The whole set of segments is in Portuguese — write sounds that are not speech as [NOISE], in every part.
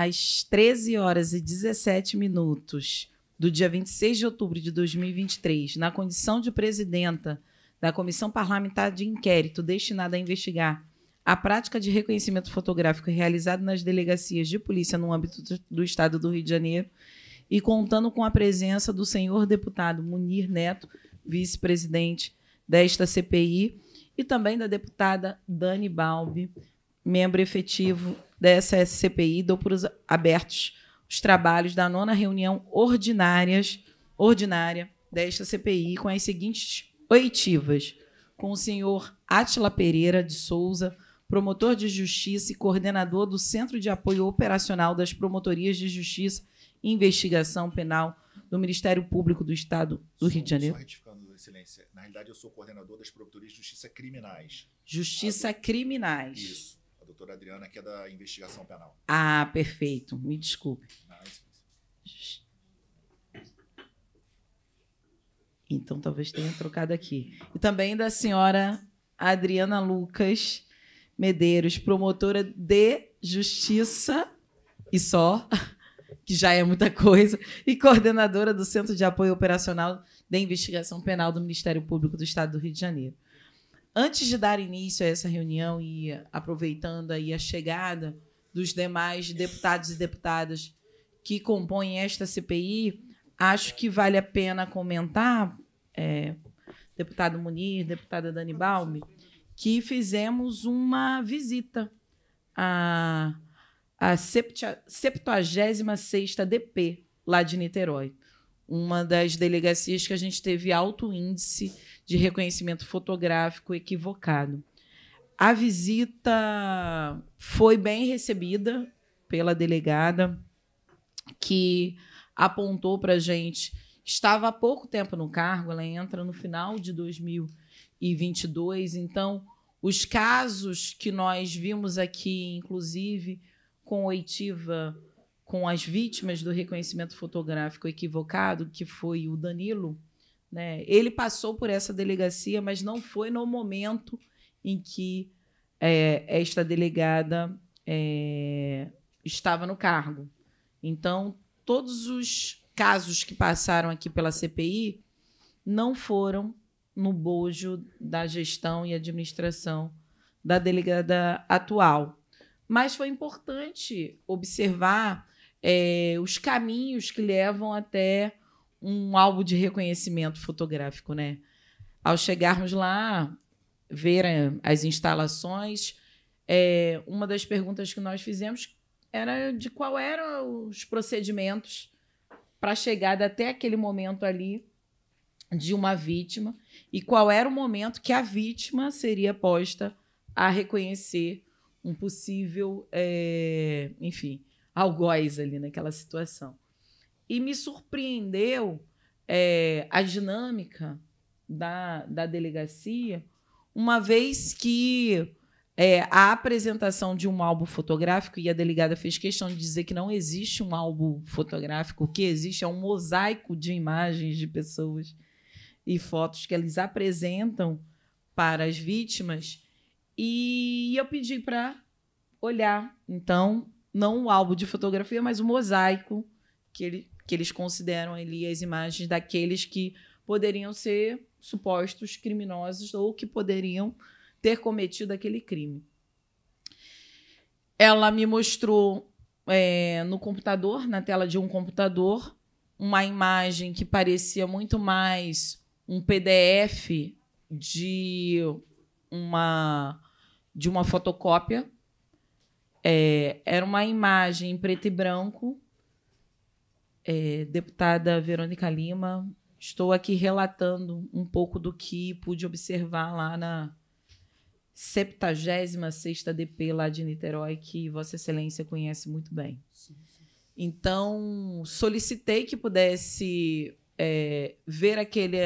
às 13 horas e 17 minutos do dia 26 de outubro de 2023, na condição de presidenta da Comissão Parlamentar de Inquérito destinada a investigar a prática de reconhecimento fotográfico realizado nas delegacias de polícia no âmbito do Estado do Rio de Janeiro e contando com a presença do senhor deputado Munir Neto, vice-presidente desta CPI, e também da deputada Dani Balbi, membro efetivo da SSCPI, dou por abertos os trabalhos da nona reunião ordinárias, ordinária desta CPI com as seguintes oitivas, com o senhor Atila Pereira de Souza, promotor de justiça e coordenador do Centro de Apoio Operacional das Promotorias de Justiça e Investigação Penal do Ministério Público do Estado do Rio de Janeiro. Só retificando, Excelência, na realidade eu sou coordenador das Promotorias de Justiça Criminais. Justiça tá Criminais. Isso doutora Adriana, que é da investigação penal. Ah, perfeito. Me desculpe. Ah, é então, talvez tenha trocado aqui. E também da senhora Adriana Lucas Medeiros, promotora de justiça e só, [LAUGHS] que já é muita coisa, e coordenadora do Centro de Apoio Operacional da Investigação Penal do Ministério Público do Estado do Rio de Janeiro. Antes de dar início a essa reunião e aproveitando aí a chegada dos demais deputados e deputadas que compõem esta CPI, acho que vale a pena comentar, é, deputado Munir, deputada Dani Balme, que fizemos uma visita à, à 76 DP, lá de Niterói. Uma das delegacias que a gente teve alto índice de reconhecimento fotográfico equivocado. A visita foi bem recebida pela delegada, que apontou para a gente. Estava há pouco tempo no cargo, ela entra no final de 2022, então os casos que nós vimos aqui, inclusive com oitiva com as vítimas do reconhecimento fotográfico equivocado, que foi o Danilo, né? Ele passou por essa delegacia, mas não foi no momento em que é, esta delegada é, estava no cargo. Então, todos os casos que passaram aqui pela CPI não foram no bojo da gestão e administração da delegada atual. Mas foi importante observar é, os caminhos que levam até um álbum de reconhecimento fotográfico, né? Ao chegarmos lá, ver eh, as instalações, é, uma das perguntas que nós fizemos era de qual eram os procedimentos para chegada até aquele momento ali de uma vítima e qual era o momento que a vítima seria posta a reconhecer um possível, é, enfim, algoz ali naquela situação. E me surpreendeu é, a dinâmica da, da delegacia, uma vez que é, a apresentação de um álbum fotográfico, e a delegada fez questão de dizer que não existe um álbum fotográfico, o que existe é um mosaico de imagens de pessoas e fotos que eles apresentam para as vítimas. E eu pedi para olhar, então, não o álbum de fotografia, mas o mosaico que ele que eles consideram ali as imagens daqueles que poderiam ser supostos criminosos ou que poderiam ter cometido aquele crime. Ela me mostrou é, no computador, na tela de um computador, uma imagem que parecia muito mais um PDF de uma de uma fotocópia. É, era uma imagem em preto e branco é, deputada Verônica Lima. Estou aqui relatando um pouco do que pude observar lá na 76 DP lá de Niterói, que Vossa Excelência conhece muito bem. Então, solicitei que pudesse é, ver aquele,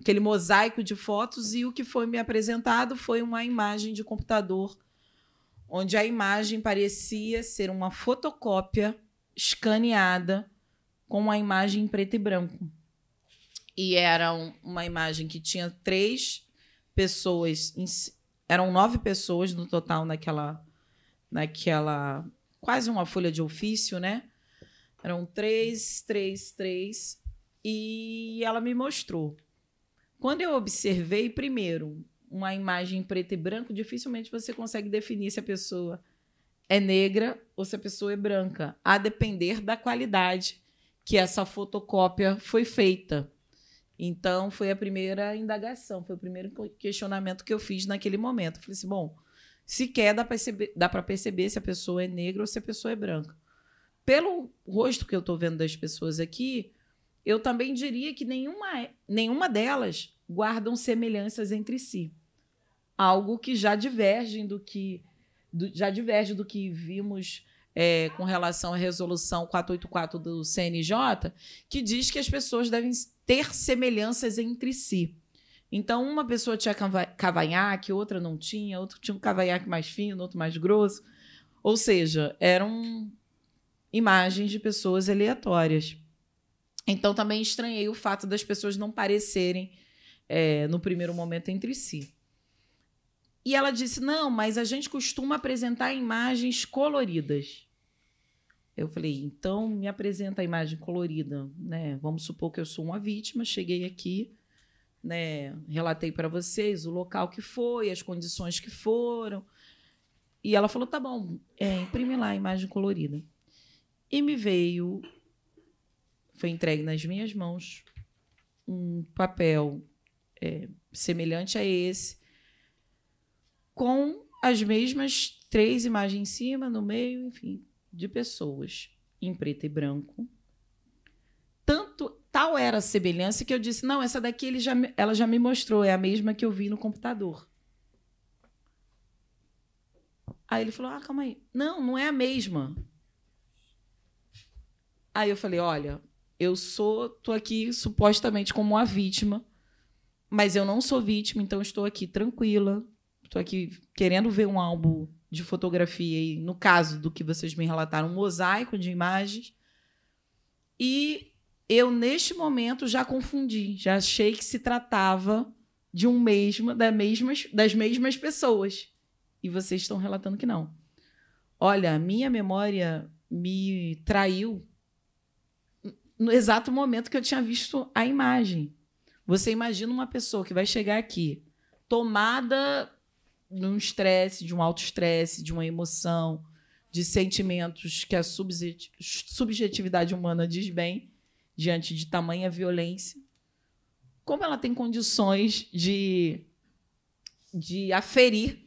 aquele mosaico de fotos e o que foi me apresentado foi uma imagem de computador, onde a imagem parecia ser uma fotocópia escaneada com a imagem preto e branco. E era uma imagem que tinha três pessoas, em, eram nove pessoas no total naquela, naquela quase uma folha de ofício, né? Eram três, três, três. E ela me mostrou. Quando eu observei, primeiro, uma imagem preto e branco, dificilmente você consegue definir se a pessoa é negra ou se a pessoa é branca, a depender da qualidade que essa fotocópia foi feita. Então, foi a primeira indagação, foi o primeiro questionamento que eu fiz naquele momento. Eu falei assim, bom, sequer dá para perceber, perceber se a pessoa é negra ou se a pessoa é branca. Pelo rosto que eu estou vendo das pessoas aqui, eu também diria que nenhuma, nenhuma delas guardam semelhanças entre si. Algo que já divergem do que do, já diverge do que vimos é, com relação à resolução 484 do CNJ, que diz que as pessoas devem ter semelhanças entre si. Então, uma pessoa tinha cavanhaque, outra não tinha, outro tinha um cavanhaque mais fino, outro mais grosso. Ou seja, eram imagens de pessoas aleatórias. Então, também estranhei o fato das pessoas não parecerem, é, no primeiro momento, entre si. E ela disse: Não, mas a gente costuma apresentar imagens coloridas. Eu falei: Então me apresenta a imagem colorida. Né? Vamos supor que eu sou uma vítima, cheguei aqui, né? relatei para vocês o local que foi, as condições que foram. E ela falou: Tá bom, é, imprime lá a imagem colorida. E me veio, foi entregue nas minhas mãos, um papel é, semelhante a esse com as mesmas três imagens em cima, no meio, enfim, de pessoas em preto e branco. Tanto tal era a semelhança que eu disse: "Não, essa daqui ele já, ela já me mostrou, é a mesma que eu vi no computador". Aí ele falou: "Ah, calma aí. Não, não é a mesma". Aí eu falei: "Olha, eu sou, tô aqui supostamente como uma vítima, mas eu não sou vítima, então estou aqui tranquila, Tô aqui querendo ver um álbum de fotografia e no caso do que vocês me relataram, um mosaico de imagens. E eu neste momento já confundi, já achei que se tratava de um mesmo, das mesmas, das mesmas pessoas. E vocês estão relatando que não. Olha, minha memória me traiu no exato momento que eu tinha visto a imagem. Você imagina uma pessoa que vai chegar aqui, tomada de um estresse, de um alto estresse, de uma emoção, de sentimentos que a subjetividade humana diz bem diante de tamanha violência, como ela tem condições de, de aferir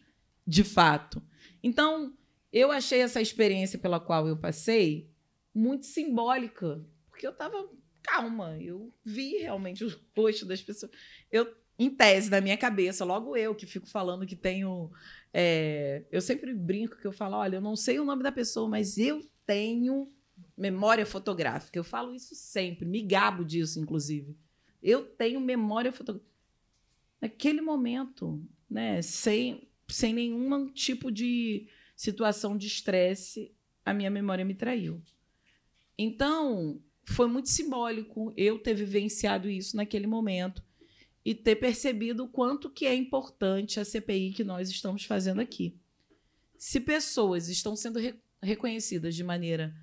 de fato. Então, eu achei essa experiência pela qual eu passei muito simbólica, porque eu estava calma, eu vi realmente o rosto das pessoas. Eu em tese, na minha cabeça, logo eu que fico falando que tenho. É, eu sempre brinco que eu falo: olha, eu não sei o nome da pessoa, mas eu tenho memória fotográfica. Eu falo isso sempre, me gabo disso, inclusive. Eu tenho memória fotográfica. Naquele momento, né, sem, sem nenhum tipo de situação de estresse, a minha memória me traiu. Então, foi muito simbólico eu ter vivenciado isso naquele momento e ter percebido o quanto que é importante a CPI que nós estamos fazendo aqui. Se pessoas estão sendo re reconhecidas de maneira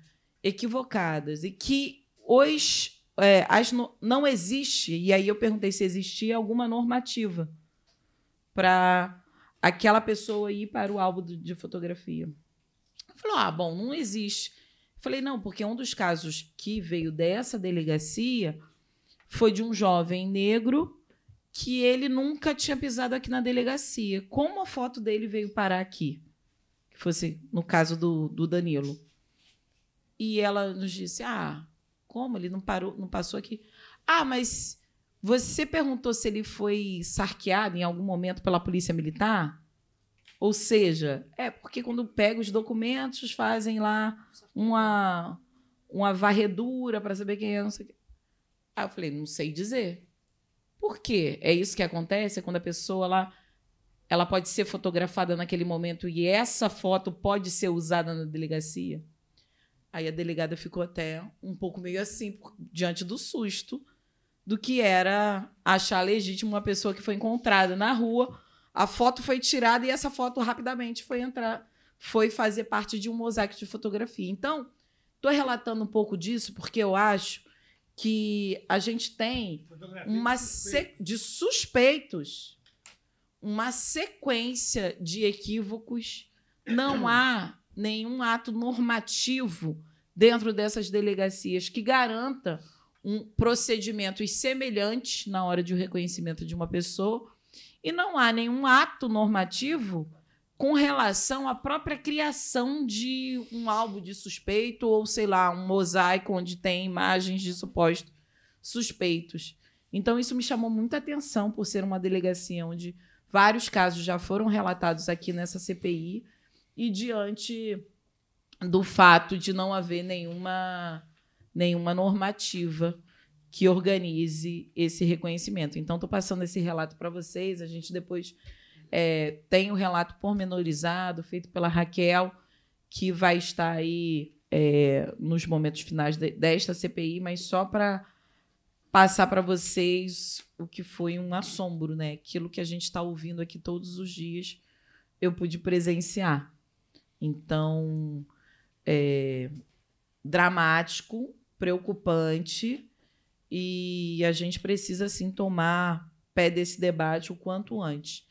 equivocadas e que hoje é, as no não existe, e aí eu perguntei se existia alguma normativa para aquela pessoa ir para o álbum de fotografia. Falou, ah, bom, não existe. Falei, não, porque um dos casos que veio dessa delegacia foi de um jovem negro que ele nunca tinha pisado aqui na delegacia. Como a foto dele veio parar aqui? Que fosse no caso do, do Danilo. E ela nos disse: Ah, como? Ele não parou, não passou aqui. Ah, mas você perguntou se ele foi sarqueado em algum momento pela polícia militar? Ou seja, é porque quando pega os documentos, fazem lá uma, uma varredura para saber quem é. Não sei. o Ah, eu falei, não sei dizer. Por quê? É isso que acontece quando a pessoa lá ela pode ser fotografada naquele momento e essa foto pode ser usada na delegacia. Aí a delegada ficou até um pouco meio assim, diante do susto do que era achar legítimo uma pessoa que foi encontrada na rua. A foto foi tirada e essa foto rapidamente foi entrar, foi fazer parte de um mosaico de fotografia. Então, estou relatando um pouco disso porque eu acho que a gente tem uma de suspeitos, uma sequência de equívocos. Não há nenhum ato normativo dentro dessas delegacias que garanta um procedimentos semelhantes na hora de reconhecimento de uma pessoa e não há nenhum ato normativo com relação à própria criação de um álbum de suspeito ou, sei lá, um mosaico onde tem imagens de supostos suspeitos. Então, isso me chamou muita atenção por ser uma delegacia onde vários casos já foram relatados aqui nessa CPI e diante do fato de não haver nenhuma, nenhuma normativa que organize esse reconhecimento. Então, estou passando esse relato para vocês, a gente depois é, tem o um relato pormenorizado feito pela Raquel, que vai estar aí é, nos momentos finais de, desta CPI, mas só para passar para vocês o que foi um assombro, né? Aquilo que a gente está ouvindo aqui todos os dias, eu pude presenciar. Então, é, dramático, preocupante, e a gente precisa, sim, tomar pé desse debate o quanto antes.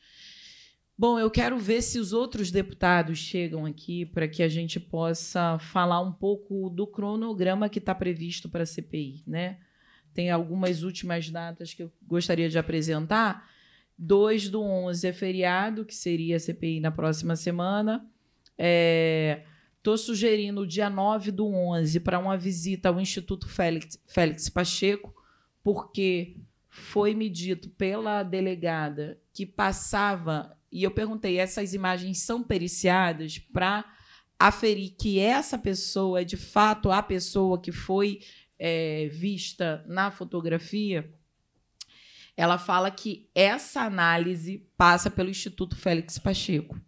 Bom, eu quero ver se os outros deputados chegam aqui para que a gente possa falar um pouco do cronograma que está previsto para a CPI. Né? Tem algumas últimas datas que eu gostaria de apresentar. 2 do 11 é feriado, que seria a CPI na próxima semana. Estou é, sugerindo o dia 9 do 11 para uma visita ao Instituto Félix, Félix Pacheco, porque foi me dito pela delegada que passava e eu perguntei: essas imagens são periciadas para aferir que essa pessoa é de fato a pessoa que foi é, vista na fotografia? Ela fala que essa análise passa pelo Instituto Félix Pacheco.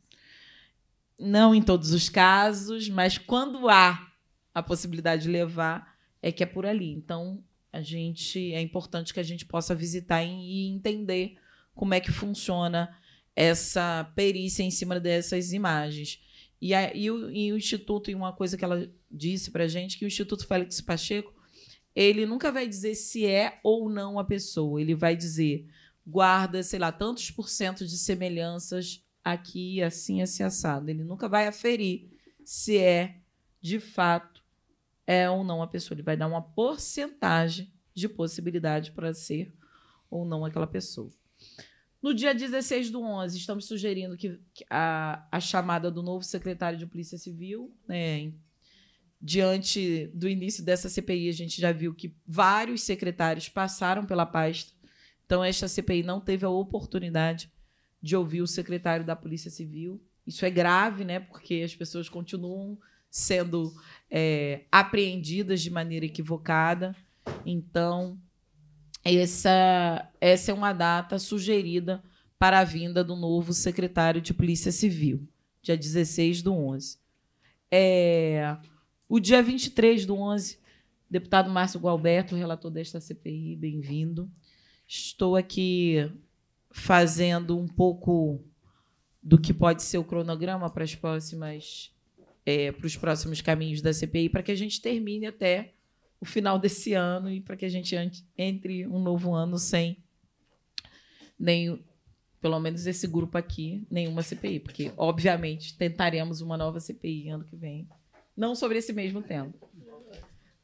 Não em todos os casos, mas quando há a possibilidade de levar, é que é por ali. Então, a gente é importante que a gente possa visitar e entender como é que funciona essa perícia em cima dessas imagens. E, a, e, o, e o Instituto, e uma coisa que ela disse para gente, que o Instituto Félix Pacheco, ele nunca vai dizer se é ou não a pessoa. Ele vai dizer, guarda, sei lá, tantos por cento de semelhanças aqui, assim, assim, assado. Ele nunca vai aferir se é, de fato, é ou não a pessoa. Ele vai dar uma porcentagem de possibilidade para ser ou não aquela pessoa. No dia 16 do 11, estamos sugerindo que a, a chamada do novo secretário de Polícia Civil, né, diante do início dessa CPI, a gente já viu que vários secretários passaram pela pasta, então esta CPI não teve a oportunidade de ouvir o secretário da Polícia Civil. Isso é grave, né, porque as pessoas continuam sendo é, apreendidas de maneira equivocada. Então, essa, essa é uma data sugerida para a vinda do novo secretário de Polícia Civil, dia 16 do 11. É, o dia 23 do 11, deputado Márcio Gualberto, relator desta CPI, bem-vindo. Estou aqui fazendo um pouco do que pode ser o cronograma para as próximas é, para os próximos caminhos da CPI, para que a gente termine até o final desse ano e para que a gente entre um novo ano sem nem pelo menos esse grupo aqui, nenhuma CPI, porque obviamente tentaremos uma nova CPI ano que vem, não sobre esse mesmo tema.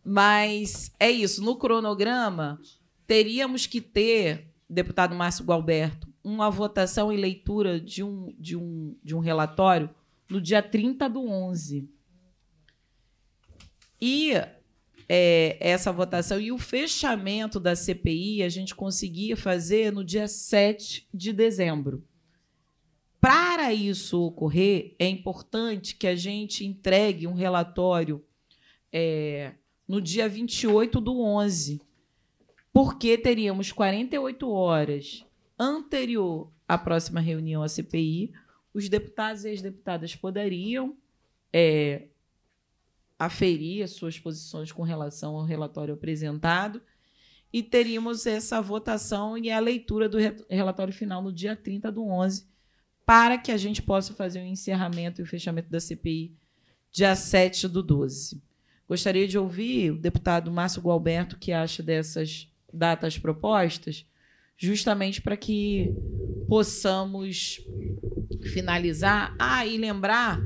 Mas é isso, no cronograma teríamos que ter, deputado Márcio Gualberto, uma votação e leitura de um, de um, de um relatório no dia 30 do 11. E é, essa votação. E o fechamento da CPI a gente conseguia fazer no dia 7 de dezembro. Para isso ocorrer, é importante que a gente entregue um relatório é, no dia 28 do 11, porque teríamos 48 horas anterior à próxima reunião à CPI, os deputados e as deputadas poderiam é, aferir as suas posições com relação ao relatório apresentado e teríamos essa votação e a leitura do relatório final no dia 30 do 11, para que a gente possa fazer o encerramento e o fechamento da CPI dia 7 do 12. Gostaria de ouvir o deputado Márcio Gualberto que acha dessas datas propostas, justamente para que possamos finalizar. Ah, e lembrar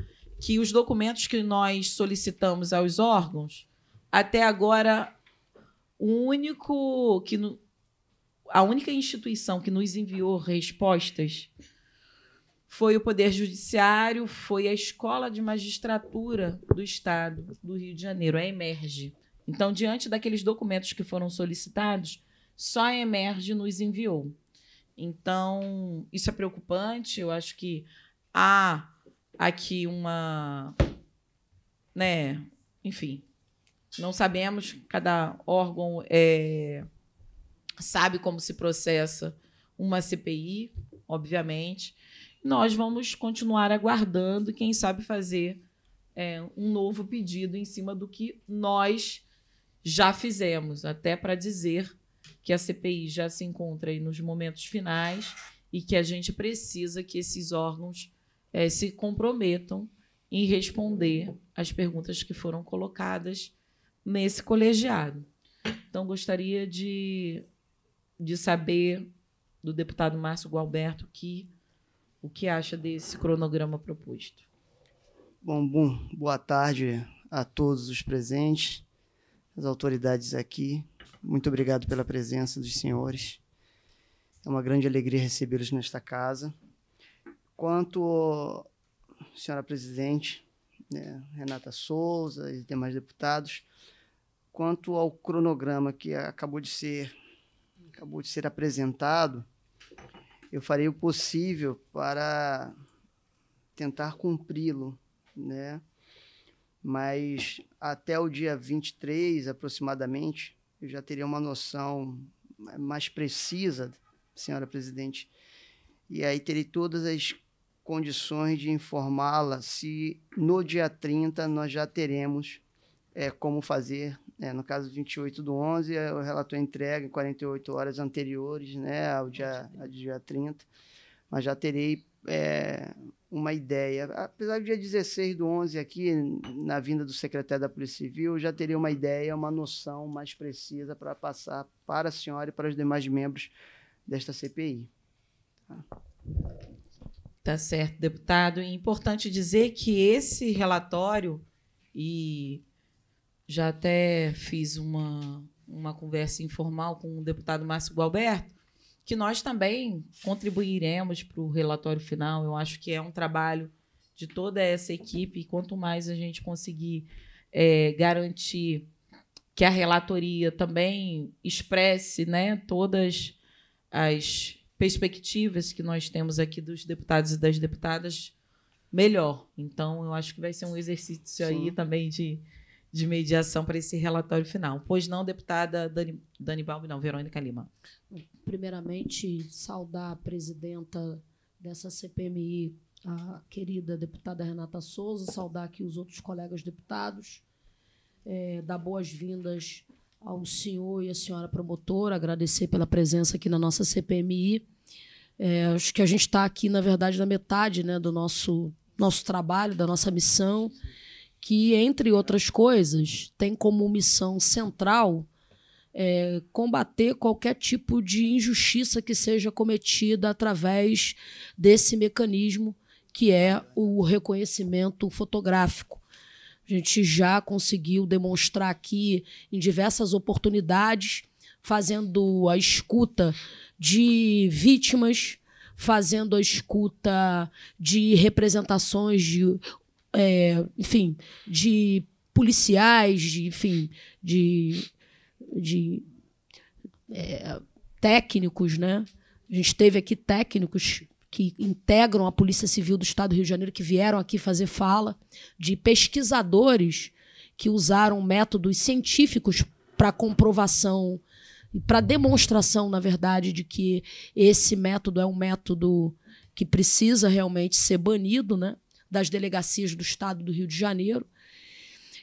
que os documentos que nós solicitamos aos órgãos, até agora, o único que a única instituição que nos enviou respostas foi o Poder Judiciário, foi a Escola de Magistratura do Estado do Rio de Janeiro, a Emerge. Então, diante daqueles documentos que foram solicitados, só a Emerge nos enviou. Então, isso é preocupante. Eu acho que há aqui uma. Né, enfim, não sabemos, cada órgão é, sabe como se processa uma CPI, obviamente. Nós vamos continuar aguardando, quem sabe fazer é, um novo pedido em cima do que nós já fizemos, até para dizer que a CPI já se encontra aí nos momentos finais e que a gente precisa que esses órgãos é, se comprometam em responder às perguntas que foram colocadas nesse colegiado. Então, gostaria de, de saber do deputado Márcio Gualberto que, o que acha desse cronograma proposto. Bom, bom, boa tarde a todos os presentes, as autoridades aqui. Muito obrigado pela presença dos senhores. É uma grande alegria recebê-los nesta casa. Quanto senhora presidente, né, Renata Souza e demais deputados, quanto ao cronograma que acabou de ser acabou de ser apresentado, eu farei o possível para tentar cumpri-lo, né? Mas até o dia 23 aproximadamente, eu já teria uma noção mais precisa, senhora presidente, e aí terei todas as condições de informá-la se no dia 30 nós já teremos é, como fazer. É, no caso 28 do 11, é o relator entrega em 48 horas anteriores né, ao, dia, ao dia 30, mas já terei é, uma ideia. Apesar do dia 16 do 11 aqui, na vinda do secretário da Polícia Civil, já terei uma ideia, uma noção mais precisa para passar para a senhora e para os demais membros desta CPI. Tá certo, deputado. É importante dizer que esse relatório, e já até fiz uma, uma conversa informal com o deputado Márcio Gualberto, que nós também contribuiremos para o relatório final. Eu acho que é um trabalho de toda essa equipe, e quanto mais a gente conseguir é, garantir que a relatoria também expresse né, todas as perspectivas que nós temos aqui dos deputados e das deputadas melhor. Então, eu acho que vai ser um exercício Sim. aí também de, de mediação para esse relatório final. Pois não, deputada Dani, Dani Balbi, não, Verônica Lima. Primeiramente, saudar a presidenta dessa CPMI, a querida deputada Renata Souza, saudar aqui os outros colegas deputados, é, dar boas-vindas ao senhor e à senhora promotora, agradecer pela presença aqui na nossa CPMI. É, acho que a gente está aqui, na verdade, na metade né, do nosso, nosso trabalho, da nossa missão, que, entre outras coisas, tem como missão central é, combater qualquer tipo de injustiça que seja cometida através desse mecanismo que é o reconhecimento fotográfico. A gente já conseguiu demonstrar aqui em diversas oportunidades, fazendo a escuta de vítimas, fazendo a escuta de representações de. É, enfim, de policiais, de, enfim, de, de é, técnicos, né? A gente teve aqui técnicos que integram a Polícia Civil do Estado do Rio de Janeiro, que vieram aqui fazer fala, de pesquisadores que usaram métodos científicos para comprovação e para demonstração, na verdade, de que esse método é um método que precisa realmente ser banido né, das delegacias do Estado do Rio de Janeiro.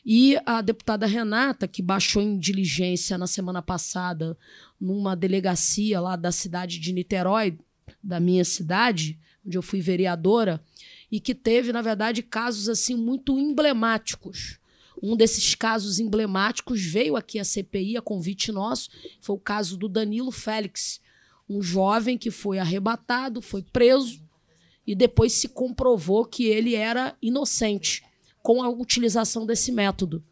E a deputada Renata, que baixou em diligência na semana passada numa delegacia lá da cidade de Niterói, da minha cidade, onde eu fui vereadora, e que teve, na verdade, casos assim muito emblemáticos. Um desses casos emblemáticos veio aqui à CPI, a convite nosso, foi o caso do Danilo Félix, um jovem que foi arrebatado, foi preso e depois se comprovou que ele era inocente com a utilização desse método.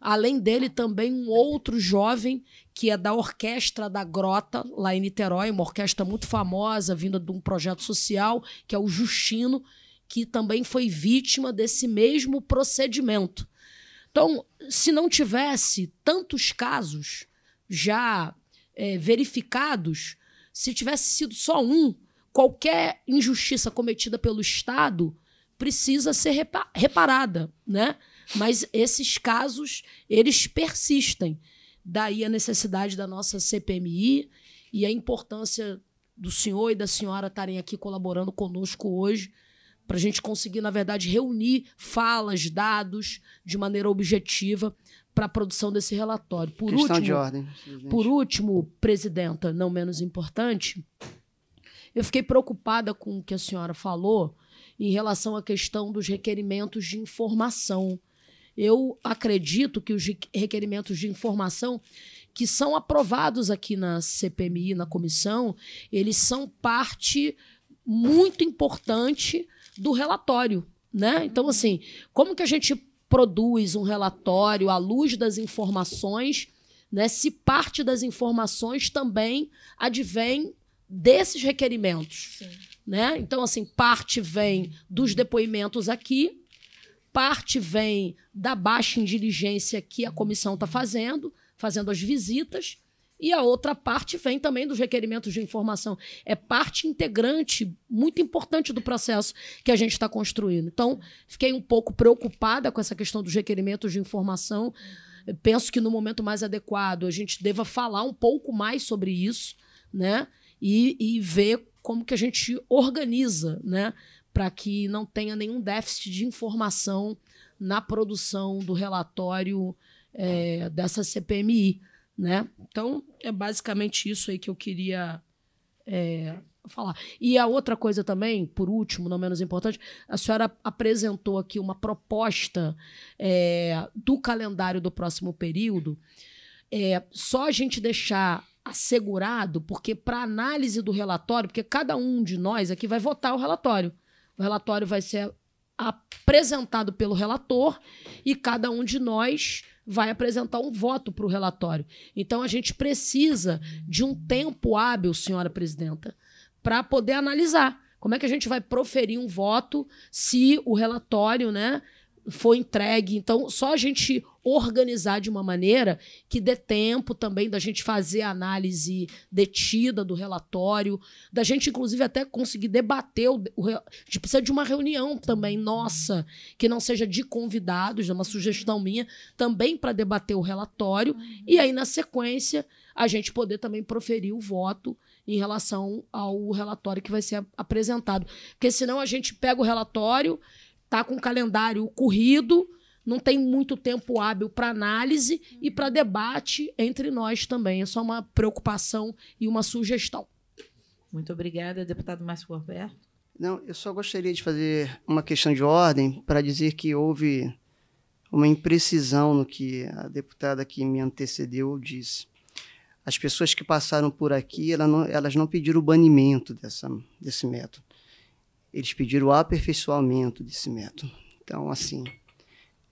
Além dele, também um outro jovem que é da Orquestra da Grota, lá em Niterói, uma orquestra muito famosa, vinda de um projeto social, que é o Justino, que também foi vítima desse mesmo procedimento. Então, se não tivesse tantos casos já é, verificados, se tivesse sido só um, qualquer injustiça cometida pelo Estado precisa ser repa reparada, né? Mas esses casos, eles persistem. Daí a necessidade da nossa CPMI e a importância do senhor e da senhora estarem aqui colaborando conosco hoje para a gente conseguir, na verdade, reunir falas, dados de maneira objetiva para a produção desse relatório. Por Questão último, de ordem. Presidente. Por último, presidenta, não menos importante, eu fiquei preocupada com o que a senhora falou em relação à questão dos requerimentos de informação eu acredito que os requerimentos de informação que são aprovados aqui na CPMI, na comissão, eles são parte muito importante do relatório, né? Então uhum. assim, como que a gente produz um relatório à luz das informações, né? Se parte das informações também advém desses requerimentos, Sim. né? Então assim, parte vem dos depoimentos aqui, Parte vem da baixa indiligência que a comissão está fazendo, fazendo as visitas, e a outra parte vem também dos requerimentos de informação. É parte integrante, muito importante do processo que a gente está construindo. Então, fiquei um pouco preocupada com essa questão dos requerimentos de informação. penso que no momento mais adequado a gente deva falar um pouco mais sobre isso, né? E, e ver como que a gente organiza, né? para que não tenha nenhum déficit de informação na produção do relatório é, dessa CPMI. Né? Então, é basicamente isso aí que eu queria é, falar. E a outra coisa também, por último, não menos importante, a senhora apresentou aqui uma proposta é, do calendário do próximo período. É, só a gente deixar assegurado, porque para análise do relatório, porque cada um de nós aqui vai votar o relatório. O relatório vai ser apresentado pelo relator e cada um de nós vai apresentar um voto para o relatório. Então a gente precisa de um tempo hábil, senhora presidenta, para poder analisar. Como é que a gente vai proferir um voto se o relatório, né, foi entregue. Então, só a gente organizar de uma maneira que dê tempo também da gente fazer a análise detida do relatório, da gente, inclusive, até conseguir debater. O, o, a gente precisa de uma reunião também, nossa, que não seja de convidados, é uma sugestão minha, também para debater o relatório. Uhum. E aí, na sequência, a gente poder também proferir o voto em relação ao relatório que vai ser apresentado. Porque senão a gente pega o relatório tá com o calendário corrido, não tem muito tempo hábil para análise uhum. e para debate entre nós também. É só uma preocupação e uma sugestão. Muito obrigada, deputado Márcio Roberto. Não, eu só gostaria de fazer uma questão de ordem para dizer que houve uma imprecisão no que a deputada que me antecedeu disse. As pessoas que passaram por aqui, elas não, elas não pediram o banimento dessa, desse método eles pediram o aperfeiçoamento desse método. Então, assim,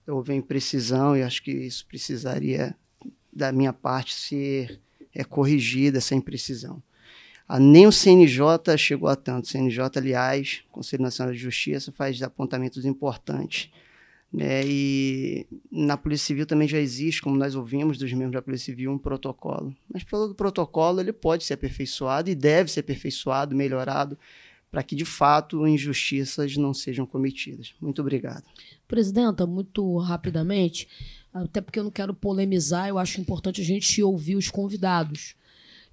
eu venho precisão e acho que isso precisaria, da minha parte, ser é, corrigida essa imprecisão. Ah, nem o CNJ chegou a tanto. O CNJ, aliás, Conselho Nacional de Justiça, faz apontamentos importantes. Né? E na Polícia Civil também já existe, como nós ouvimos dos membros da Polícia Civil, um protocolo. Mas todo protocolo ele pode ser aperfeiçoado e deve ser aperfeiçoado, melhorado para que de fato injustiças não sejam cometidas. Muito obrigado. Presidenta, muito rapidamente, até porque eu não quero polemizar, eu acho importante a gente ouvir os convidados.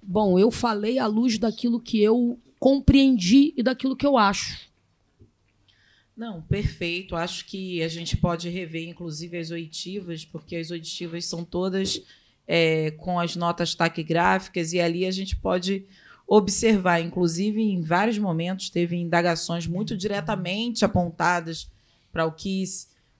Bom, eu falei à luz daquilo que eu compreendi e daquilo que eu acho. Não, perfeito. Acho que a gente pode rever, inclusive, as oitivas, porque as oitivas são todas é, com as notas taquigráficas, e ali a gente pode observar, inclusive em vários momentos teve indagações muito diretamente apontadas para o que,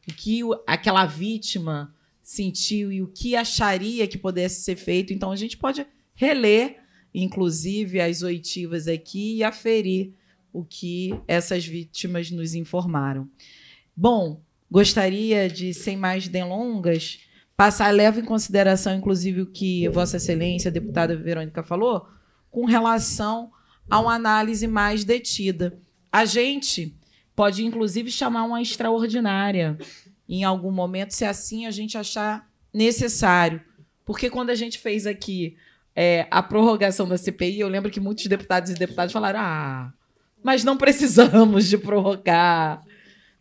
o que aquela vítima sentiu e o que acharia que pudesse ser feito. Então a gente pode reler, inclusive, as oitivas aqui e aferir o que essas vítimas nos informaram. Bom, gostaria de, sem mais delongas, passar, levo em consideração, inclusive, o que Vossa Excelência, a deputada Verônica, falou, com relação a uma análise mais detida. A gente pode, inclusive, chamar uma extraordinária em algum momento, se assim a gente achar necessário. Porque quando a gente fez aqui é, a prorrogação da CPI, eu lembro que muitos deputados e deputadas falaram: ah, mas não precisamos de prorrogar,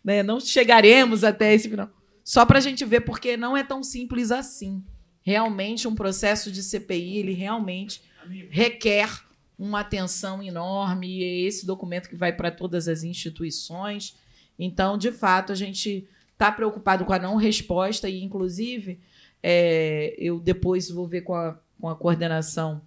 né? não chegaremos até esse final. Só para a gente ver, porque não é tão simples assim. Realmente, um processo de CPI, ele realmente requer uma atenção enorme e é esse documento que vai para todas as instituições. Então, de fato, a gente está preocupado com a não resposta e, inclusive, é, eu depois vou ver com a, com a coordenação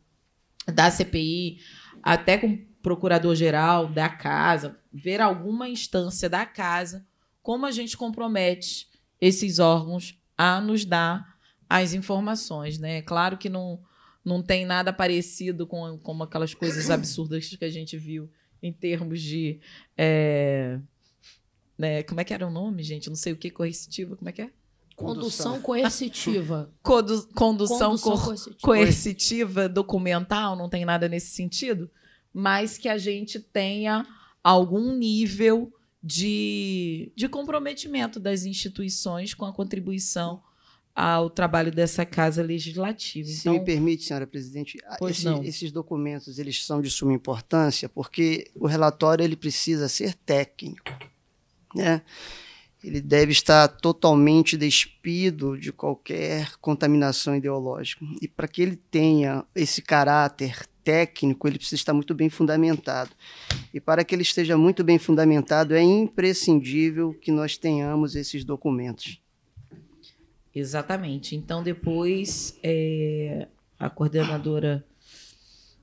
da CPI, até com o procurador-geral da casa, ver alguma instância da casa, como a gente compromete esses órgãos a nos dar as informações. Né? Claro que não não tem nada parecido com, com aquelas coisas absurdas que a gente viu em termos de. É, né, como é que era o nome, gente? Não sei o que, coercitiva, como é que é? Condução, coercitiva. [LAUGHS] condução, condução co coercitiva. coercitiva, documental, não tem nada nesse sentido, mas que a gente tenha algum nível de, de comprometimento das instituições com a contribuição ao trabalho dessa casa legislativa. Se então, me permite, senhora presidente, esses, esses, documentos eles são de suma importância porque o relatório ele precisa ser técnico, né? Ele deve estar totalmente despido de qualquer contaminação ideológica. E para que ele tenha esse caráter técnico, ele precisa estar muito bem fundamentado. E para que ele esteja muito bem fundamentado, é imprescindível que nós tenhamos esses documentos. Exatamente. Então, depois, é, a coordenadora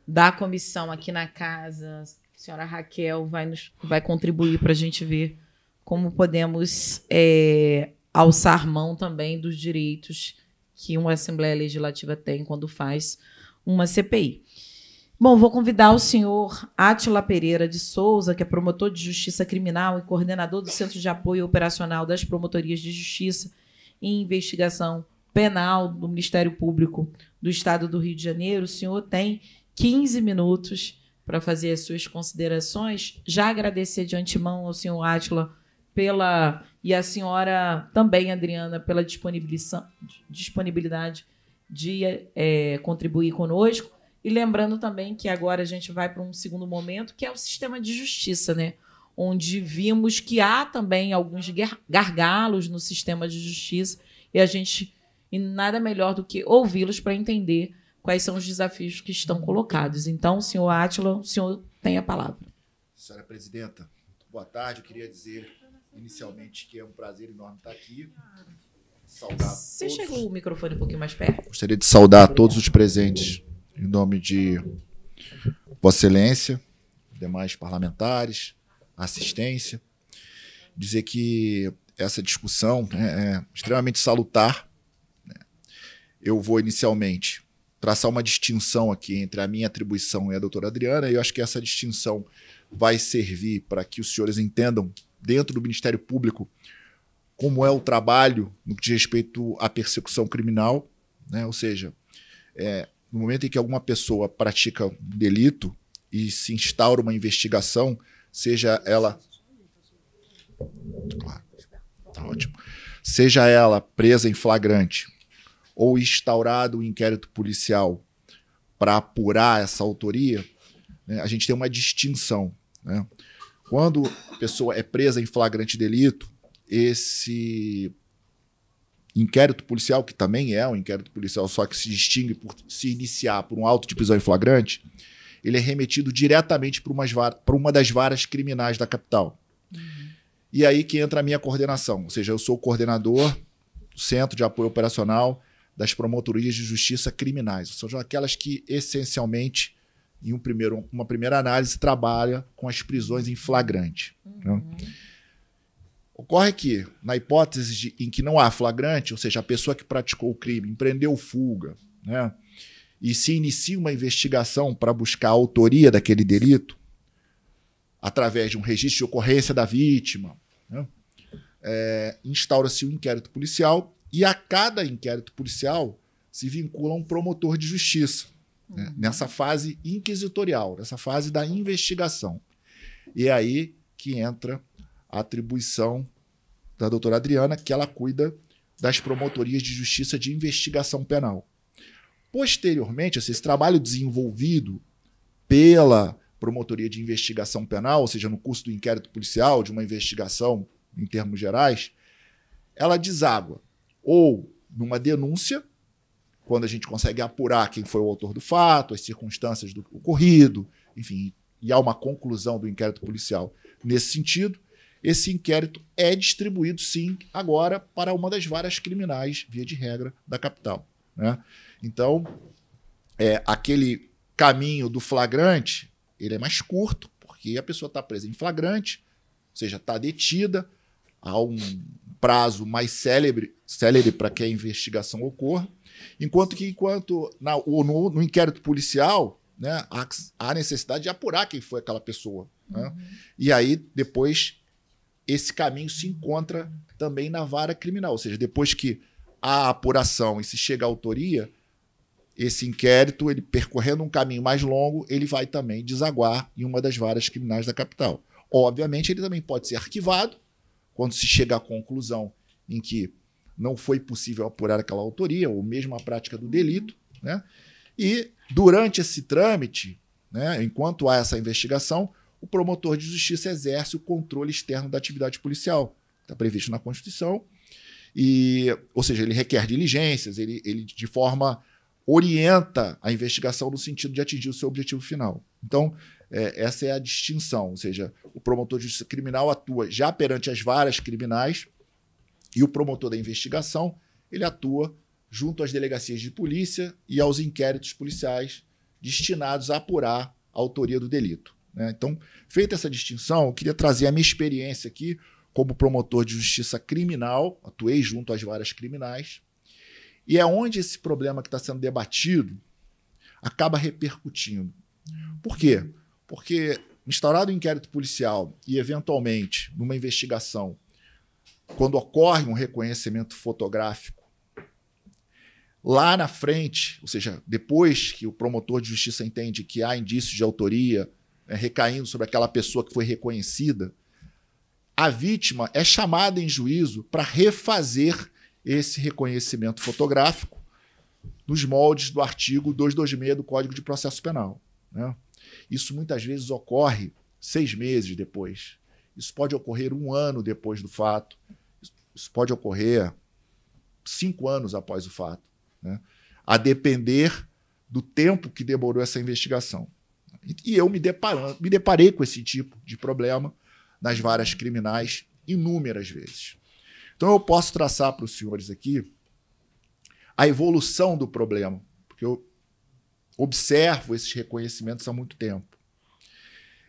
da comissão aqui na casa, a senhora Raquel, vai, nos, vai contribuir para a gente ver como podemos é, alçar mão também dos direitos que uma Assembleia Legislativa tem quando faz uma CPI. Bom, vou convidar o senhor Atila Pereira de Souza, que é promotor de justiça criminal e coordenador do Centro de Apoio Operacional das Promotorias de Justiça em Investigação Penal do Ministério Público do Estado do Rio de Janeiro. O senhor tem 15 minutos para fazer as suas considerações. Já agradecer de antemão ao senhor Átila pela e à senhora também, Adriana, pela disponibilidade de é, contribuir conosco. E lembrando também que agora a gente vai para um segundo momento, que é o sistema de justiça, né? onde vimos que há também alguns gargalos no sistema de justiça e a gente e nada melhor do que ouvi-los para entender quais são os desafios que estão colocados. Então, senhor Átila, o senhor tem a palavra. Senhora presidenta, boa tarde. Eu queria dizer inicialmente que é um prazer enorme estar aqui. Saudar Você todos. chegou o microfone um pouquinho mais perto. Gostaria de saudar Obrigado. todos os presentes em nome de Vossa Excelência, demais parlamentares, assistência. Dizer que essa discussão né, é extremamente salutar. Né. Eu vou inicialmente traçar uma distinção aqui entre a minha atribuição e a doutora Adriana, e eu acho que essa distinção vai servir para que os senhores entendam, dentro do Ministério Público, como é o trabalho no que diz respeito à persecução criminal, né? ou seja, é, no momento em que alguma pessoa pratica um delito e se instaura uma investigação, seja ela. Claro, tá ótimo. Seja ela presa em flagrante ou instaurado o um inquérito policial para apurar essa autoria, né, a gente tem uma distinção. Né? Quando a pessoa é presa em flagrante delito, esse inquérito policial, que também é um inquérito policial, só que se distingue por se iniciar por um auto de prisão em flagrante, ele é remetido diretamente para uma das varas criminais da capital. Uhum. E aí que entra a minha coordenação, ou seja, eu sou o coordenador do Centro de Apoio Operacional das Promotorias de Justiça Criminais, ou seja, aquelas que essencialmente, em um primeiro, uma primeira análise, trabalha com as prisões em flagrante. Né? Uhum. Né? Ocorre que, na hipótese de, em que não há flagrante, ou seja, a pessoa que praticou o crime empreendeu fuga, né? e se inicia uma investigação para buscar a autoria daquele delito, através de um registro de ocorrência da vítima, né? é, instaura-se um inquérito policial e a cada inquérito policial se vincula um promotor de justiça, né? Uhum. nessa fase inquisitorial, nessa fase da investigação. E é aí que entra a atribuição da doutora Adriana, que ela cuida das promotorias de justiça de investigação penal. Posteriormente, esse trabalho desenvolvido pela Promotoria de Investigação Penal, ou seja, no curso do inquérito policial, de uma investigação em termos gerais, ela deságua ou numa denúncia, quando a gente consegue apurar quem foi o autor do fato, as circunstâncias do ocorrido, enfim, e há uma conclusão do inquérito policial nesse sentido, esse inquérito é distribuído, sim, agora para uma das várias criminais, via de regra, da capital. Né? Então, é, aquele caminho do flagrante, ele é mais curto, porque a pessoa está presa em flagrante, ou seja, está detida, há um prazo mais célebre, célebre para que a investigação ocorra, enquanto que enquanto na, no, no inquérito policial né, há, há, necessidade de apurar quem foi aquela pessoa. Né? Uhum. E aí depois esse caminho se encontra também na vara criminal, ou seja, depois que há apuração e se chega à autoria, esse inquérito, ele percorrendo um caminho mais longo, ele vai também desaguar em uma das várias criminais da capital. Obviamente, ele também pode ser arquivado quando se chega à conclusão em que não foi possível apurar aquela autoria ou mesmo a prática do delito, né? E durante esse trâmite, né, enquanto há essa investigação, o promotor de justiça exerce o controle externo da atividade policial, está previsto na Constituição, e, ou seja, ele requer diligências, ele, ele de forma orienta a investigação no sentido de atingir o seu objetivo final. Então, é, essa é a distinção, ou seja, o promotor de justiça criminal atua já perante as varas criminais e o promotor da investigação ele atua junto às delegacias de polícia e aos inquéritos policiais destinados a apurar a autoria do delito. Né? Então, feita essa distinção, eu queria trazer a minha experiência aqui como promotor de justiça criminal, atuei junto às varas criminais e é onde esse problema que está sendo debatido acaba repercutindo. Por quê? Porque instaurado um inquérito policial e, eventualmente, numa investigação, quando ocorre um reconhecimento fotográfico, lá na frente, ou seja, depois que o promotor de justiça entende que há indícios de autoria né, recaindo sobre aquela pessoa que foi reconhecida, a vítima é chamada em juízo para refazer esse reconhecimento fotográfico nos moldes do artigo 226 do Código de Processo Penal. Né? Isso muitas vezes ocorre seis meses depois. Isso pode ocorrer um ano depois do fato. Isso pode ocorrer cinco anos após o fato. Né? A depender do tempo que demorou essa investigação. E eu me, deparando, me deparei com esse tipo de problema nas várias criminais inúmeras vezes. Então eu posso traçar para os senhores aqui a evolução do problema, porque eu observo esses reconhecimentos há muito tempo.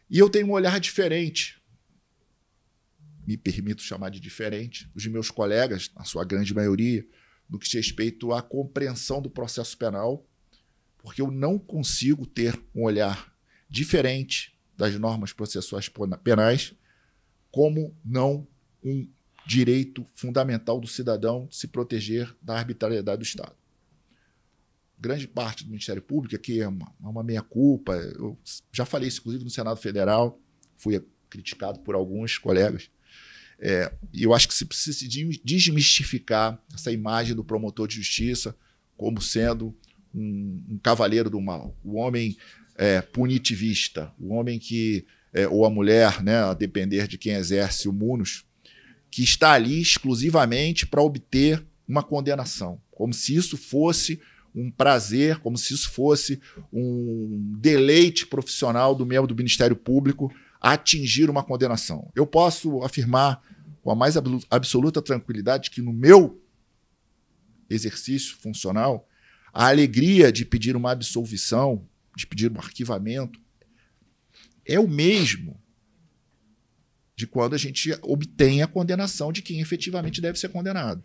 E eu tenho um olhar diferente, me permito chamar de diferente, dos meus colegas, a sua grande maioria, no que diz respeito à compreensão do processo penal, porque eu não consigo ter um olhar diferente das normas processuais penais, como não um direito fundamental do cidadão se proteger da arbitrariedade do Estado. Grande parte do Ministério Público, que é uma, é uma meia-culpa, eu já falei isso, inclusive, no Senado Federal, fui criticado por alguns colegas, é, e é, eu acho que se precisa desmistificar essa imagem do promotor de justiça como sendo um, um cavaleiro do mal, o homem é, punitivista, o homem que, é, ou a mulher, né, a depender de quem exerce o munus, que está ali exclusivamente para obter uma condenação, como se isso fosse um prazer, como se isso fosse um deleite profissional do membro do Ministério Público atingir uma condenação. Eu posso afirmar com a mais absoluta tranquilidade que no meu exercício funcional, a alegria de pedir uma absolvição, de pedir um arquivamento, é o mesmo de quando a gente obtém a condenação de quem efetivamente deve ser condenado.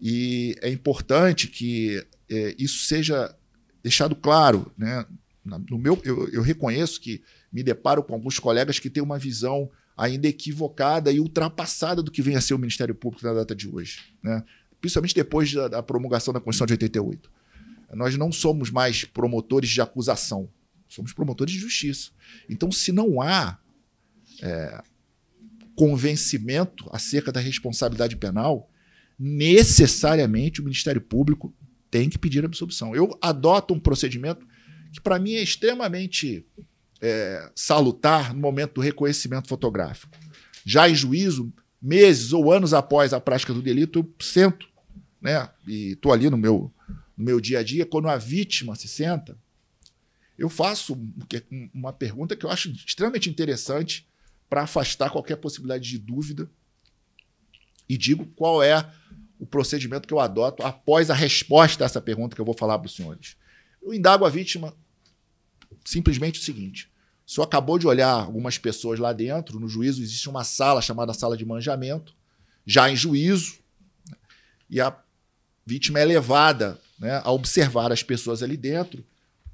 E é importante que é, isso seja deixado claro. Né? No meu, eu, eu, reconheço que me deparo com alguns colegas que têm uma visão ainda equivocada e ultrapassada do que vem a ser o Ministério Público na data de hoje, né? principalmente depois da, da promulgação da Constituição de 88. Nós não somos mais promotores de acusação, somos promotores de justiça. Então, se não há é, convencimento acerca da responsabilidade penal, necessariamente o Ministério Público tem que pedir absolvição. Eu adoto um procedimento que, para mim, é extremamente é, salutar no momento do reconhecimento fotográfico. Já em juízo, meses ou anos após a prática do delito, eu sento, né? E estou ali no meu, no meu dia a dia, quando a vítima se senta, eu faço uma pergunta que eu acho extremamente interessante para afastar qualquer possibilidade de dúvida e digo qual é o procedimento que eu adoto após a resposta a essa pergunta que eu vou falar para os senhores. Eu indago a vítima simplesmente o seguinte: o senhor acabou de olhar algumas pessoas lá dentro, no juízo existe uma sala chamada sala de manjamento, já em juízo, né, e a vítima é levada né, a observar as pessoas ali dentro.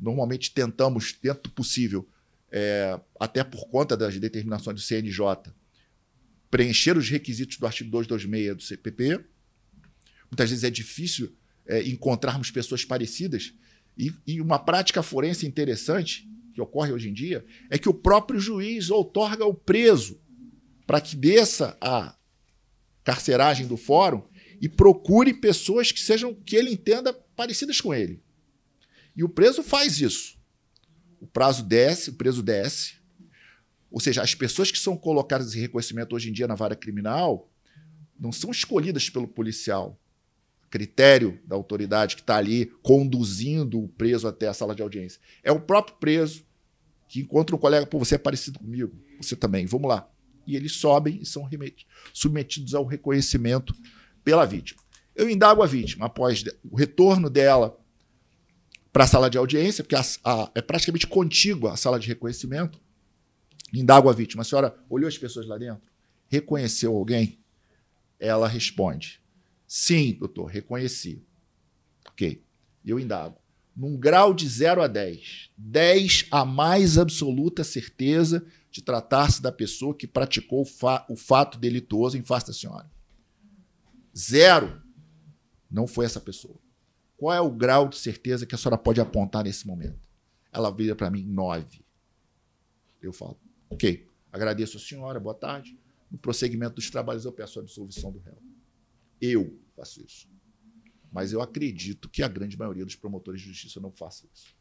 Normalmente tentamos, dentro do possível, é, até por conta das determinações do CNJ, preencher os requisitos do artigo 226 do CPP. Muitas vezes é difícil é, encontrarmos pessoas parecidas. E, e, uma prática forense interessante que ocorre hoje em dia é que o próprio juiz outorga o preso para que desça a carceragem do fórum e procure pessoas que sejam que ele entenda parecidas com ele. E o preso faz isso o prazo desce, o preso desce. Ou seja, as pessoas que são colocadas em reconhecimento hoje em dia na vara criminal não são escolhidas pelo policial. Critério da autoridade que está ali conduzindo o preso até a sala de audiência. É o próprio preso que encontra um colega, pô, você é parecido comigo, você também, vamos lá. E eles sobem e são submetidos ao reconhecimento pela vítima. Eu indago a vítima após o retorno dela para a sala de audiência, porque a, a, é praticamente contígua a sala de reconhecimento. Indago a vítima. A senhora olhou as pessoas lá dentro? Reconheceu alguém? Ela responde: Sim, doutor, reconheci. Ok. Eu indago. Num grau de 0 a 10, 10 a mais absoluta certeza de tratar-se da pessoa que praticou o, fa o fato delituoso em face da senhora. Zero. Não foi essa pessoa. Qual é o grau de certeza que a senhora pode apontar nesse momento? Ela vira para mim nove. Eu falo, ok, agradeço a senhora, boa tarde. No prosseguimento dos trabalhos, eu peço a absolvição do réu. Eu faço isso. Mas eu acredito que a grande maioria dos promotores de justiça não faça isso.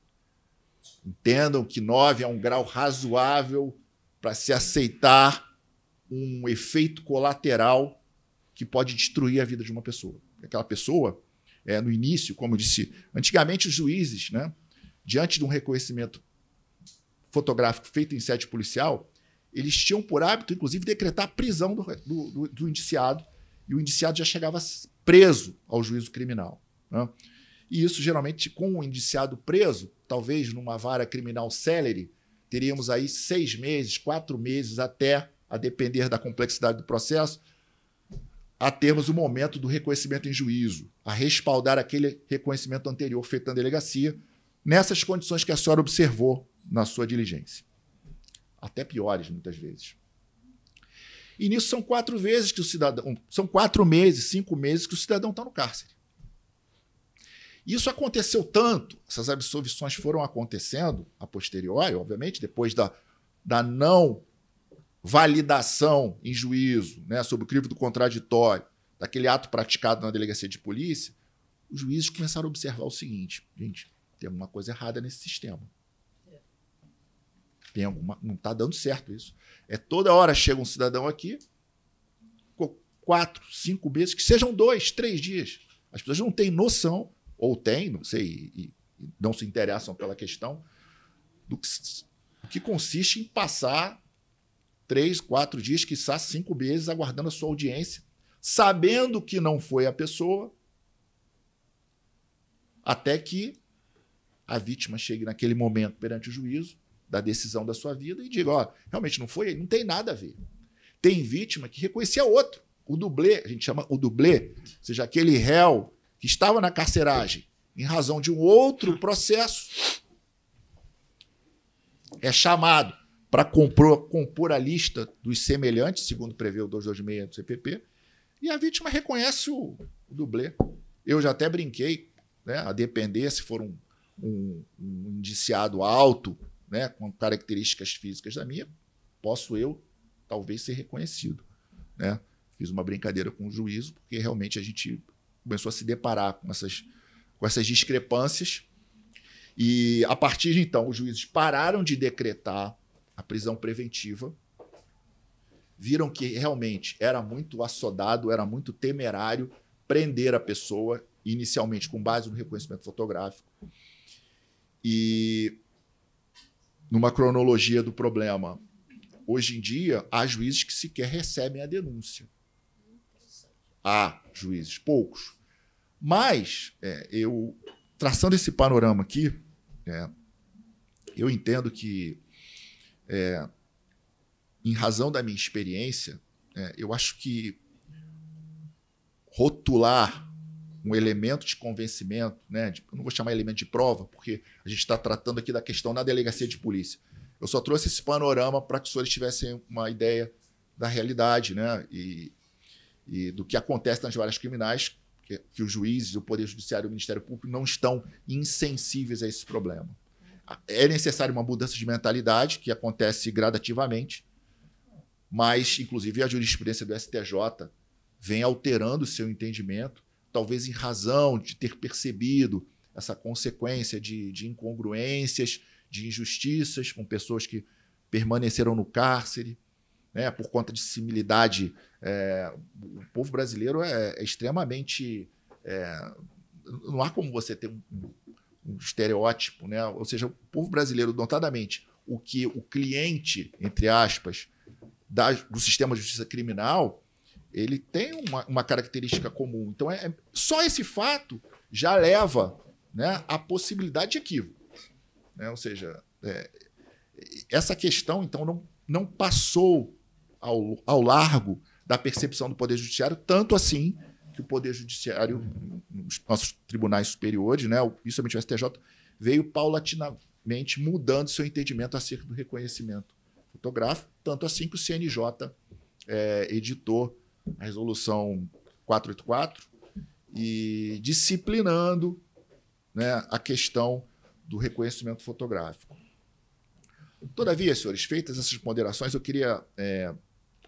Entendam que nove é um grau razoável para se aceitar um efeito colateral que pode destruir a vida de uma pessoa. Aquela pessoa é, no início, como eu disse, antigamente os juízes, né, diante de um reconhecimento fotográfico feito em sede policial, eles tinham por hábito, inclusive, decretar a prisão do, do, do indiciado, e o indiciado já chegava preso ao juízo criminal. Né? E isso, geralmente, com o indiciado preso, talvez numa vara criminal célere, teríamos aí seis meses, quatro meses, até, a depender da complexidade do processo, a termos o momento do reconhecimento em juízo, a respaldar aquele reconhecimento anterior feito na delegacia, nessas condições que a senhora observou na sua diligência. Até piores, muitas vezes. E nisso são quatro vezes que o cidadão. São quatro meses, cinco meses que o cidadão está no cárcere. Isso aconteceu tanto, essas absolvições foram acontecendo a posteriori, obviamente, depois da, da não validação em juízo, né, sobre o crivo do contraditório, daquele ato praticado na delegacia de polícia, os juízes começaram a observar o seguinte: gente, tem alguma coisa errada nesse sistema. Tem alguma, não está dando certo isso. É toda hora chega um cidadão aqui, quatro, cinco meses, que sejam dois, três dias. As pessoas não têm noção, ou têm, não sei, e, e não se interessam pela questão, do que, do que consiste em passar três, quatro dias, quiçá cinco meses, aguardando a sua audiência, sabendo que não foi a pessoa, até que a vítima chegue naquele momento perante o juízo da decisão da sua vida e diga: ó, realmente não foi, não tem nada a ver. Tem vítima que reconhecia outro. O dublê, a gente chama o dublê, ou seja, aquele réu que estava na carceragem em razão de um outro processo, é chamado para compor, compor a lista dos semelhantes, segundo prevê o 226 do CPP, e a vítima reconhece o, o dublê. Eu já até brinquei, né, a depender se for um, um, um indiciado alto, né, com características físicas da minha, posso eu talvez ser reconhecido. Né? Fiz uma brincadeira com o juízo, porque realmente a gente começou a se deparar com essas, com essas discrepâncias. E a partir de então, os juízes pararam de decretar a prisão preventiva. Viram que realmente era muito assodado, era muito temerário prender a pessoa, inicialmente com base no reconhecimento fotográfico. E numa cronologia do problema, hoje em dia, há juízes que sequer recebem a denúncia. Há juízes, poucos. Mas, é, eu, traçando esse panorama aqui, é, eu entendo que é, em razão da minha experiência, é, eu acho que rotular um elemento de convencimento, né, de, eu não vou chamar elemento de prova, porque a gente está tratando aqui da questão na delegacia de polícia. Eu só trouxe esse panorama para que os senhores tivessem uma ideia da realidade né, e, e do que acontece nas várias criminais, que, que os juízes, o Poder Judiciário e o Ministério Público não estão insensíveis a esse problema. É necessária uma mudança de mentalidade, que acontece gradativamente, mas, inclusive, a jurisprudência do STJ vem alterando o seu entendimento, talvez em razão de ter percebido essa consequência de, de incongruências, de injustiças com pessoas que permaneceram no cárcere, né, por conta de similidade. É, o povo brasileiro é, é extremamente. É, não há como você ter um, um estereótipo, né? Ou seja, o povo brasileiro, notadamente, o que o cliente, entre aspas, da, do sistema de justiça criminal, ele tem uma, uma característica comum. Então, é, é, só esse fato já leva né, à possibilidade de equívoco. Né? Ou seja, é, essa questão, então, não, não passou ao, ao largo da percepção do Poder Judiciário, tanto assim que o Poder Judiciário, os nossos tribunais superiores, né, principalmente o STJ, veio paulatinamente mudando seu entendimento acerca do reconhecimento fotográfico, tanto assim que o CNJ é, editou a resolução 484 e disciplinando né, a questão do reconhecimento fotográfico. Todavia, senhores, feitas essas ponderações, eu queria é,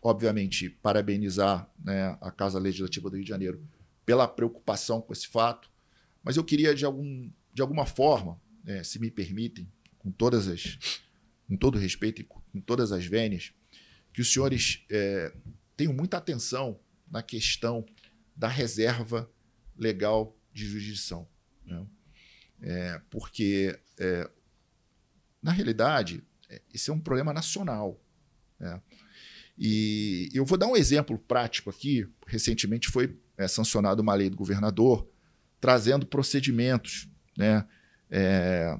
obviamente, parabenizar né, a Casa Legislativa do Rio de Janeiro pela preocupação com esse fato, mas eu queria, de, algum, de alguma forma, é, se me permitem, com todas as, com todo respeito e com todas as vênias, que os senhores é, tenham muita atenção na questão da reserva legal de jurisdição. Né? É, porque, é, na realidade, é, esse é um problema nacional. Né? E eu vou dar um exemplo prático aqui. Recentemente foi é, sancionada uma lei do governador trazendo procedimentos né, é,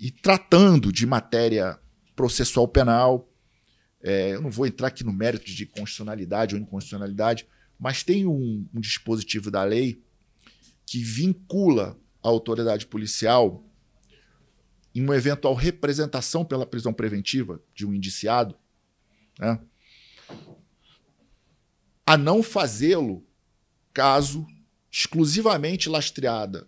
e tratando de matéria processual penal. É, eu não vou entrar aqui no mérito de constitucionalidade ou inconstitucionalidade, mas tem um, um dispositivo da lei que vincula a autoridade policial em uma eventual representação pela prisão preventiva de um indiciado, né? a não fazê-lo caso exclusivamente lastreada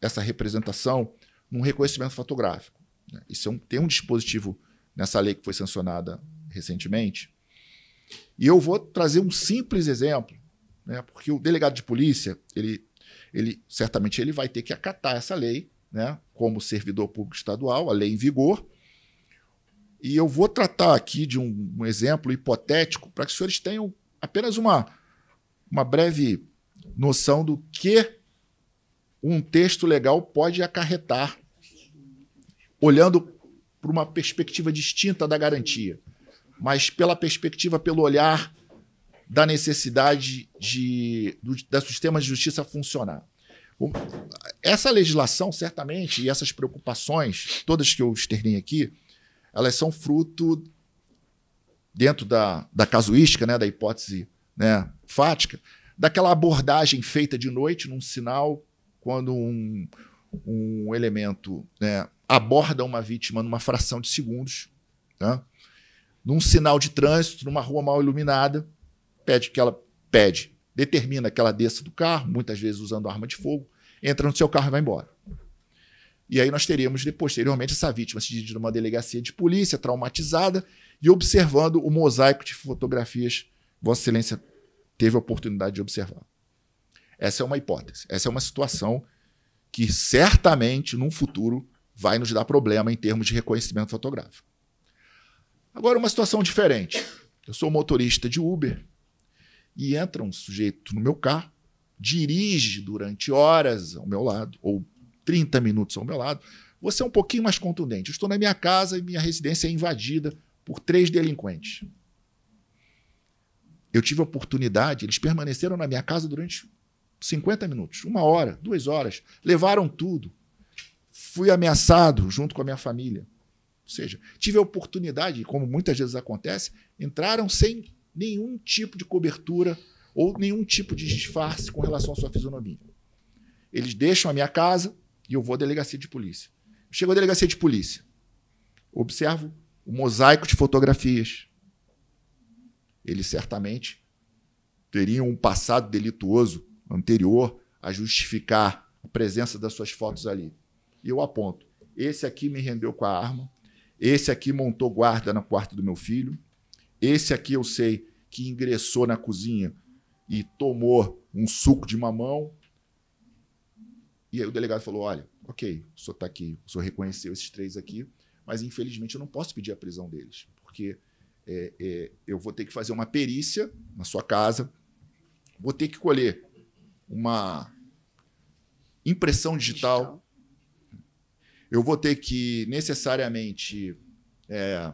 essa representação num reconhecimento fotográfico. Né? Isso é um, tem um dispositivo nessa lei que foi sancionada recentemente. E eu vou trazer um simples exemplo, né, porque o delegado de polícia, ele, ele certamente ele vai ter que acatar essa lei, né, como servidor público estadual, a lei em vigor. E eu vou tratar aqui de um, um exemplo hipotético para que os senhores tenham apenas uma, uma breve noção do que um texto legal pode acarretar, olhando por uma perspectiva distinta da garantia, mas pela perspectiva, pelo olhar da necessidade de, do, do sistema de justiça funcionar. Essa legislação, certamente, e essas preocupações, todas que eu externei aqui, elas são fruto dentro da, da casuística, né, da hipótese né, fática, daquela abordagem feita de noite num sinal, quando um, um elemento né, aborda uma vítima numa fração de segundos, né, num sinal de trânsito, numa rua mal iluminada, pede que ela pede, determina que ela desça do carro, muitas vezes usando arma de fogo, entra no seu carro e vai embora. E aí nós teríamos, posteriormente, essa vítima se dirigir a uma delegacia de polícia traumatizada e observando o mosaico de fotografias Vossa Excelência teve a oportunidade de observar. Essa é uma hipótese, essa é uma situação que certamente no futuro vai nos dar problema em termos de reconhecimento fotográfico. Agora, uma situação diferente. Eu sou motorista de Uber e entra um sujeito no meu carro, dirige durante horas ao meu lado, ou 30 minutos ao meu lado. Você é um pouquinho mais contundente. Eu estou na minha casa e minha residência é invadida por três delinquentes. Eu tive a oportunidade, eles permaneceram na minha casa durante 50 minutos, uma hora, duas horas, levaram tudo. Fui ameaçado junto com a minha família. Ou seja, tive a oportunidade, como muitas vezes acontece, entraram sem nenhum tipo de cobertura ou nenhum tipo de disfarce com relação à sua fisionomia. Eles deixam a minha casa e eu vou à delegacia de polícia. Chego à delegacia de polícia, observo o mosaico de fotografias. Ele certamente teria um passado delituoso anterior a justificar a presença das suas fotos ali. E eu aponto: esse aqui me rendeu com a arma, esse aqui montou guarda no quarto do meu filho, esse aqui eu sei que ingressou na cozinha e tomou um suco de mamão. E aí o delegado falou: olha, ok, o senhor está aqui, o senhor reconheceu esses três aqui, mas infelizmente eu não posso pedir a prisão deles, porque é, é, eu vou ter que fazer uma perícia na sua casa, vou ter que colher uma impressão digital, eu vou ter que necessariamente é,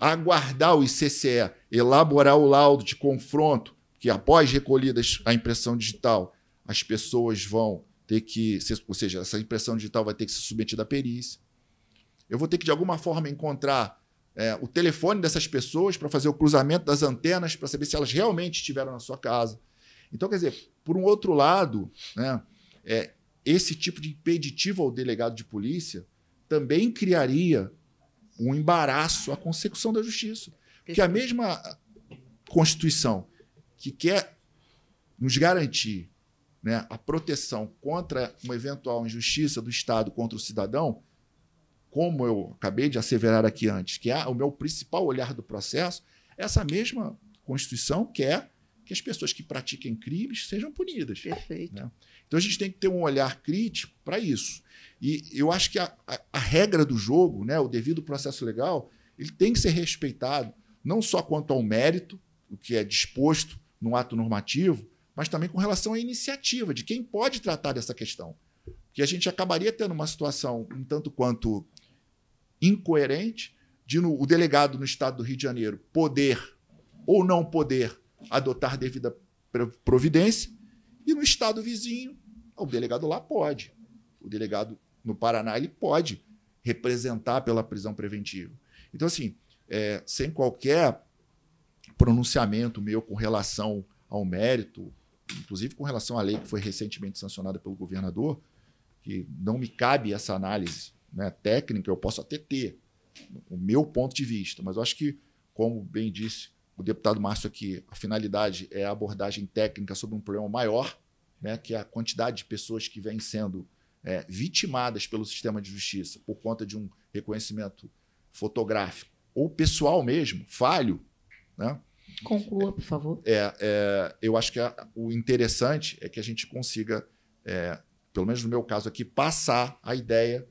aguardar o ICCE elaborar o laudo de confronto, que após recolhida a impressão digital, as pessoas vão ter que, ou seja, essa impressão digital vai ter que ser submetida à perícia. Eu vou ter que, de alguma forma, encontrar é, o telefone dessas pessoas para fazer o cruzamento das antenas, para saber se elas realmente estiveram na sua casa. Então, quer dizer, por um outro lado, né, é, esse tipo de impeditivo ao delegado de polícia também criaria um embaraço à consecução da justiça. Porque a mesma Constituição que quer nos garantir né, a proteção contra uma eventual injustiça do Estado contra o cidadão, como eu acabei de asseverar aqui antes, que é o meu principal olhar do processo, é essa mesma Constituição quer é que as pessoas que pratiquem crimes sejam punidas. Perfeito. Né? Então a gente tem que ter um olhar crítico para isso. E eu acho que a, a, a, regra do jogo, né, o devido processo legal, ele tem que ser respeitado, não só quanto ao mérito, o que é disposto no ato normativo, mas também com relação à iniciativa de quem pode tratar dessa questão. Porque a gente acabaria tendo uma situação um tanto quanto incoerente de no, o delegado no estado do Rio de Janeiro poder ou não poder adotar devida providência, e no estado vizinho, o delegado lá pode. O delegado no Paraná ele pode representar pela prisão preventiva. Então, assim, é, sem qualquer pronunciamento meu com relação ao mérito, inclusive com relação à lei que foi recentemente sancionada pelo governador, que não me cabe essa análise né, técnica eu posso até ter, o meu ponto de vista, mas eu acho que, como bem disse o deputado Márcio aqui, a finalidade é a abordagem técnica sobre um problema maior, né, que é a quantidade de pessoas que vêm sendo é, vitimadas pelo sistema de justiça por conta de um reconhecimento fotográfico ou pessoal mesmo, falho. Né? Conclua, por favor. É, é eu acho que a, o interessante é que a gente consiga, é, pelo menos no meu caso aqui, passar a ideia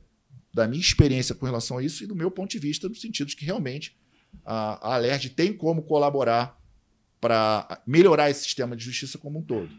da minha experiência com relação a isso e do meu ponto de vista, no sentido de que realmente a, a Alerj tem como colaborar para melhorar esse sistema de justiça como um todo.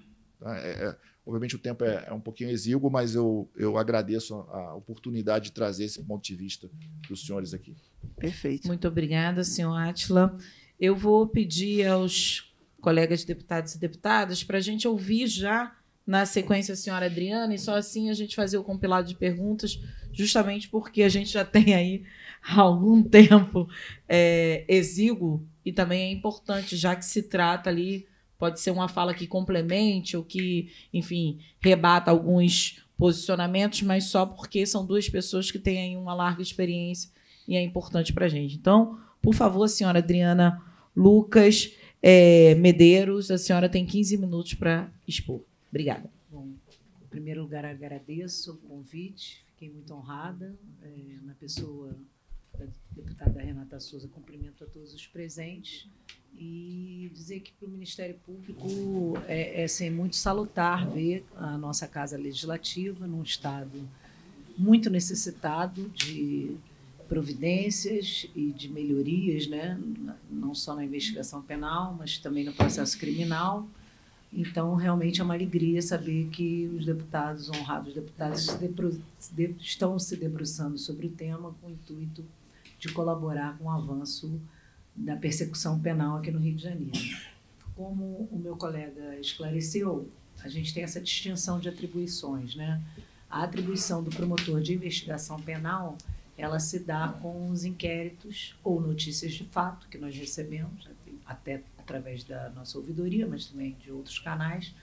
Tá? É, é, obviamente o tempo é, é, um pouquinho exíguo, mas eu, eu agradeço a, a, oportunidade de trazer esse ponto de vista dos senhores aqui. Perfeito. Muito obrigada, senhor Atila. Eu vou pedir aos colegas deputados e deputadas para a gente ouvir já na sequência a senhora Adriana e só assim a gente fazer o compilado de perguntas justamente porque a gente já tem aí há algum tempo é, exíguo e também é importante, já que se trata ali, pode ser uma fala que complemente ou que, enfim, rebata alguns posicionamentos, mas só porque são duas pessoas que têm aí uma larga experiência e é importante para a gente. Então, por favor, senhora Adriana Lucas é, Medeiros, a senhora tem 15 minutos para expor. Obrigada. Bom, em primeiro lugar, agradeço o convite, Fiquei muito honrada é, na pessoa da deputada Renata Souza. Cumprimento a todos os presentes e dizer que para o Ministério Público é, é assim, muito salutar ver a nossa Casa Legislativa num estado muito necessitado de providências e de melhorias, né? não só na investigação penal, mas também no processo criminal. Então, realmente é uma alegria saber que os deputados, honrados deputados, se debru... estão se debruçando sobre o tema com o intuito de colaborar com o avanço da persecução penal aqui no Rio de Janeiro. Como o meu colega esclareceu, a gente tem essa distinção de atribuições, né? A atribuição do promotor de investigação penal, ela se dá com os inquéritos ou notícias de fato que nós recebemos, até através da nossa ouvidoria, mas também de outros canais,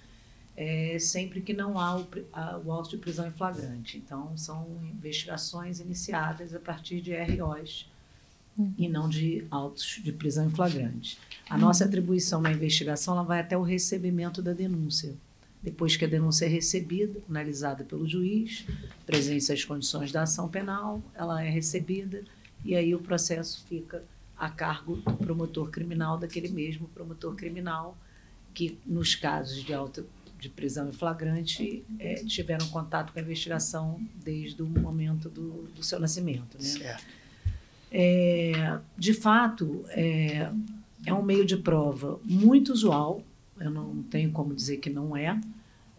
é, sempre que não há o, a, o auto de prisão em flagrante. Então, são investigações iniciadas a partir de ROs uhum. e não de autos de prisão em flagrante. A nossa atribuição na investigação ela vai até o recebimento da denúncia. Depois que a denúncia é recebida, analisada pelo juiz, presença as condições da ação penal, ela é recebida e aí o processo fica a cargo do promotor criminal, daquele mesmo promotor criminal que, nos casos de alta de prisão em flagrante, é, tiveram contato com a investigação desde o momento do, do seu nascimento. Né? Certo. É, de fato, é, é um meio de prova muito usual, eu não tenho como dizer que não é,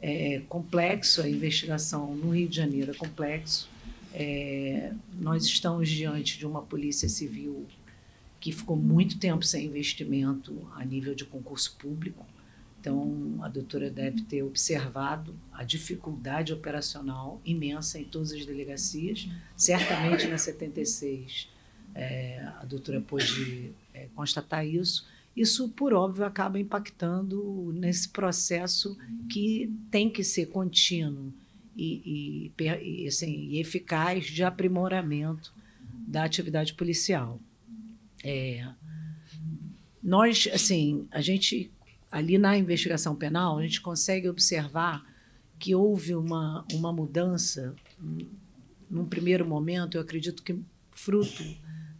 é complexo, a investigação no Rio de Janeiro é complexo, é, nós estamos diante de uma polícia civil que ficou muito tempo sem investimento a nível de concurso público. Então, a doutora deve ter observado a dificuldade operacional imensa em todas as delegacias. Certamente, na 76, é, a doutora pôde é, constatar isso. Isso, por óbvio, acaba impactando nesse processo que tem que ser contínuo e, e, e, assim, e eficaz de aprimoramento da atividade policial. É, nós, assim, a gente, ali na investigação penal, a gente consegue observar que houve uma, uma mudança. Num primeiro momento, eu acredito que fruto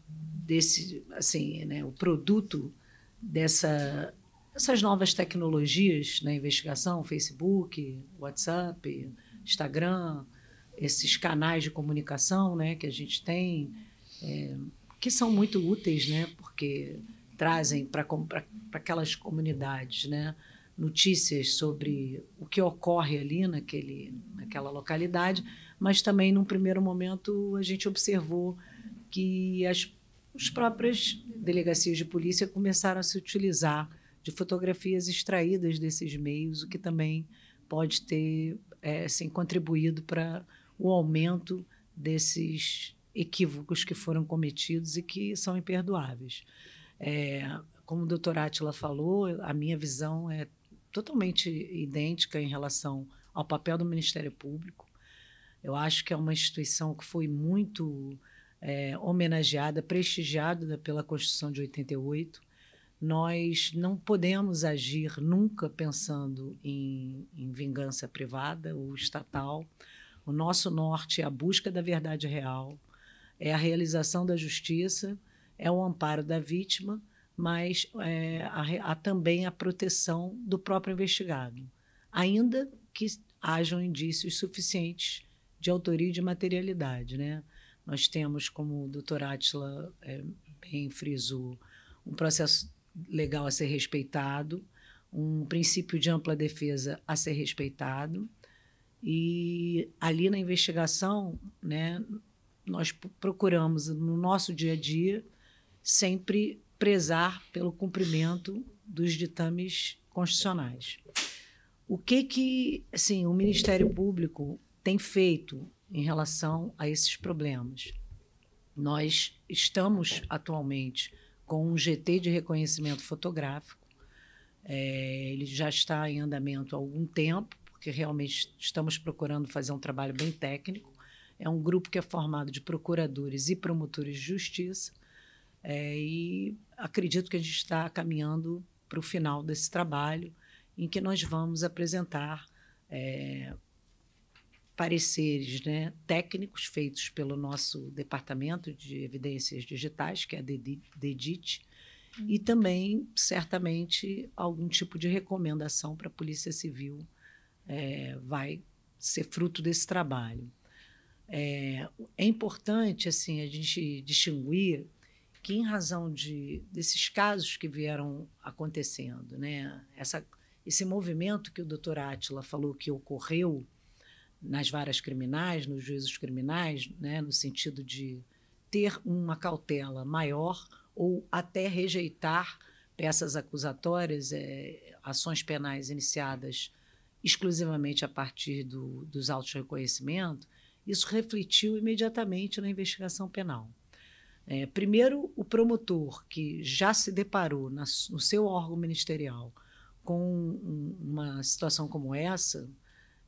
desse, assim, né, o produto dessa, dessas novas tecnologias na né, investigação, Facebook, WhatsApp, Instagram, esses canais de comunicação né, que a gente tem. É, que são muito úteis, né? Porque trazem para aquelas comunidades, né? Notícias sobre o que ocorre ali naquele, naquela localidade, mas também, num primeiro momento, a gente observou que as, as próprias delegacias de polícia começaram a se utilizar de fotografias extraídas desses meios, o que também pode ter é, assim, contribuído para o aumento desses equívocos que foram cometidos e que são imperdoáveis. É, como o doutor Atila falou, a minha visão é totalmente idêntica em relação ao papel do Ministério Público. Eu acho que é uma instituição que foi muito é, homenageada, prestigiada pela Constituição de 88. Nós não podemos agir nunca pensando em, em vingança privada ou estatal. O nosso norte é a busca da verdade real, é a realização da justiça, é o amparo da vítima, mas é, há também a proteção do próprio investigado, ainda que hajam indícios suficientes de autoria e de materialidade. Né? Nós temos, como o doutor Atila é, bem frisou, um processo legal a ser respeitado, um princípio de ampla defesa a ser respeitado. E ali na investigação, né, nós procuramos no nosso dia a dia sempre prezar pelo cumprimento dos ditames constitucionais. O que que, assim, o Ministério Público tem feito em relação a esses problemas? Nós estamos atualmente com um GT de reconhecimento fotográfico. É, ele já está em andamento há algum tempo, porque realmente estamos procurando fazer um trabalho bem técnico. É um grupo que é formado de procuradores e promotores de justiça. É, e acredito que a gente está caminhando para o final desse trabalho, em que nós vamos apresentar é, pareceres né, técnicos feitos pelo nosso Departamento de Evidências Digitais, que é a DEDIT, uhum. e também, certamente, algum tipo de recomendação para a Polícia Civil é, vai ser fruto desse trabalho. É, é importante assim a gente distinguir que em razão de, desses casos que vieram acontecendo, né, essa, esse movimento que o doutor Atila falou que ocorreu nas varas criminais, nos juízos criminais, né, no sentido de ter uma cautela maior ou até rejeitar peças acusatórias, é, ações penais iniciadas exclusivamente a partir do, dos autos de reconhecimento, isso refletiu imediatamente na investigação penal. É, primeiro, o promotor que já se deparou na, no seu órgão ministerial com uma situação como essa,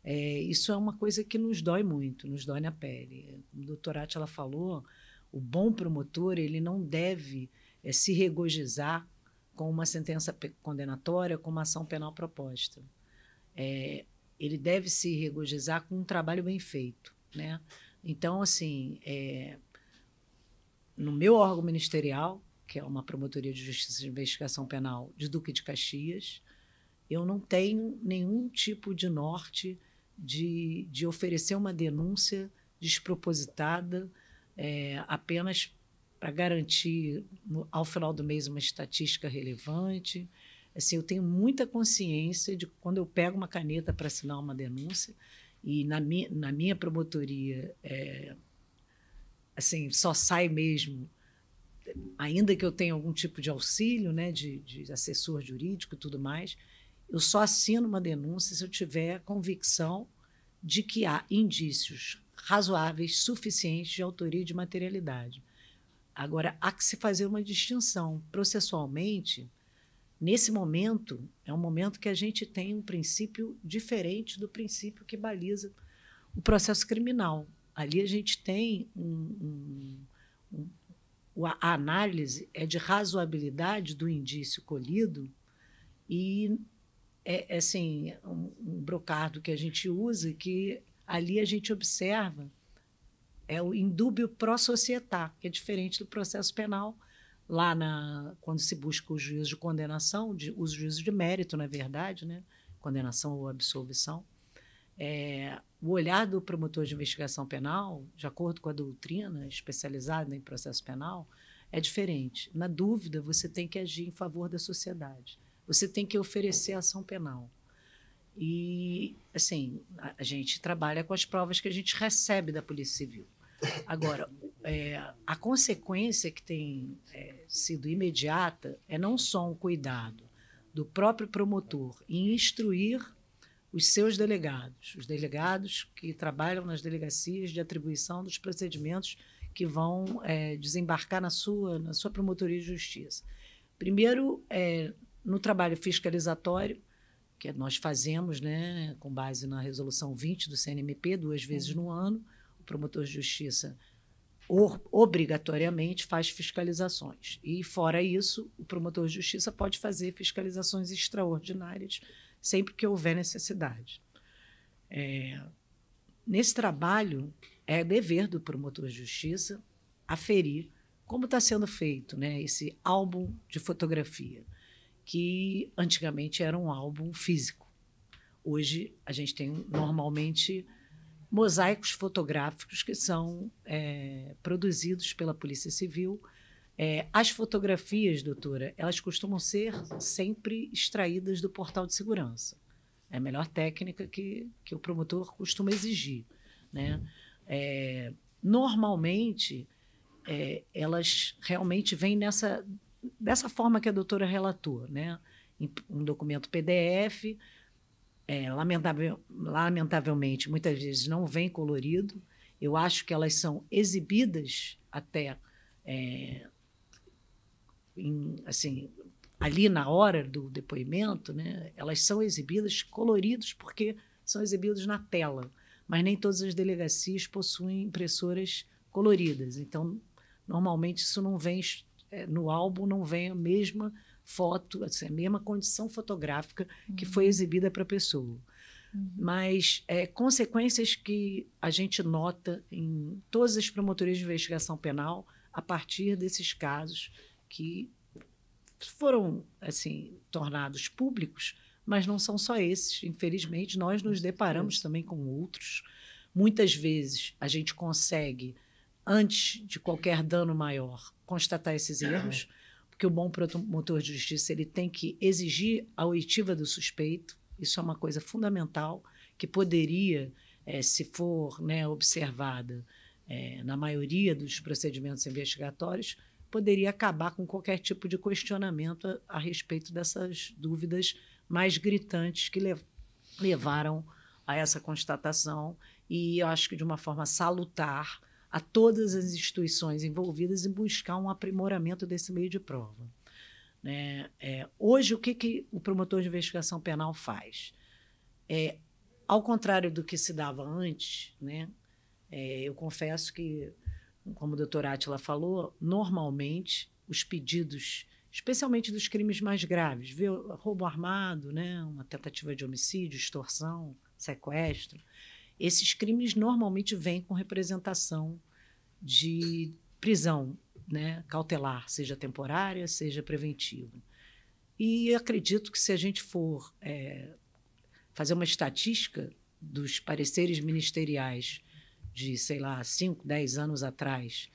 é, isso é uma coisa que nos dói muito, nos dói na pele. Como a doutora Atila falou, o bom promotor ele não deve é, se regozijar com uma sentença condenatória, com uma ação penal proposta. É, ele deve se regozijar com um trabalho bem feito né? Então, assim, é, no meu órgão ministerial, que é uma promotoria de justiça de investigação penal de Duque de Caxias, eu não tenho nenhum tipo de norte de, de oferecer uma denúncia despropositada é, apenas para garantir no, ao final do mês uma estatística relevante. Assim, eu tenho muita consciência de quando eu pego uma caneta para assinar uma denúncia, e na, mi na minha promotoria, é, assim, só sai mesmo, ainda que eu tenha algum tipo de auxílio, né, de, de assessor jurídico e tudo mais, eu só assino uma denúncia se eu tiver convicção de que há indícios razoáveis suficientes de autoria e de materialidade. Agora, há que se fazer uma distinção. Processualmente, Nesse momento, é um momento que a gente tem um princípio diferente do princípio que baliza o processo criminal. Ali a gente tem um, um, um, a análise é de razoabilidade do indício colhido e é, é, assim um, um brocardo que a gente usa que ali a gente observa é o indúbio pró-societar, que é diferente do processo penal, lá na quando se busca o juízo de condenação, de, os juízos de mérito, na verdade, né? condenação ou absolvição, é, o olhar do promotor de investigação penal, de acordo com a doutrina especializada em processo penal, é diferente. Na dúvida, você tem que agir em favor da sociedade. Você tem que oferecer ação penal. E, assim, a, a gente trabalha com as provas que a gente recebe da Polícia Civil. Agora, é, a consequência que tem é, sido imediata é não só um cuidado do próprio promotor em instruir os seus delegados, os delegados que trabalham nas delegacias de atribuição dos procedimentos que vão é, desembarcar na sua, na sua promotoria de justiça. Primeiro, é, no trabalho fiscalizatório, que nós fazemos né, com base na resolução 20 do CNMP, duas vezes uhum. no ano, o promotor de justiça obrigatoriamente faz fiscalizações. E, fora isso, o promotor de justiça pode fazer fiscalizações extraordinárias sempre que houver necessidade. É, nesse trabalho, é dever do promotor de justiça aferir como está sendo feito né, esse álbum de fotografia, que antigamente era um álbum físico. Hoje, a gente tem normalmente mosaicos fotográficos que são é, produzidos pela Polícia Civil. É, as fotografias, doutora, elas costumam ser sempre extraídas do portal de segurança. É a melhor técnica que, que o promotor costuma exigir. Né? É, normalmente, é, elas realmente vêm nessa, dessa forma que a doutora relatou, né? um documento PDF é, lamentavelmente, muitas vezes não vem colorido. Eu acho que elas são exibidas até é, em, assim ali na hora do depoimento, né? Elas são exibidas coloridos porque são exibidos na tela, mas nem todas as delegacias possuem impressoras coloridas. Então, normalmente isso não vem é, no álbum, não vem a mesma foto, assim, a mesma condição fotográfica uhum. que foi uhum. exibida para a pessoa. Uhum. Mas é, consequências que a gente nota em todas as promotorias de investigação penal a partir desses casos que foram assim tornados públicos, mas não são só esses. Infelizmente, nós nos deparamos também com outros. Muitas vezes a gente consegue, antes de qualquer dano maior, constatar esses uhum. erros porque o bom promotor de justiça ele tem que exigir a oitiva do suspeito. Isso é uma coisa fundamental que poderia, é, se for né, observada é, na maioria dos procedimentos investigatórios, poderia acabar com qualquer tipo de questionamento a, a respeito dessas dúvidas mais gritantes que levaram a essa constatação. E eu acho que de uma forma salutar a todas as instituições envolvidas em buscar um aprimoramento desse meio de prova. Né? É, hoje, o que, que o promotor de investigação penal faz? É, ao contrário do que se dava antes, né? É, eu confesso que, como o doutor Atila falou, normalmente os pedidos, especialmente dos crimes mais graves, roubo armado, né? uma tentativa de homicídio, extorsão, sequestro, esses crimes normalmente vêm com representação de prisão né, cautelar, seja temporária, seja preventiva. E acredito que se a gente for é, fazer uma estatística dos pareceres ministeriais de, sei lá, 5, 10 anos atrás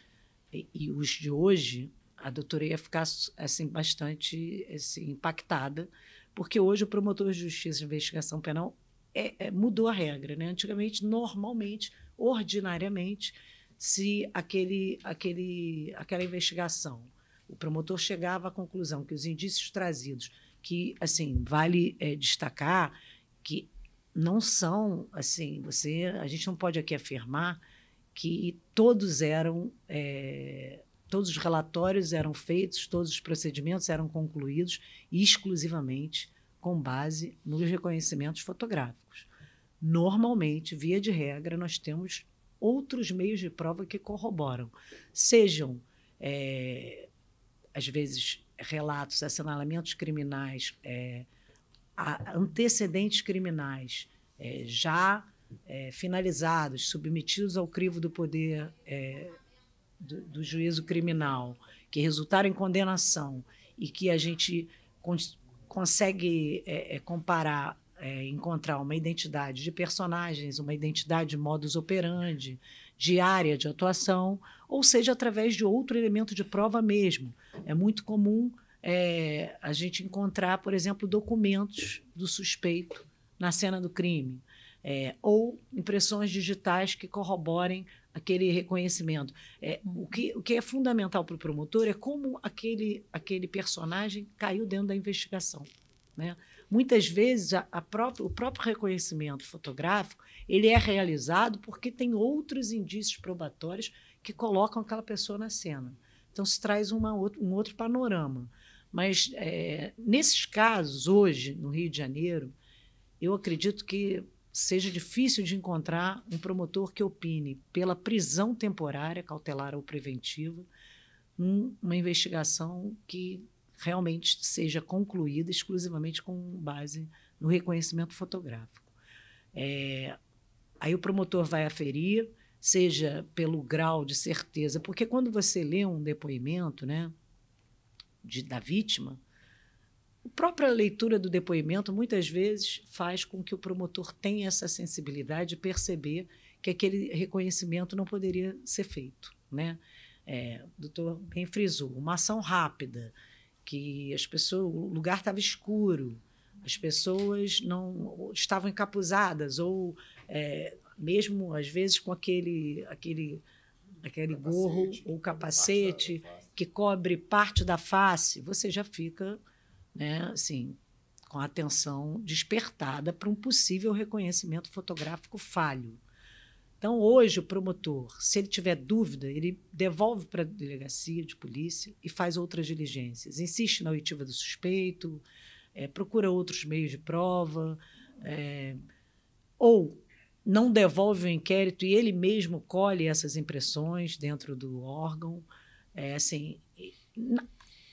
e, e, os de hoje, a doutora ia ficar assim, bastante assim, impactada, porque hoje o promotor de justiça de investigação penal é, é, mudou a regra. Né? Antigamente, normalmente, ordinariamente, se aquele, aquele, aquela investigação, o promotor chegava à conclusão que os indícios trazidos, que assim vale é, destacar que não são assim, você, a gente não pode aqui afirmar que todos eram é, todos os relatórios eram feitos, todos os procedimentos eram concluídos exclusivamente com base nos reconhecimentos fotográficos. Normalmente, via de regra, nós temos outros meios de prova que corroboram, sejam, é, às vezes, relatos, assinalamentos criminais, é, antecedentes criminais é, já é, finalizados, submetidos ao crivo do poder é, do, do juízo criminal, que resultaram em condenação e que a gente consegue é, é, comparar, é, encontrar uma identidade de personagens, uma identidade de modus operandi, de área de atuação, ou seja, através de outro elemento de prova mesmo. É muito comum é, a gente encontrar, por exemplo, documentos do suspeito na cena do crime, é, ou impressões digitais que corroborem aquele reconhecimento. É, o, que, o que é fundamental para o promotor é como aquele, aquele personagem caiu dentro da investigação. Né? Muitas vezes a, a próprio, o próprio reconhecimento fotográfico ele é realizado porque tem outros indícios probatórios que colocam aquela pessoa na cena. Então se traz uma, um outro panorama. Mas é, nesses casos hoje no Rio de Janeiro eu acredito que seja difícil de encontrar um promotor que opine pela prisão temporária, cautelar ou preventiva, um, uma investigação que realmente seja concluída exclusivamente com base no reconhecimento fotográfico. É, aí o promotor vai aferir, seja pelo grau de certeza, porque quando você lê um depoimento né, de, da vítima, a própria leitura do depoimento muitas vezes faz com que o promotor tenha essa sensibilidade de perceber que aquele reconhecimento não poderia ser feito, né? É, o doutor bem frisou, uma ação rápida, que as pessoas, o lugar estava escuro, as pessoas não estavam encapuzadas ou é, mesmo às vezes com aquele aquele aquele gorro ou capacete que cobre parte da face, você já fica né, assim, com a atenção despertada para um possível reconhecimento fotográfico falho. Então, hoje, o promotor, se ele tiver dúvida, ele devolve para a delegacia de polícia e faz outras diligências. Insiste na oitiva do suspeito, é, procura outros meios de prova, é, ou não devolve o inquérito e ele mesmo colhe essas impressões dentro do órgão. É, assim,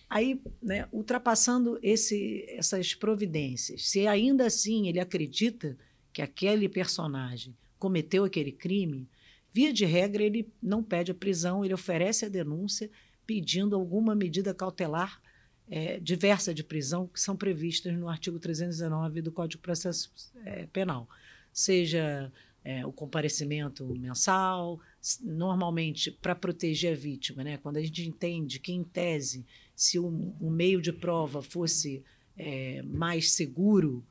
Aí, né, ultrapassando esse, essas providências, se ainda assim ele acredita que aquele personagem cometeu aquele crime, via de regra ele não pede a prisão, ele oferece a denúncia pedindo alguma medida cautelar é, diversa de prisão que são previstas no artigo 319 do Código de Processo é, Penal, seja é, o comparecimento mensal, normalmente para proteger a vítima, né? Quando a gente entende que em tese se o, meio de prova fosse é, mais seguro,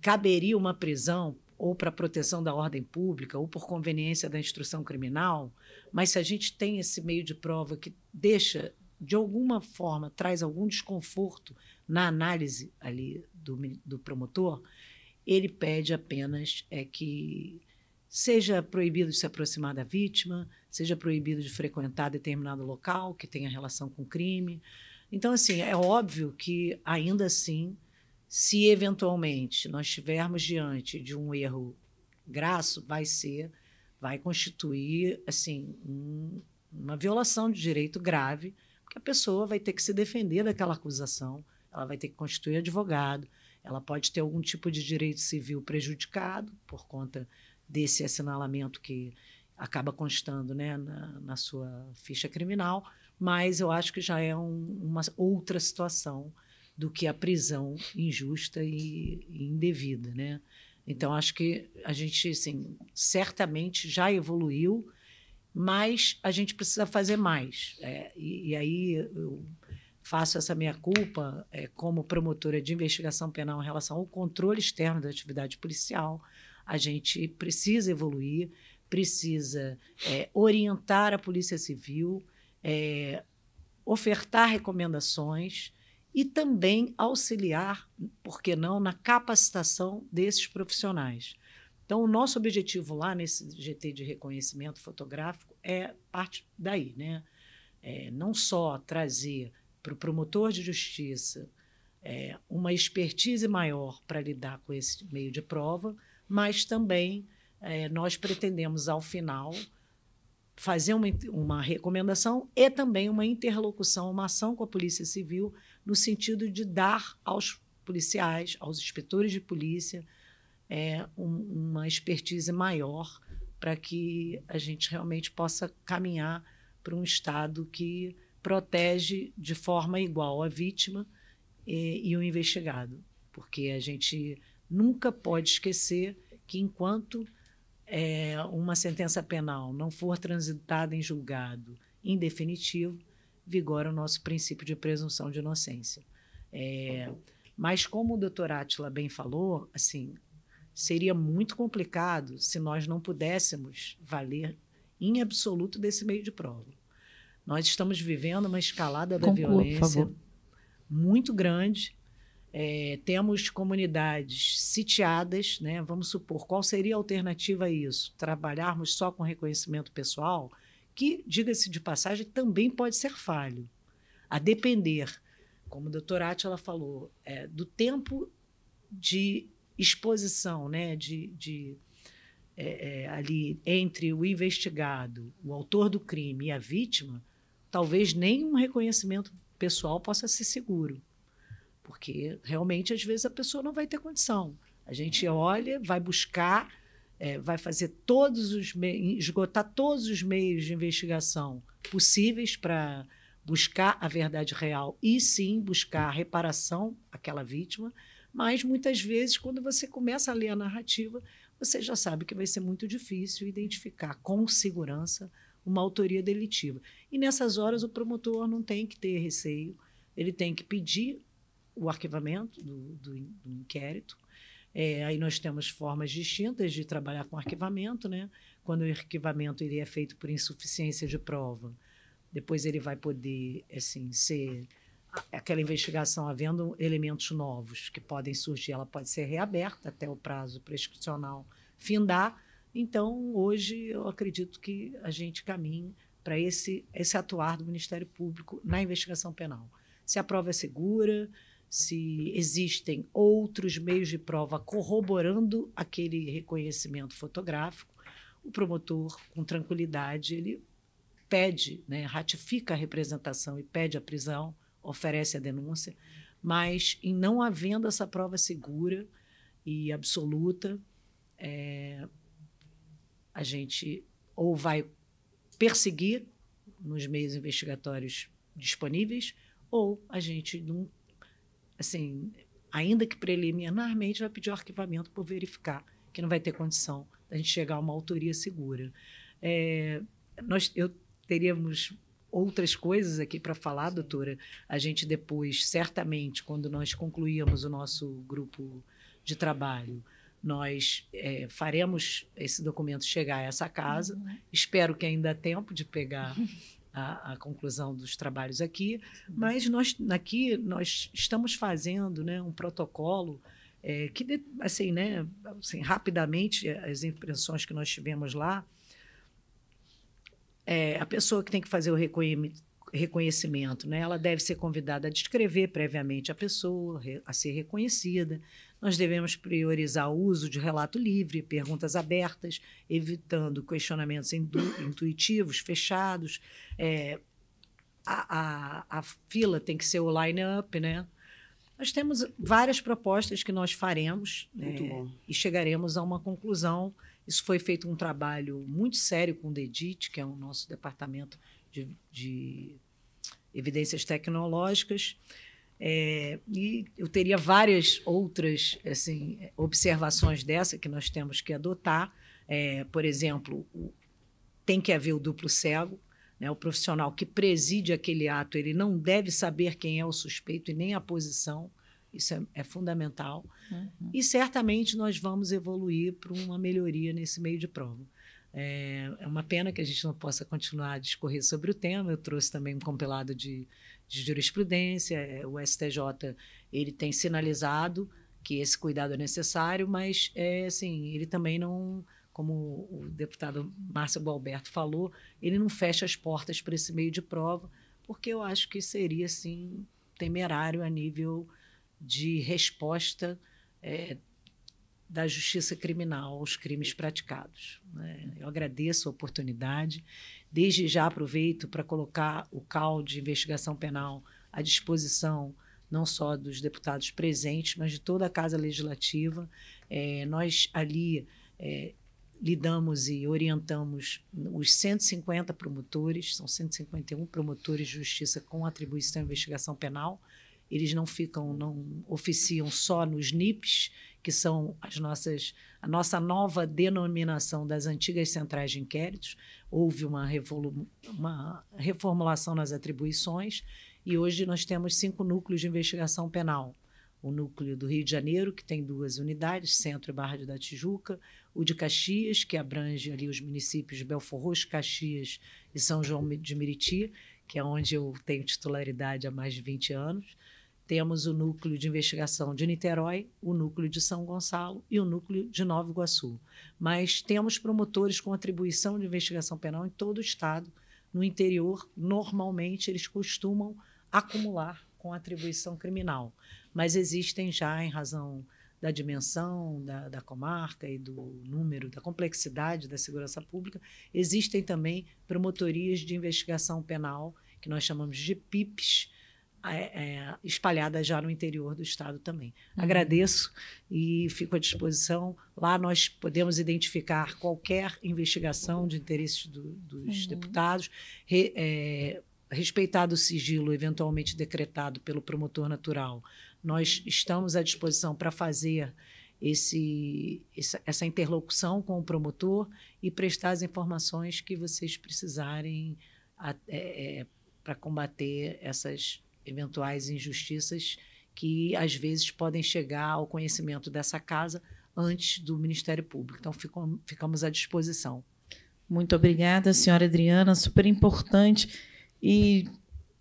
caberia uma prisão ou para proteção da ordem pública ou por conveniência da instrução criminal, mas se a gente tem esse meio de prova que deixa, de alguma forma, traz algum desconforto na análise ali do, do promotor, ele pede apenas é que seja proibido de se aproximar da vítima, seja proibido de frequentar determinado local que tenha relação com crime. Então, assim, é óbvio que, ainda assim, se eventualmente nós estivermos diante de um erro graço, vai ser, vai constituir, assim, um, uma violação de direito grave, porque a pessoa vai ter que se defender daquela acusação, ela vai ter que constituir advogado, ela pode ter algum tipo de direito civil prejudicado por conta desse assinalamento que acaba constando né, na, na sua ficha criminal, mas eu acho que já é um, uma outra situação do que a prisão injusta e, indevida, né? Então acho que a gente, assim, certamente já evoluiu, mas a gente precisa fazer mais. É, e, e, aí eu faço essa minha culpa é, como promotora de investigação penal em relação ao controle externo da atividade policial a gente precisa evoluir, precisa é, orientar a Polícia Civil, é, ofertar recomendações e também auxiliar, por que não, na capacitação desses profissionais. Então, o nosso objetivo lá nesse GT de reconhecimento fotográfico é parte daí, né? É, não só trazer para o promotor de justiça é, uma expertise maior para lidar com esse meio de prova, mas também é, nós pretendemos, ao final, fazer uma, uma recomendação e também uma interlocução, uma ação com a Polícia Civil, no sentido de dar aos policiais, aos inspetores de polícia, é, um, uma expertise maior para que a gente realmente possa caminhar para um Estado que protege de forma igual a vítima e, e o investigado. Porque a gente nunca pode esquecer que enquanto é, uma sentença penal não for transitada em julgado em definitivo, vigora o nosso princípio de presunção de inocência. É, mas como o doutor Atila bem falou, assim, seria muito complicado se nós não pudéssemos valer em absoluto desse meio de prova. Nós estamos vivendo uma escalada da violência muito grande é, temos comunidades sitiadas, né? vamos supor, qual seria a alternativa a isso? Trabalharmos só com reconhecimento pessoal, que, diga-se de passagem, também pode ser falho, a depender, como a doutora ela falou, é, do tempo de exposição, né? de, de é, é, ali entre o investigado, o autor do crime e a vítima, talvez nem um reconhecimento pessoal possa ser seguro. Porque realmente, às vezes, a pessoa não vai ter condição. A gente olha, vai buscar, é, vai fazer todos os esgotar todos os meios de investigação possíveis para buscar a verdade real e sim buscar a reparação àquela vítima. Mas muitas vezes, quando você começa a ler a narrativa, você já sabe que vai ser muito difícil identificar com segurança uma autoria delitiva. E nessas horas o promotor não tem que ter receio, ele tem que pedir o arquivamento do, do, do inquérito. É, aí nós temos formas distintas de trabalhar com arquivamento, né? Quando o arquivamento ele é feito por insuficiência de prova, depois ele vai poder, assim, ser aquela investigação havendo elementos novos que podem surgir, ela pode ser reaberta até o prazo prescricional findar. Então, hoje eu acredito que a gente caminhe para esse esse atuar do Ministério Público na investigação penal. Se a prova é segura, se existem outros meios de prova corroborando aquele reconhecimento fotográfico, o promotor, com tranquilidade, ele pede, né, ratifica a representação e pede a prisão, oferece a denúncia, mas em não havendo essa prova segura e absoluta, é, a gente ou vai perseguir nos meios investigatórios disponíveis, ou a gente não assim, ainda que preliminarmente, vai pedir o arquivamento por verificar que não vai ter condição da gente chegar a uma autoria segura. É, nós, eu teríamos outras coisas aqui para falar, doutora. A gente depois, certamente, quando nós concluirmos o nosso grupo de trabalho, nós é, faremos esse documento chegar a essa casa. Uhum. Espero que ainda há tempo de pegar [LAUGHS] a, a, conclusão dos trabalhos aqui, mas nós aqui nós estamos fazendo né, um protocolo é, que assim, né, assim, rapidamente é, as impressões que nós tivemos lá, é, a pessoa que tem que fazer o reconhecimento, né, ela deve ser convidada a descrever previamente a pessoa, a ser reconhecida, nós devemos priorizar o uso de relato livre, perguntas abertas, evitando questionamentos intuitivos, fechados. É, a, a, a fila tem que ser o line-up, né? Nós temos várias propostas que nós faremos é, e chegaremos a uma conclusão. Isso foi feito um trabalho muito sério com o DEDIT, que é o nosso departamento de, de evidências tecnológicas. É, e eu teria várias outras assim, observações dessa que nós temos que adotar. É, por exemplo, tem que haver o duplo cego. Né? O profissional que preside aquele ato ele não deve saber quem é o suspeito e nem a posição. Isso é, é fundamental. Uhum. E certamente nós vamos evoluir para uma melhoria nesse meio de prova. É, é uma pena que a gente não possa continuar a discorrer sobre o tema. Eu trouxe também um compilado de de jurisprudência. É, o STJ ele tem sinalizado que esse cuidado é necessário, mas é assim, ele também não, como o deputado Márcio Gualberto falou, ele não fecha as portas para esse meio de prova, porque eu acho que seria assim temerário a nível de resposta é, da justiça criminal aos crimes praticados. Né? Eu agradeço a oportunidade Desde já aproveito para colocar o CAL de investigação penal à disposição não só dos deputados presentes, mas de toda a Casa Legislativa. É, nós ali é, lidamos e orientamos os 150 promotores, são 151 promotores de justiça com atribuição à investigação penal. Eles não ficam, não oficiam só nos NIPs, que são as nossas a nossa nova denominação das antigas centrais de inquéritos. Houve uma, uma reformulação nas atribuições e hoje nós temos cinco núcleos de investigação penal. O núcleo do Rio de Janeiro, que tem duas unidades, Centro e Barra da Tijuca, o de Caxias, que abrange ali os municípios de Belfort Roxo, Caxias e São João de Meriti, que é onde eu tenho titularidade há mais de 20 anos, temos o núcleo de investigação de Niterói, o núcleo de São Gonçalo e o núcleo de Nova Iguaçu. Mas temos promotores com atribuição de investigação penal em todo o estado. No interior, normalmente, eles costumam acumular com atribuição criminal, mas existem já, em razão da dimensão da, da comarca e do número, da complexidade da segurança pública, existem também promotorias de investigação penal, que nós chamamos de PIPs, é, espalhadas já no interior do estado também. Uhum. Agradeço e fico à disposição. Lá nós podemos identificar qualquer investigação de interesses do, dos uhum. deputados, re, é, respeitado o sigilo eventualmente decretado pelo promotor natural. Nós estamos à disposição para fazer esse, essa interlocução com o promotor e prestar as informações que vocês precisarem é, é, para combater essas eventuais injustiças que às vezes podem chegar ao conhecimento dessa casa antes do Ministério Público. Então, ficam, ficamos à disposição. Muito obrigada, senhora Adriana, super importante. E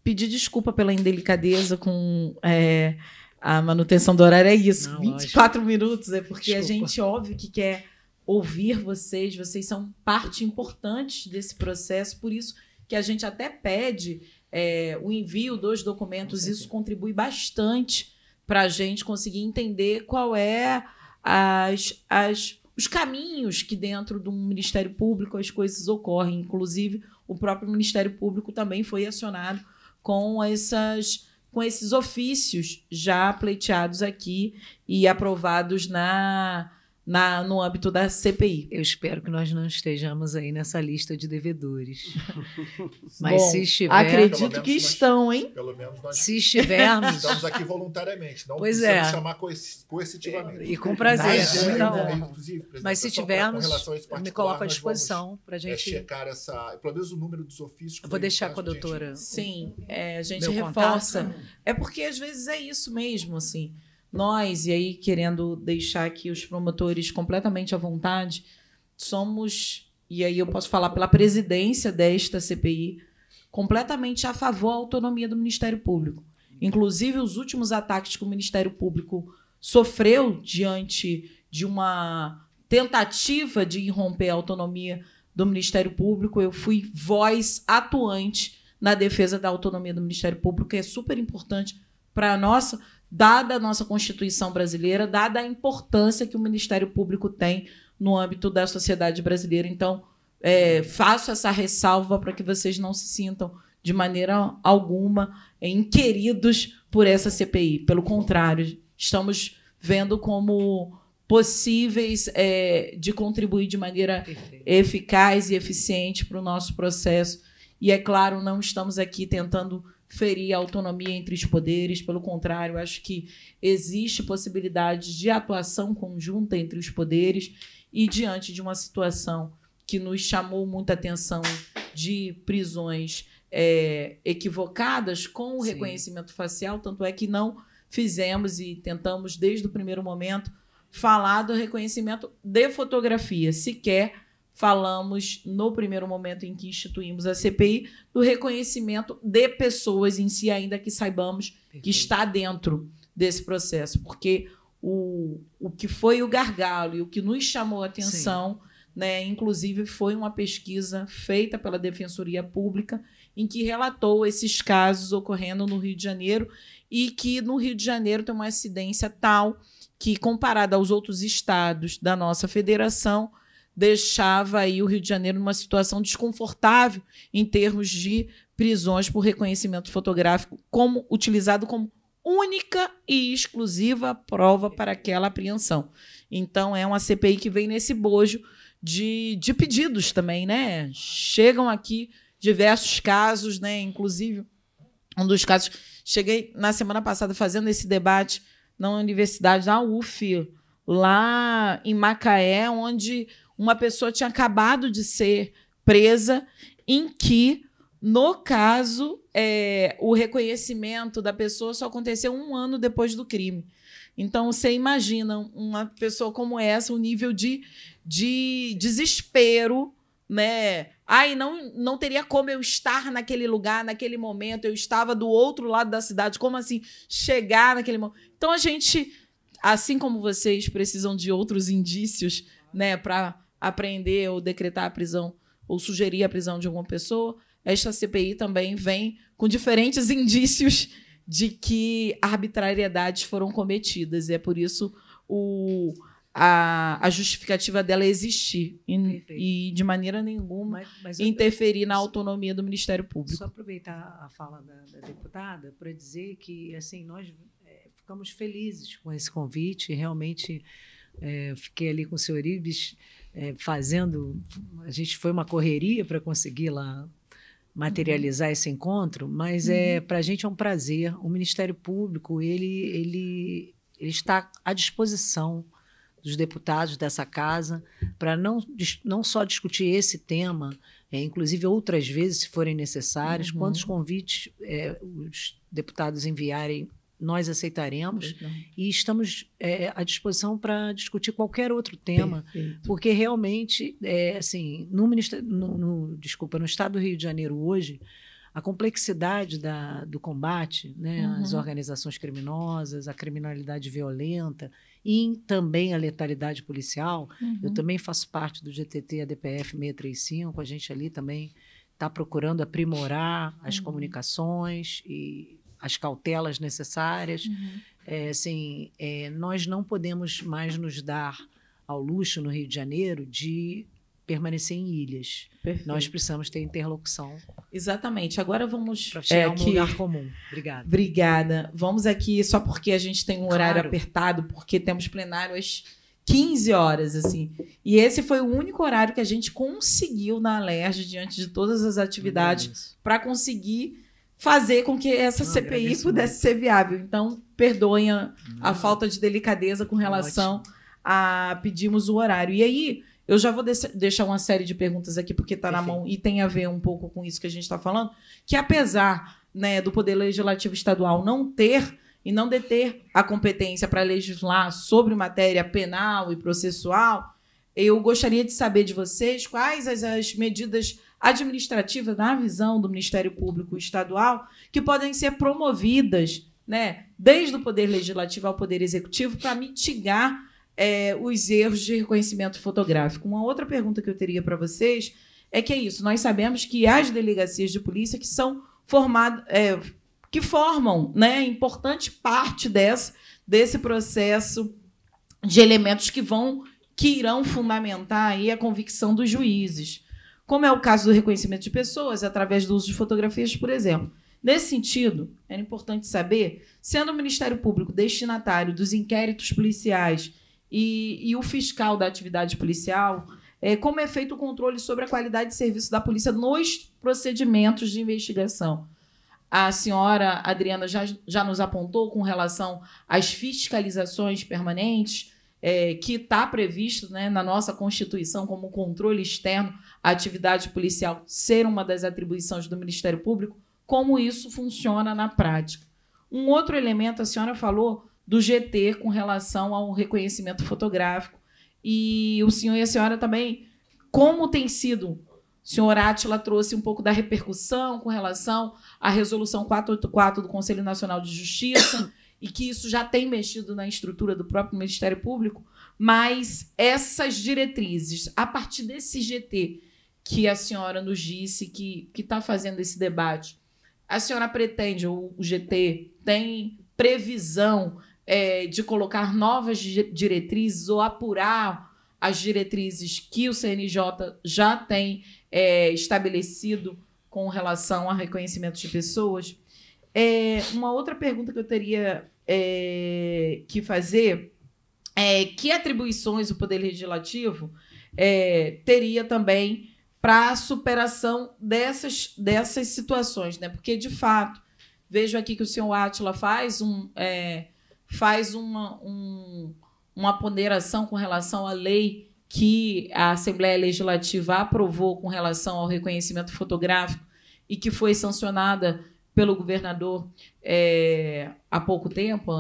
pedir desculpa pela indelicadeza com é, a manutenção do horário, é isso, Não, 24 lógico. minutos, é porque desculpa. a gente, óbvio, que quer ouvir vocês, vocês são parte importante desse processo, por isso que a gente até pede é, o envio dos documentos, isso contribui bastante para a gente conseguir entender qual é as, as, os caminhos que dentro do Ministério Público as coisas ocorrem. Inclusive, o próprio Ministério Público também foi acionado com essas com esses ofícios já pleiteados aqui e aprovados na na, no âmbito da CPI. Eu espero que nós não estejamos aí nessa lista de devedores. [LAUGHS] Mas Bom, se estiver. Acredito que nós, estão, hein? Pelo menos nós se estivermos. Estamos aqui voluntariamente, não pois é. chamar coercitivamente. E com prazer. Então, Mas se tivermos, me coloco à disposição para a é, gente. É checar essa, pelo menos o número dos ofícios. Eu vou deixar com a doutora. Gente... Sim, é, a gente Meu reforça. Contato. É porque às vezes é isso mesmo, assim nós, e aí querendo deixar aqui os promotores completamente à vontade, somos, e aí eu posso falar pela presidência desta CPI, completamente a favor da autonomia do Ministério Público. Inclusive, os últimos ataques que o Ministério Público sofreu diante de uma tentativa de romper a autonomia do Ministério Público, eu fui voz atuante na defesa da autonomia do Ministério Público, que é super importante para a nossa dada a nossa Constituição brasileira, dada a importância que o Ministério Público tem no âmbito da sociedade brasileira. Então, é, faço essa ressalva para que vocês não se sintam de maneira alguma é, inqueridos por essa CPI. Pelo contrário, estamos vendo como possíveis é, de contribuir de maneira Perfeito. eficaz e eficiente para o nosso processo. E é claro, não estamos aqui tentando ferir a autonomia entre os poderes, pelo contrário, acho que existe possibilidade de atuação conjunta entre os poderes e diante de uma situação que nos chamou muita atenção de prisões é, equivocadas com o Sim. reconhecimento facial, tanto é que não fizemos e tentamos desde o primeiro momento falar do reconhecimento de fotografia, sequer falamos no primeiro momento em que instituímos a CPI, do reconhecimento de pessoas em si, ainda que saibamos Perfeito. que está dentro desse processo, porque o, o que foi o gargalo e o que nos chamou a atenção, né, inclusive foi uma pesquisa feita pela Defensoria Pública em que relatou esses casos ocorrendo no Rio de Janeiro e que no Rio de Janeiro tem uma incidência tal que comparada aos outros estados da nossa federação, deixava aí o Rio de Janeiro numa situação desconfortável em termos de prisões por reconhecimento fotográfico, como utilizado como única e exclusiva prova para aquela apreensão. Então é uma CPI que vem nesse bojo de, de pedidos também, né? Chegam aqui diversos casos, né? Inclusive um dos casos cheguei na semana passada fazendo esse debate na universidade da UF lá em Macaé, onde uma pessoa tinha acabado de ser presa, em que, no caso, é, o reconhecimento da pessoa só aconteceu um ano depois do crime. Então, você imagina uma pessoa como essa, o um nível de, de desespero, né? Ai, não, não teria como eu estar naquele lugar, naquele momento. Eu estava do outro lado da cidade. Como assim chegar naquele momento? Então, a gente, assim como vocês precisam de outros indícios, né, para apreender ou decretar a prisão ou sugerir a prisão de alguma pessoa, esta CPI também vem com diferentes [LAUGHS] indícios de que arbitrariedades foram cometidas. E é por isso o, a, a justificativa dela existir e, e de maneira nenhuma, mas, mas interferir eu, na autonomia do Ministério Público. Só aproveitar a fala da, da deputada para dizer que assim nós é, ficamos felizes com esse convite, realmente é, fiquei ali com o senhor Ibis é, fazendo. A gente foi uma correria para conseguir lá materializar uhum. esse encontro, mas é, uhum. é para a gente é um prazer. O Ministério Público ele, ele, ele está à disposição dos deputados dessa casa para não, não só discutir esse tema, é, inclusive outras vezes, se forem necessários, uhum. quantos convites é, os deputados enviarem nós aceitaremos Perfeito. e estamos é, à disposição para discutir qualquer outro tema, Perfeito. porque realmente, é, assim, no, no, no, desculpa, no estado do Rio de Janeiro hoje, a complexidade da, do combate, né, uhum. as organizações criminosas, a criminalidade violenta e também a letalidade policial. Uhum. Eu também faço parte do GTT ADPF 635, a gente ali também está procurando aprimorar as uhum. comunicações e as cautelas necessárias. Uhum. É, assim, é, nós não podemos mais nos dar ao luxo no Rio de Janeiro de permanecer em ilhas. Perfeito. Nós precisamos ter interlocução. Exatamente. Agora vamos para chegar é, um que... lugar comum. Obrigada. Obrigada. Vamos aqui só porque a gente tem um horário claro. apertado, porque temos plenário às 15 horas assim. E esse foi o único horário que a gente conseguiu na Alerj diante de todas as atividades para conseguir fazer com que essa Não, CPI pudesse muito. ser viável. Então, perdoem a, a falta de delicadeza com relação a pedimos o horário. E aí, eu já vou deixar uma série de perguntas aqui, porque está na mão e tem a ver um pouco com isso que a gente está falando, que apesar né, do Poder Legislativo Estadual não ter e não deter a competência para legislar sobre matéria penal e processual, eu gostaria de saber de vocês quais as, as medidas administrativas, na visão do Ministério Público Estadual, que podem ser promovidas, né, desde o Poder Legislativo ao Poder Executivo, para mitigar é, os erros de reconhecimento fotográfico. Uma outra pergunta que eu teria para vocês é que é isso. Nós sabemos que as delegacias de polícia que são formadas, é, que formam, né, importante parte dessa, desse processo de elementos que vão que irão fundamentar aí a convicção dos juízes como é o caso do reconhecimento de pessoas através do uso de fotografias, por exemplo. Nesse sentido, era importante saber, sendo o Ministério Público destinatário dos inquéritos policiais e, e o fiscal da atividade policial, é, como é feito o controle sobre a qualidade de serviço da polícia nos procedimentos de investigação. A senhora Adriana já, já nos apontou com relação às fiscalizações permanentes, é, que está previsto né, na nossa Constituição como controle externo a atividade policial ser uma das atribuições do Ministério Público, como isso funciona na prática. Um outro elemento, a senhora falou do GT com relação ao reconhecimento fotográfico, e o senhor e a senhora também, como tem sido? O senhor Átila trouxe um pouco da repercussão com relação à resolução 484 do Conselho Nacional de Justiça, [COUGHS] e que isso já tem mexido na estrutura do próprio Ministério Público, mas essas diretrizes, a partir desse GT, que a senhora nos disse que está fazendo esse debate. A senhora pretende, o GT tem previsão é, de colocar novas diretrizes ou apurar as diretrizes que o CNJ já tem é, estabelecido com relação ao reconhecimento de pessoas? É, uma outra pergunta que eu teria é, que fazer é que atribuições o Poder Legislativo é, teria também para a superação dessas, dessas situações, né? Porque, de fato, vejo aqui que o senhor Atila faz, um, é, faz uma, um, uma ponderação com relação à lei que a Assembleia Legislativa aprovou com relação ao reconhecimento fotográfico e que foi sancionada pelo governador é, há pouco tempo,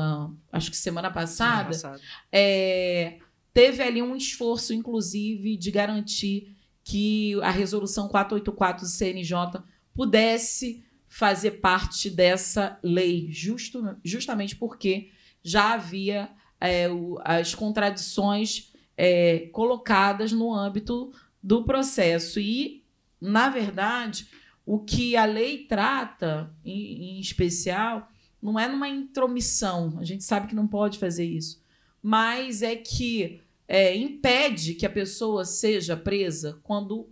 acho que semana passada, semana passada. É, teve ali um esforço, inclusive, de garantir que a resolução 484 do CNJ pudesse fazer parte dessa lei, justo, justamente porque já havia é, o, as contradições é, colocadas no âmbito do processo. E, na verdade, o que a lei trata, em, em especial, não é numa intromissão, a gente sabe que não pode fazer isso, mas é que é, impede que a pessoa seja presa quando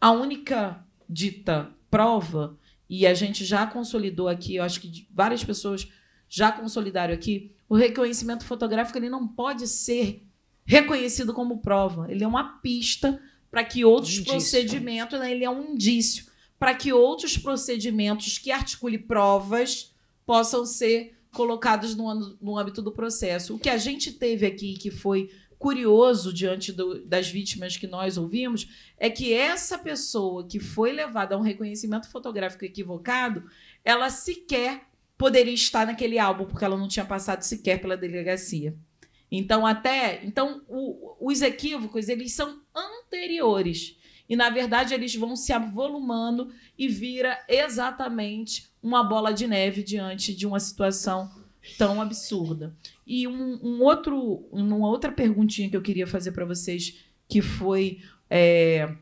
a única dita prova, e a gente já consolidou aqui, eu acho que várias pessoas já consolidaram aqui, o reconhecimento fotográfico ele não pode ser reconhecido como prova. Ele é uma pista para que outros indício. procedimentos, é. né, ele é um indício para que outros procedimentos que articule provas possam ser colocados no, no âmbito do processo. O que a gente teve aqui, que foi curioso diante do, das vítimas que nós ouvimos é que essa pessoa que foi levada a um reconhecimento fotográfico equivocado, ela sequer poderia estar naquele álbum porque ela não tinha passado sequer pela delegacia. Então até, então o, os equívocos eles são anteriores e na verdade eles vão se avolumando e vira exatamente uma bola de neve diante de uma situação tão absurda. E um, um outro, uma outra perguntinha que eu queria fazer para vocês, que foi é,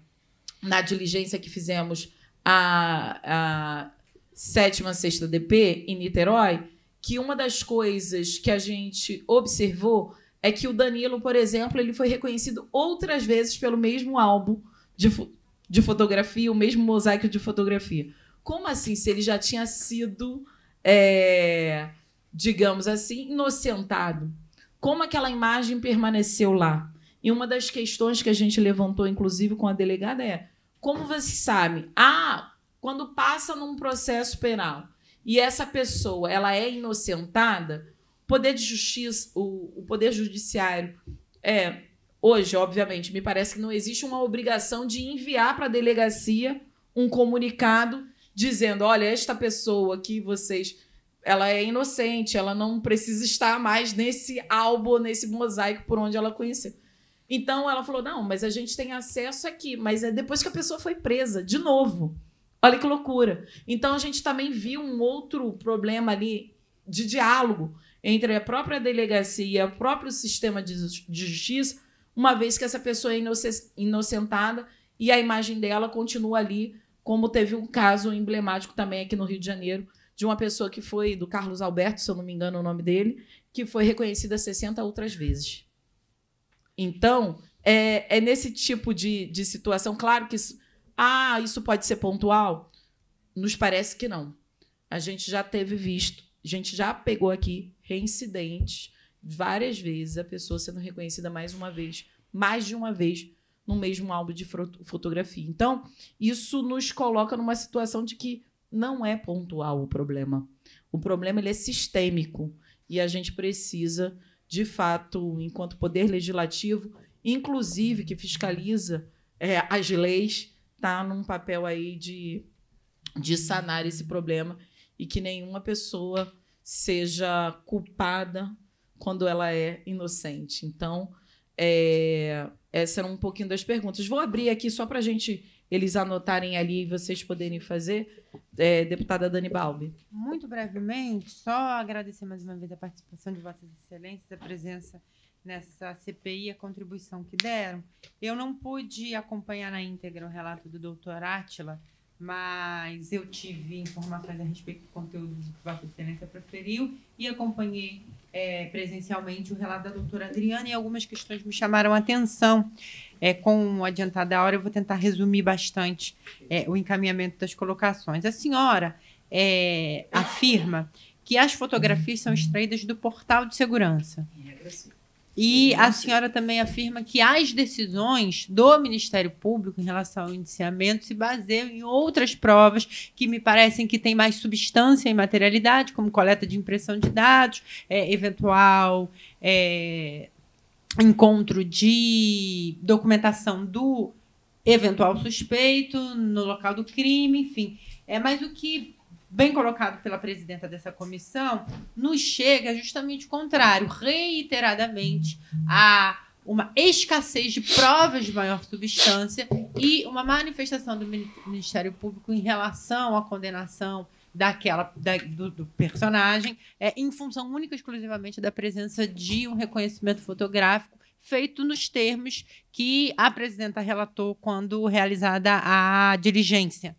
na diligência que fizemos a, a sétima, sexta DP em Niterói, que uma das coisas que a gente observou é que o Danilo, por exemplo, ele foi reconhecido outras vezes pelo mesmo álbum de, fo de fotografia, o mesmo mosaico de fotografia. Como assim? Se ele já tinha sido é, digamos assim, inocentado. Como aquela imagem permaneceu lá? E uma das questões que a gente levantou, inclusive, com a delegada é: como você sabe? Ah, quando passa num processo penal e essa pessoa ela é inocentada, o poder de justiça, o, o poder judiciário é hoje, obviamente, me parece que não existe uma obrigação de enviar para a delegacia um comunicado dizendo, olha, esta pessoa que vocês ela é inocente, ela não precisa estar mais nesse álbum, nesse mosaico por onde ela conheceu. Então ela falou: não, mas a gente tem acesso aqui, mas é depois que a pessoa foi presa, de novo. Olha que loucura. Então a gente também viu um outro problema ali de diálogo entre a própria delegacia, e o próprio sistema de, justiça, uma vez que essa pessoa é inocentada e a imagem dela continua ali, como teve um caso emblemático também aqui no Rio de Janeiro, de uma pessoa que foi, do Carlos Alberto, se eu não me engano é o nome dele, que foi reconhecida 60 outras vezes. Então, é, é nesse tipo de, de situação, claro que isso, ah, isso pode ser pontual, nos parece que não. A gente já teve visto, a gente já pegou aqui reincidentes várias vezes, a pessoa sendo reconhecida mais uma vez, mais de uma vez, no mesmo álbum de fotografia. Então, isso nos coloca numa situação de que não é pontual o problema. O problema ele é sistêmico e a gente precisa, de fato, enquanto poder legislativo, inclusive que fiscaliza é, as leis, tá num papel aí de, de sanar esse problema e que nenhuma pessoa seja culpada quando ela é inocente. Então, é, eram um pouquinho das perguntas. Vou abrir aqui só para a gente eles anotarem ali e vocês poderem fazer. É, deputada Dani Balbi. Muito brevemente, só agradecer mais uma vez a participação de Vossas Excelências, a presença nessa CPI, a contribuição que deram. Eu não pude acompanhar na íntegra o relato do doutor Átila, mas eu tive informações a respeito do conteúdo que Vossa Excelência preferiu e acompanhei é, presencialmente o relato da doutora Adriana e algumas questões me chamaram a atenção. É, com o adiantar da hora, eu vou tentar resumir bastante é, o encaminhamento das colocações. A senhora é, afirma que as fotografias são extraídas do portal de segurança. Regra e uhum. a senhora também afirma que as decisões do Ministério Público em relação ao indiciamento se baseiam em outras provas que me parecem que têm mais substância e materialidade, como coleta de impressão de dados, é, eventual é, encontro de documentação do eventual suspeito no local do crime, enfim. É, mas o que bem colocado pela presidenta dessa comissão, nos chega justamente o contrário, reiteradamente a uma escassez de provas de maior substância e uma manifestação do Ministério Público em relação à condenação daquela da, do, do, personagem é, em função única e exclusivamente da presença de um reconhecimento fotográfico feito nos termos que a presidenta relatou quando realizada a diligência.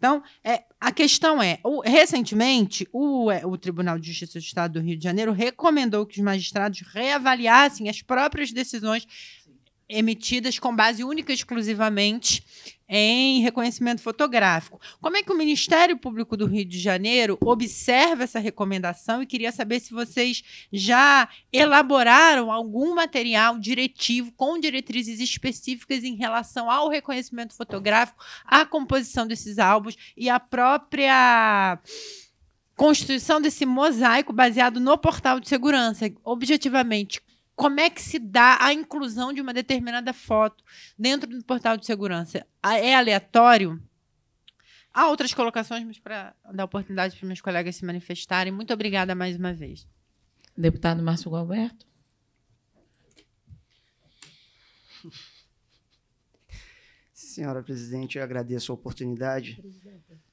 Então, é, a questão é: o, recentemente, o, é, o Tribunal de Justiça do Estado do Rio de Janeiro recomendou que os magistrados reavaliassem as próprias decisões emitidas com base única e exclusivamente em reconhecimento fotográfico. Como é que o Ministério Público do Rio de Janeiro observa essa recomendação e queria saber se vocês já elaboraram algum material diretivo com diretrizes específicas em relação ao reconhecimento fotográfico, à composição desses álbuns e à própria construção desse mosaico baseado no portal de segurança. Objetivamente, como é que se dá a inclusão de uma determinada foto dentro do portal de segurança? É aleatório? Há outras colocações, mas para dar oportunidade para meus colegas se manifestarem. Muito obrigada mais uma vez. Deputado Márcio Galberto. Senhora presidente, eu agradeço a oportunidade.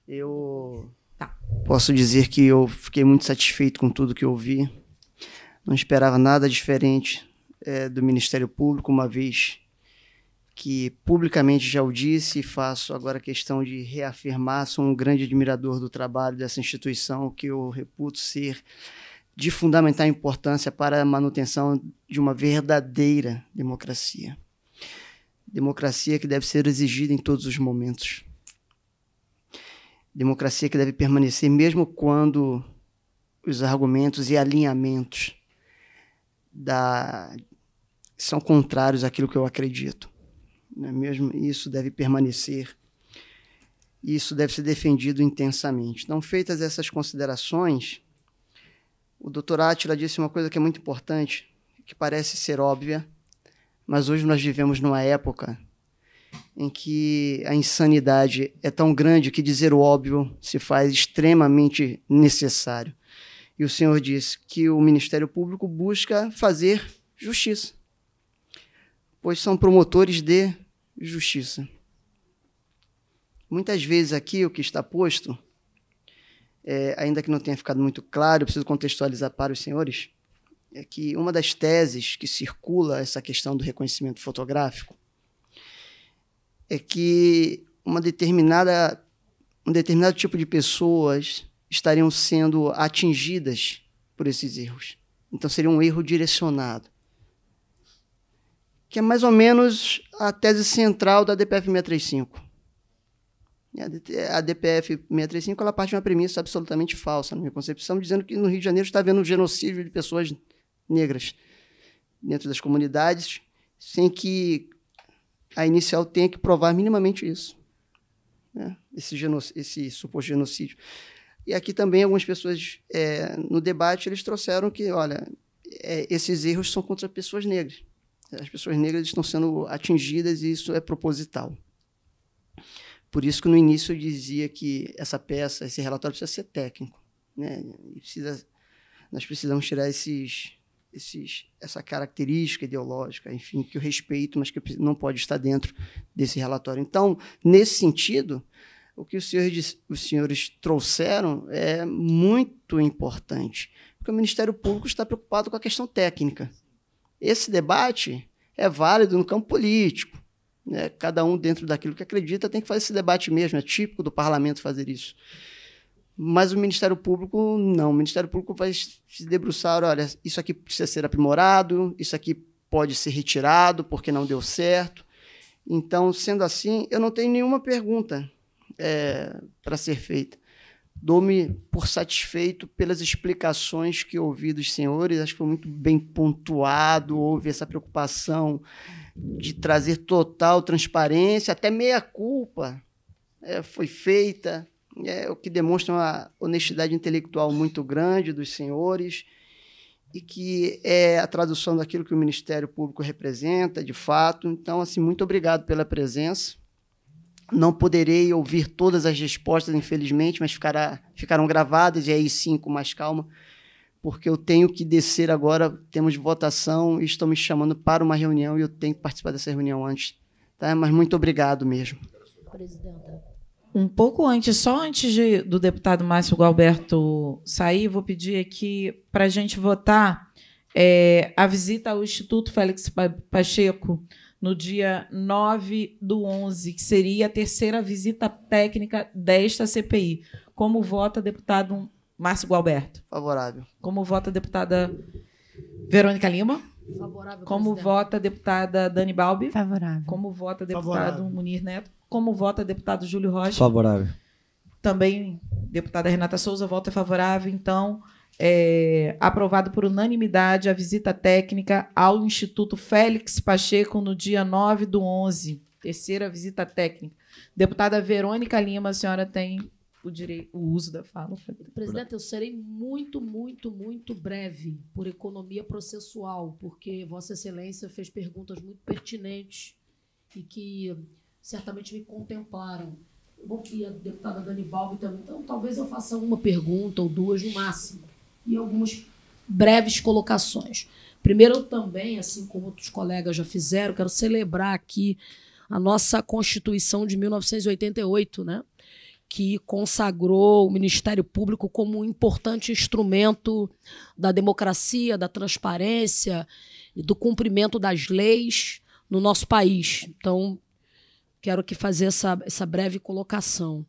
Eu tá. posso dizer que eu fiquei muito satisfeito com tudo que ouvi não esperava nada diferente é, do Ministério Público, uma vez que publicamente já o disse e faço agora questão de reafirmar, sou um grande admirador do trabalho dessa instituição que eu reputo ser de fundamental importância para a manutenção de uma verdadeira democracia. Democracia que deve ser exigida em todos os momentos. Democracia que deve permanecer mesmo quando os argumentos e alinhamentos da são contrários àquilo que eu acredito. Não é mesmo? Isso deve permanecer. Isso deve ser defendido intensamente. Então, feitas essas considerações, o Dr. Atila disse uma coisa que é muito importante, que parece ser óbvia, mas hoje nós vivemos numa época em que a insanidade é tão grande que dizer o óbvio se faz extremamente necessário. E o senhor disse que o Ministério Público busca fazer justiça, pois são promotores de justiça. Muitas vezes aqui o que está posto, é, ainda que não tenha ficado muito claro, preciso contextualizar para os senhores, é que uma das teses que circula essa questão do reconhecimento fotográfico é que uma determinada um determinado tipo de pessoas estariam sendo atingidas por esses erros. Então seria um erro direcionado. Que é mais ou menos a tese central da DPF 635. A DPF 635 ela parte de uma premissa absolutamente falsa, na minha concepção, dizendo que no Rio de Janeiro está havendo um genocídio de pessoas negras dentro das comunidades, sem que a inicial tenha que provar minimamente isso. Né? Esse, esse suposto genocídio. E aqui também algumas pessoas é, no debate eles trouxeram que, olha, é, esses erros são contra pessoas negras. As pessoas negras estão sendo atingidas e isso é proposital. Por isso que no início eu dizia que essa peça, esse relatório precisa ser técnico, né? E precisa, nós precisamos tirar esses, esses, essa característica ideológica, enfim, que eu respeito, mas que não pode estar dentro desse relatório. Então, nesse sentido, o que os senhores, os senhores trouxeram é muito importante, porque o Ministério Público está preocupado com a questão técnica. Esse debate é válido no campo político. Né? Cada um, dentro daquilo que acredita, tem que fazer esse debate mesmo. É típico do parlamento fazer isso. Mas o Ministério Público, não. O Ministério Público vai se debruçar: olha, isso aqui precisa ser aprimorado, isso aqui pode ser retirado porque não deu certo. Então, sendo assim, eu não tenho nenhuma pergunta é, para ser feita. Dou-me por satisfeito pelas explicações que ouvi dos senhores, acho que foi muito bem pontuado, houve essa preocupação de trazer total transparência, até meia-culpa é, foi feita, é, o que demonstra uma honestidade intelectual muito grande dos senhores e que é a tradução daquilo que o Ministério Público representa, de fato. Então, assim, muito obrigado pela presença. Não poderei ouvir todas as respostas, infelizmente, mas ficará, ficarão gravadas, e aí sim, com mais calma, porque eu tenho que descer agora, temos votação e estão me chamando para uma reunião e eu tenho que participar dessa reunião antes. Tá? Mas muito obrigado mesmo. Presidenta. Um pouco antes, só antes de, do deputado Márcio Galberto sair, vou pedir aqui para a gente votar é, a visita ao Instituto Félix Pacheco no dia 9 do 11, que seria a terceira visita técnica desta CPI. Como vota deputado Márcio Gualberto? Favorável. Como vota deputada Verônica Lima? Favorável. Como presidente. vota deputada Dani Balbi? Favorável. Como vota deputado Favorável. Munir Neto? Como vota deputado Júlio Rocha? Favorável. Também deputada Renata Souza vota favorável. Então, é, aprovado por unanimidade a visita técnica ao Instituto Félix Pacheco no dia 9 do 11, terceira visita técnica. Deputada Verônica Lima, a senhora tem o, direito, o uso da fala. Presidente, eu serei muito, muito, muito breve por economia processual, porque Vossa Excelência fez perguntas muito pertinentes e que certamente me contemplaram. Bom, que a deputada Dani Balbi também. Então, talvez eu faça uma pergunta ou duas no máximo e algumas breves colocações. Primeiro, eu também, assim como outros colegas já fizeram, quero celebrar aqui a nossa Constituição de 1988, né? que consagrou o Ministério Público como um importante instrumento da democracia, da transparência e do cumprimento das leis no nosso país. Então, quero aqui fazer essa, essa breve colocação.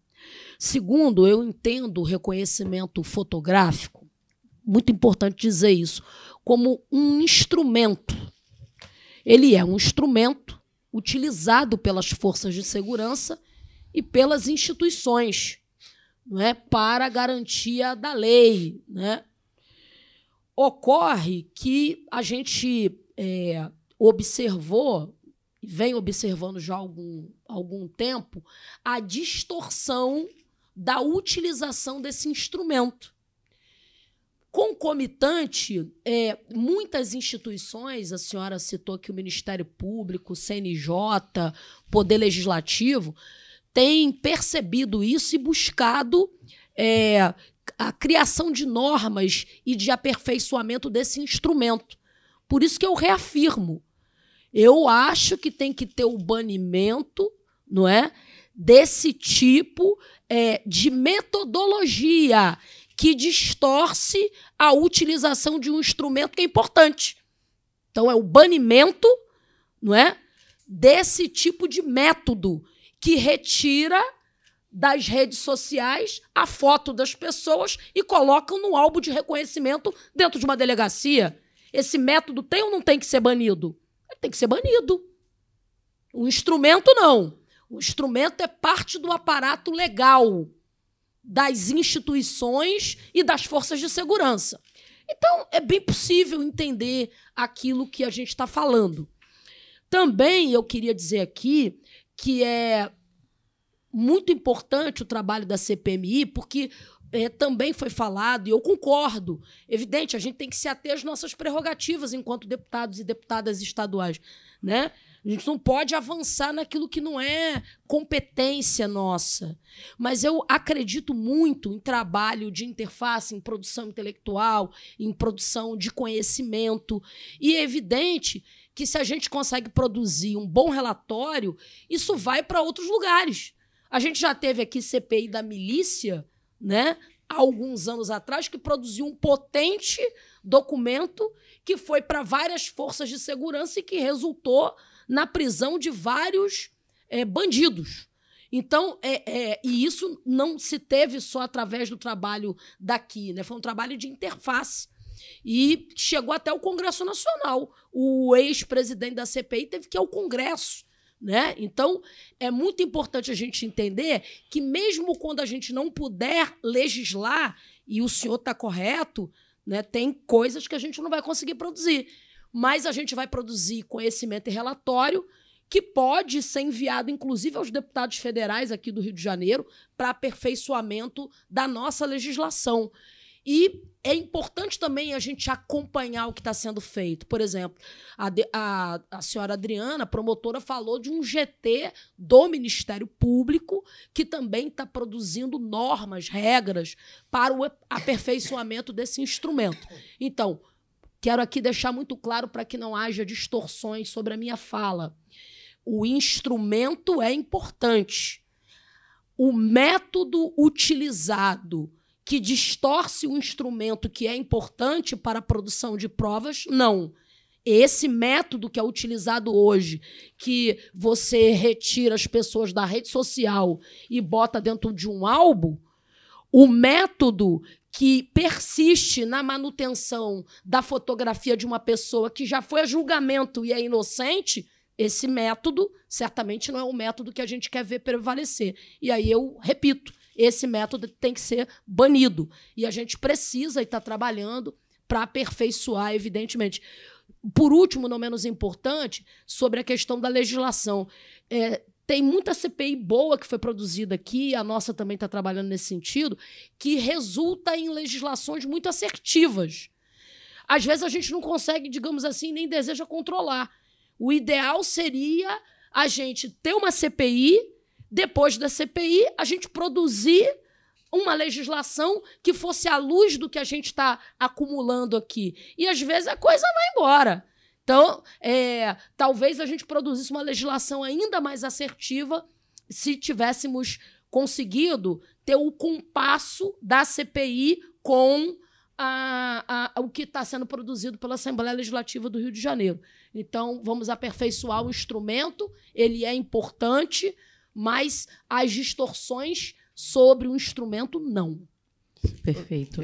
Segundo, eu entendo o reconhecimento fotográfico muito importante dizer isso, como um instrumento. Ele é um instrumento utilizado pelas forças de segurança e pelas instituições não é, para a garantia da lei. Né? Ocorre que a gente é, observou, vem observando já há algum, algum tempo, a distorção da utilização desse instrumento. Concomitante, é, muitas instituições, a senhora citou aqui o Ministério Público, CNJ, Poder Legislativo, têm percebido isso e buscado é, a criação de normas e de aperfeiçoamento desse instrumento. Por isso que eu reafirmo. Eu acho que tem que ter o banimento, não é? Desse tipo é, de metodologia que distorce a utilização de um instrumento que é importante. Então é o banimento, não é, desse tipo de método que retira das redes sociais a foto das pessoas e colocam no álbum de reconhecimento dentro de uma delegacia. Esse método tem ou não tem que ser banido? tem que ser banido. O instrumento não. O instrumento é parte do aparato legal das instituições e das forças de segurança. Então, é bem possível entender aquilo que a gente está falando. Também eu queria dizer aqui que é muito importante o trabalho da CPMI, porque é, também foi falado, e eu concordo, evidente, a gente tem que se ater às nossas prerrogativas enquanto deputados e deputadas estaduais. Né? A gente não pode avançar naquilo que não é competência nossa. Mas eu acredito muito em trabalho de interface, em produção intelectual, em produção de conhecimento. E é evidente que se a gente consegue produzir um bom relatório, isso vai para outros lugares. A gente já teve aqui CPI da milícia, né? Há alguns anos atrás, que produziu um potente documento que foi para várias forças de segurança e que resultou na prisão de vários é, bandidos. Então, é, é, e isso não se teve só através do trabalho daqui, né? Foi um trabalho de interface. E chegou até o Congresso Nacional. O ex-presidente da CPI teve que ir ao Congresso. Né? Então, é muito importante a gente entender que, mesmo quando a gente não puder legislar, e o senhor está correto, né, tem coisas que a gente não vai conseguir produzir mas a gente vai produzir conhecimento e relatório que pode ser enviado, inclusive, aos deputados federais aqui do Rio de Janeiro para aperfeiçoamento da nossa legislação. E é importante também a gente acompanhar o que está sendo feito. Por exemplo, a, a, a, senhora Adriana, promotora, falou de um GT do Ministério Público que também está produzindo normas, regras para o aperfeiçoamento desse instrumento. Então, Quero aqui deixar muito claro para que não haja distorções sobre a minha fala. O instrumento é importante. O método utilizado que distorce o instrumento que é importante para a produção de provas, não. Esse método que é utilizado hoje, que você retira as pessoas da rede social e bota dentro de um álbum, o método que persiste na manutenção da fotografia de uma pessoa que já foi a julgamento e é inocente, esse método certamente não é o método que a gente quer ver prevalecer. E aí eu repito, esse método tem que ser banido. E a gente precisa estar trabalhando para aperfeiçoar, evidentemente. Por último, não menos importante, sobre a questão da legislação. É, tem muita CPI boa que foi produzida aqui, a nossa também está trabalhando nesse sentido, que resulta em legislações muito assertivas. Às vezes a gente não consegue, digamos assim, nem deseja controlar. O ideal seria a gente ter uma CPI, depois da CPI, a gente produzir uma legislação que fosse à luz do que a gente está acumulando aqui. E às vezes a coisa vai embora. Então, é, talvez a gente produzisse uma legislação ainda mais assertiva se tivéssemos conseguido ter o compasso da CPI com a, a, o que está sendo produzido pela Assembleia Legislativa do Rio de Janeiro. Então, vamos aperfeiçoar o instrumento, ele é importante, mas as distorções sobre o instrumento, não. Perfeito.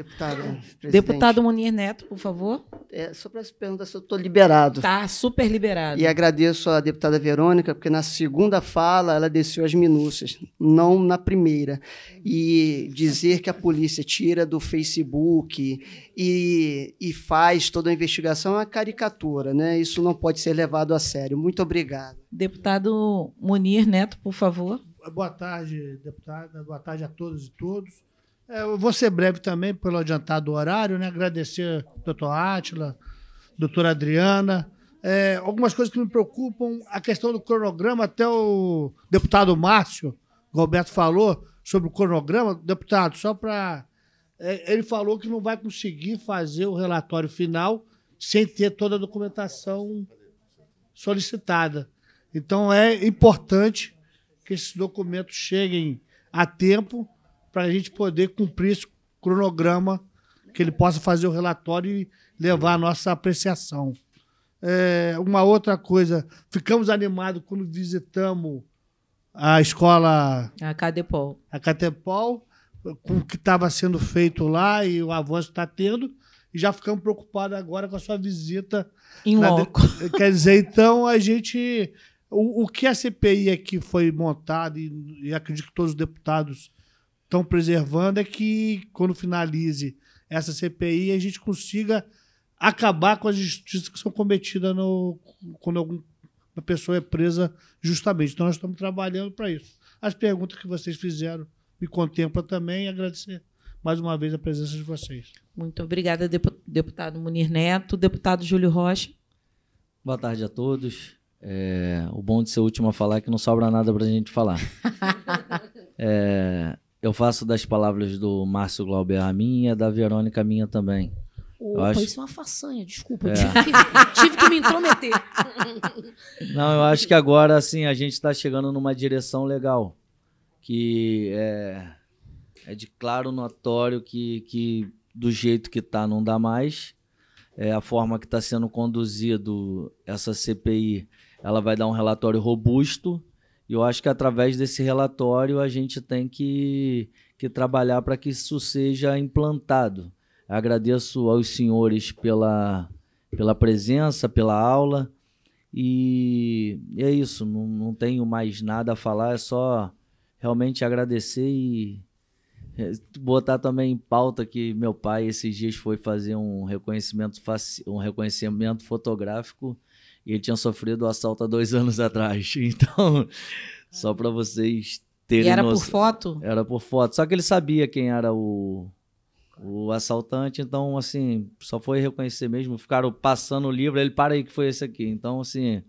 É. Deputado Munir Neto, por favor. É, só para perguntar se eu estou liberado. Está super liberado. E agradeço à deputada Verônica, porque na segunda fala ela desceu as minúcias, não na primeira. E dizer que a polícia tira do Facebook e, e faz toda a investigação é uma caricatura, né? Isso não pode ser levado a sério. Muito obrigado. Deputado Munir Neto, por favor. Boa tarde, deputada. Boa tarde a todos e todos. É, eu vou ser breve também, pelo adiantado horário, né? agradecer ao doutor Átila, doutora Adriana. É, algumas coisas que me preocupam, a questão do cronograma, até o deputado Márcio Roberto falou sobre o cronograma. Deputado, só para. É, ele falou que não vai conseguir fazer o relatório final sem ter toda a documentação solicitada. Então é importante que esses documentos cheguem a tempo para a gente poder cumprir esse cronograma, que ele possa fazer o relatório e levar a nossa apreciação. É, uma outra coisa, ficamos animados quando visitamos a escola. A Cadepol. A Cadepol, com o que estava sendo feito lá e o avanço está tendo. E já ficamos preocupados agora com a sua visita. Em loco. De... [LAUGHS] Quer dizer, então a gente. O, o que a CPI aqui foi montada, e, e acredito que todos os deputados estão preservando é que quando finalize essa CPI a gente consiga acabar com as injustiças que são cometidas no, quando alguma uma pessoa é presa justamente. Então nós estamos trabalhando para isso. As perguntas que vocês fizeram me contempla também e agradecer mais uma vez a presença de vocês. Muito obrigada, deputado Munir Neto, deputado Júlio Rocha. Boa tarde a todos. É, o bom de ser o último a falar é que não sobra nada para a gente falar. [LAUGHS] é, eu faço das palavras do Márcio Glauber a minha, da Verônica a minha também. Opa, acho... isso é uma façanha, desculpa. É. Eu tive, que, tive que me intrometer. [LAUGHS] Não, eu acho que agora, assim, a gente está chegando numa direção legal. Que é, é de claro notório que, que do jeito que tá não dá mais. É, a forma que está sendo conduzido essa CPI, ela vai dar um relatório robusto, e eu acho que através desse relatório a gente tem que, que trabalhar para que isso seja implantado. agradeço aos senhores pela, pela presença, pela aula. E é isso, não, não tenho mais nada a falar, é só realmente agradecer e é, botar também em pauta que meu pai esses dias foi fazer um reconhecimento, um reconhecimento fotográfico e ele tinha sofrido o assalto há dois [LAUGHS] anos atrás. Então, ah. só para vocês terem. E era noção. por foto? Era por foto. Só que ele sabia quem era o, o assaltante, então, assim, só foi reconhecer mesmo. Ficaram passando o livro, ele para aí que foi esse aqui. Então, assim,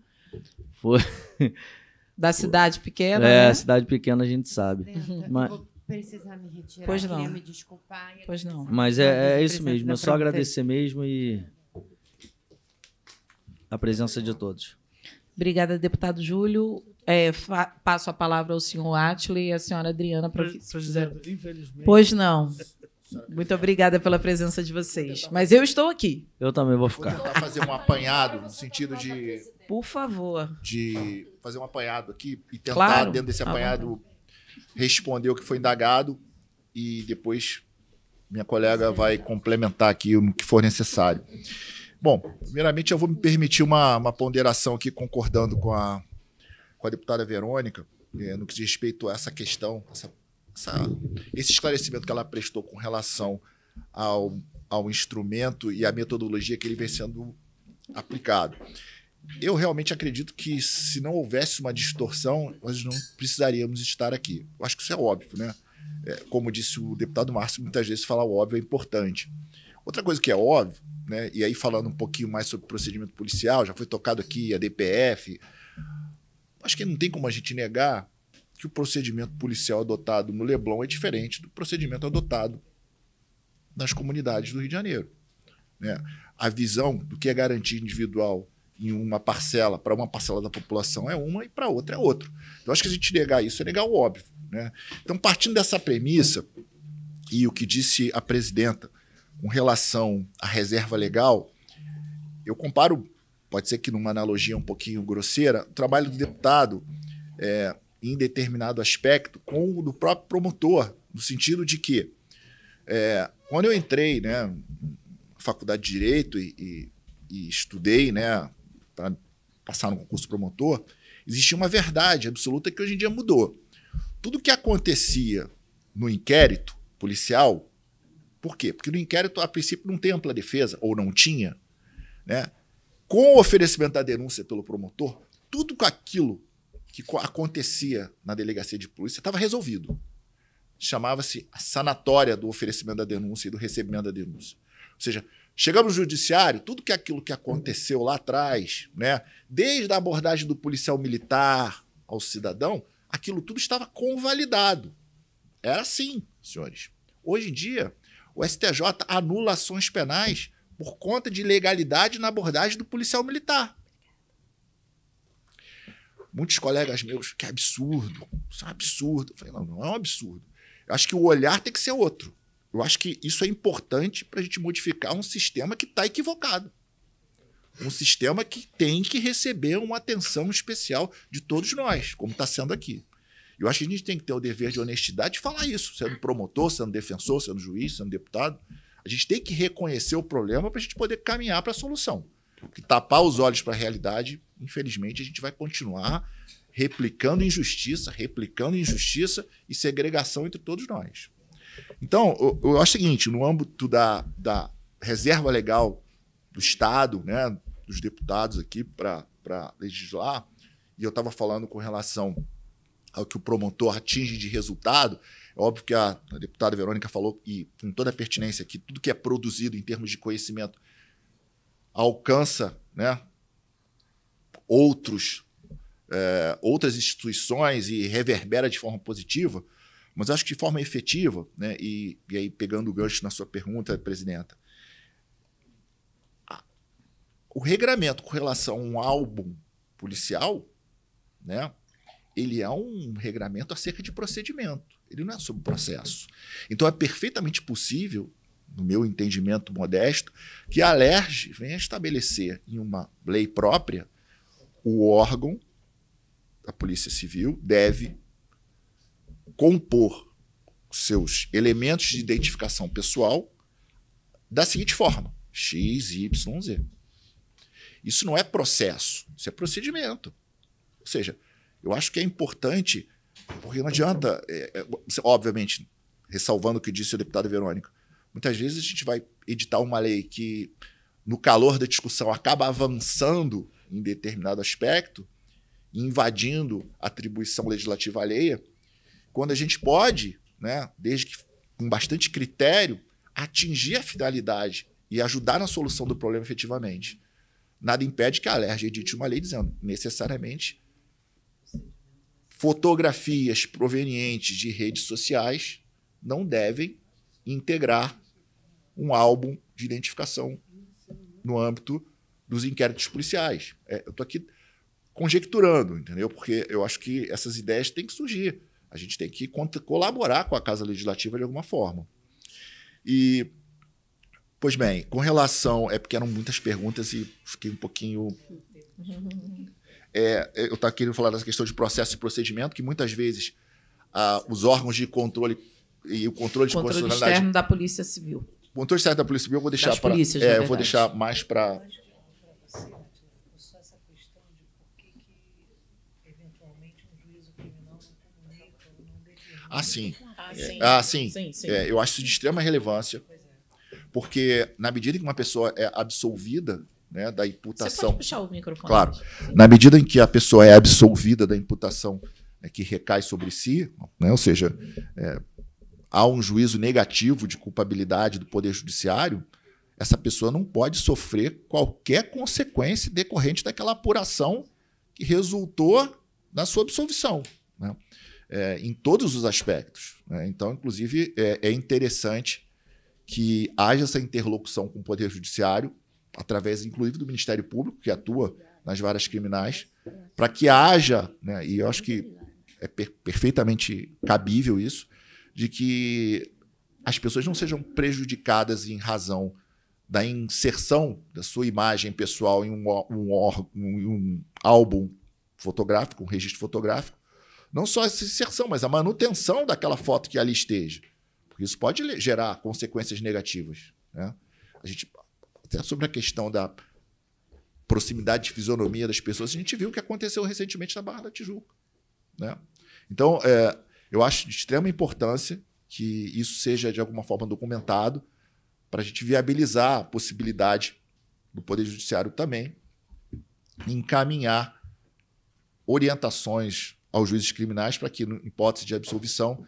foi. [LAUGHS] Da cidade pequena? É, né? cidade pequena a gente sabe. Dentro, Mas... Vou precisar me retirar, pois não. me desculpar. Pois não. Mas é, é isso mesmo, é só agradecer mesmo e a presença de todos. Obrigada, deputado Júlio. É, passo a palavra ao senhor Atle e à senhora Adriana para que é, Pois não. Muito obrigada pela presença de vocês. Mas eu estou aqui. Eu também vou ficar. Vou fazer um apanhado no sentido de. Por favor. De fazer um apanhado aqui e tentar, claro. dentro desse ah, apanhado, responder o que foi indagado e depois minha colega vai complementar aqui o que for necessário. Bom, primeiramente eu vou me permitir uma, uma ponderação aqui, concordando com a, com a deputada Verônica, eh, no que diz respeito a essa questão, essa, essa, esse esclarecimento que ela prestou com relação ao, ao instrumento e à metodologia que ele vem sendo aplicado. Eu realmente acredito que se não houvesse uma distorção, nós não precisaríamos estar aqui. Eu acho que isso é óbvio, né? É, como disse o deputado Márcio, muitas vezes falar o óbvio é importante. Outra coisa que é óbvio, né? E aí falando um pouquinho mais sobre procedimento policial, já foi tocado aqui a DPF. Acho que não tem como a gente negar que o procedimento policial adotado no Leblon é diferente do procedimento adotado nas comunidades do Rio de Janeiro. Né? A visão do que é garantia individual em uma parcela, para uma parcela da população é uma e para outra é outra. Eu então, acho que a gente negar isso é negar o óbvio. Né? Então, partindo dessa premissa, e o que disse a presidenta com relação à reserva legal, eu comparo, pode ser que numa analogia um pouquinho grosseira, o trabalho do deputado é, em determinado aspecto com o do próprio promotor, no sentido de que é, quando eu entrei né, na faculdade de Direito e, e, e estudei né, para passar no concurso promotor, existia uma verdade absoluta que hoje em dia mudou. Tudo que acontecia no inquérito policial por quê? Porque no inquérito, a princípio, não tem ampla defesa, ou não tinha. Né? Com o oferecimento da denúncia pelo promotor, tudo aquilo que acontecia na delegacia de polícia estava resolvido. Chamava-se a sanatória do oferecimento da denúncia e do recebimento da denúncia. Ou seja, chegamos no judiciário, tudo que é aquilo que aconteceu lá atrás, né, desde a abordagem do policial militar ao cidadão, aquilo tudo estava convalidado. Era assim, senhores. Hoje em dia, o STJ anula ações penais por conta de ilegalidade na abordagem do policial militar. Muitos colegas meus, que é absurdo, isso é um absurdo. Eu falei, não, não é um absurdo. Eu acho que o olhar tem que ser outro. Eu acho que isso é importante para a gente modificar um sistema que está equivocado. Um sistema que tem que receber uma atenção especial de todos nós, como está sendo aqui. Eu acho que a gente tem que ter o dever de honestidade de falar isso, sendo promotor, sendo defensor, sendo juiz, sendo deputado. A gente tem que reconhecer o problema para a gente poder caminhar para a solução. Porque tapar os olhos para a realidade, infelizmente, a gente vai continuar replicando injustiça, replicando injustiça e segregação entre todos nós. Então, eu, eu acho o seguinte: no âmbito da, da reserva legal do Estado, né, dos deputados aqui para legislar, e eu estava falando com relação ao que o promotor atinge de resultado, é óbvio que a, deputada Verônica falou, e com toda a pertinência, que tudo que é produzido em termos de conhecimento alcança né, outros, é, outras instituições e reverbera de forma positiva, mas acho que de forma efetiva, né, e, e aí pegando o gancho na sua pergunta, presidenta, o regramento com relação a um álbum policial, né, ele é um regramento acerca de procedimento, ele não é sobre processo. Então é perfeitamente possível, no meu entendimento modesto, que a LERJ venha estabelecer em uma lei própria o órgão, a Polícia Civil, deve compor seus elementos de identificação pessoal da seguinte forma: X, Y, Z. Isso não é processo, isso é procedimento. Ou seja, eu acho que é importante, porque não adianta, é, é, obviamente, ressalvando o que disse o deputado Verônica, muitas vezes a gente vai editar uma lei que, no calor da discussão, acaba avançando em determinado aspecto, invadindo a atribuição legislativa alheia, quando a gente pode, né, desde que com bastante critério, atingir a finalidade e ajudar na solução do problema efetivamente. Nada impede que a LERJ edite uma lei dizendo necessariamente Fotografias provenientes de redes sociais não devem integrar um álbum de identificação no âmbito dos inquéritos policiais. É, eu estou aqui conjecturando, entendeu? Porque eu acho que essas ideias têm que surgir. A gente tem que colaborar com a Casa Legislativa de alguma forma. E, pois bem, com relação. É porque eram muitas perguntas e fiquei um pouquinho. É, é, eu estava querendo falar dessa questão de processo e procedimento, que muitas vezes ah, os órgãos de controle e o controle, controle de constitucionalidade... externo da Polícia Civil. O controle externo da Polícia Civil eu vou deixar para... É, eu vou deixar mais para... É ah, sim. Ah, é, sim. Ah, sim. sim, sim. É, eu acho isso de extrema relevância, porque na medida que uma pessoa é absolvida né, da imputação. Você pode puxar o microfone. Claro. Na medida em que a pessoa é absolvida da imputação né, que recai sobre si, né, ou seja, é, há um juízo negativo de culpabilidade do Poder Judiciário, essa pessoa não pode sofrer qualquer consequência decorrente daquela apuração que resultou na sua absolvição, né? é, em todos os aspectos. Né? Então, inclusive, é, é, interessante que haja essa interlocução com o Poder Judiciário através inclusive do Ministério Público, que atua nas várias criminais, para que haja, né, e eu acho que é per perfeitamente cabível isso, de que as pessoas não sejam prejudicadas em razão da inserção da sua imagem pessoal em um, um, um, um álbum fotográfico, um registro fotográfico, não só essa inserção, mas a manutenção daquela foto que ali esteja. Porque isso pode gerar consequências negativas. Né? A gente, até sobre a questão da proximidade de fisionomia das pessoas, a gente viu o que aconteceu recentemente na Barra da Tijuca. Né? Então, é, eu acho de extrema importância que isso seja, de alguma forma, documentado para a gente viabilizar a possibilidade do Poder Judiciário também encaminhar orientações aos juízes criminais para que, em hipótese de absolvição,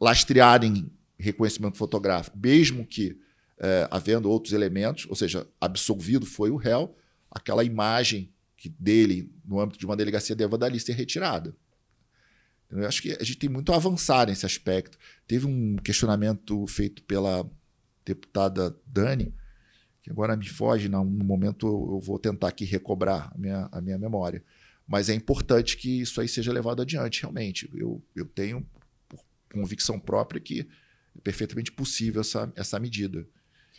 lastrearem reconhecimento fotográfico, mesmo que é, havendo outros elementos, ou seja, absolvido foi o réu, aquela imagem que dele no âmbito de uma delegacia deva dali ser retirada. Eu acho que a gente tem muito a avançar nesse aspecto. Teve um questionamento feito pela deputada Dani, que agora me foge, no momento eu vou tentar aqui recobrar a minha, a minha memória. Mas é importante que isso aí seja levado adiante, realmente. Eu, eu tenho convicção própria que é perfeitamente possível essa, essa medida.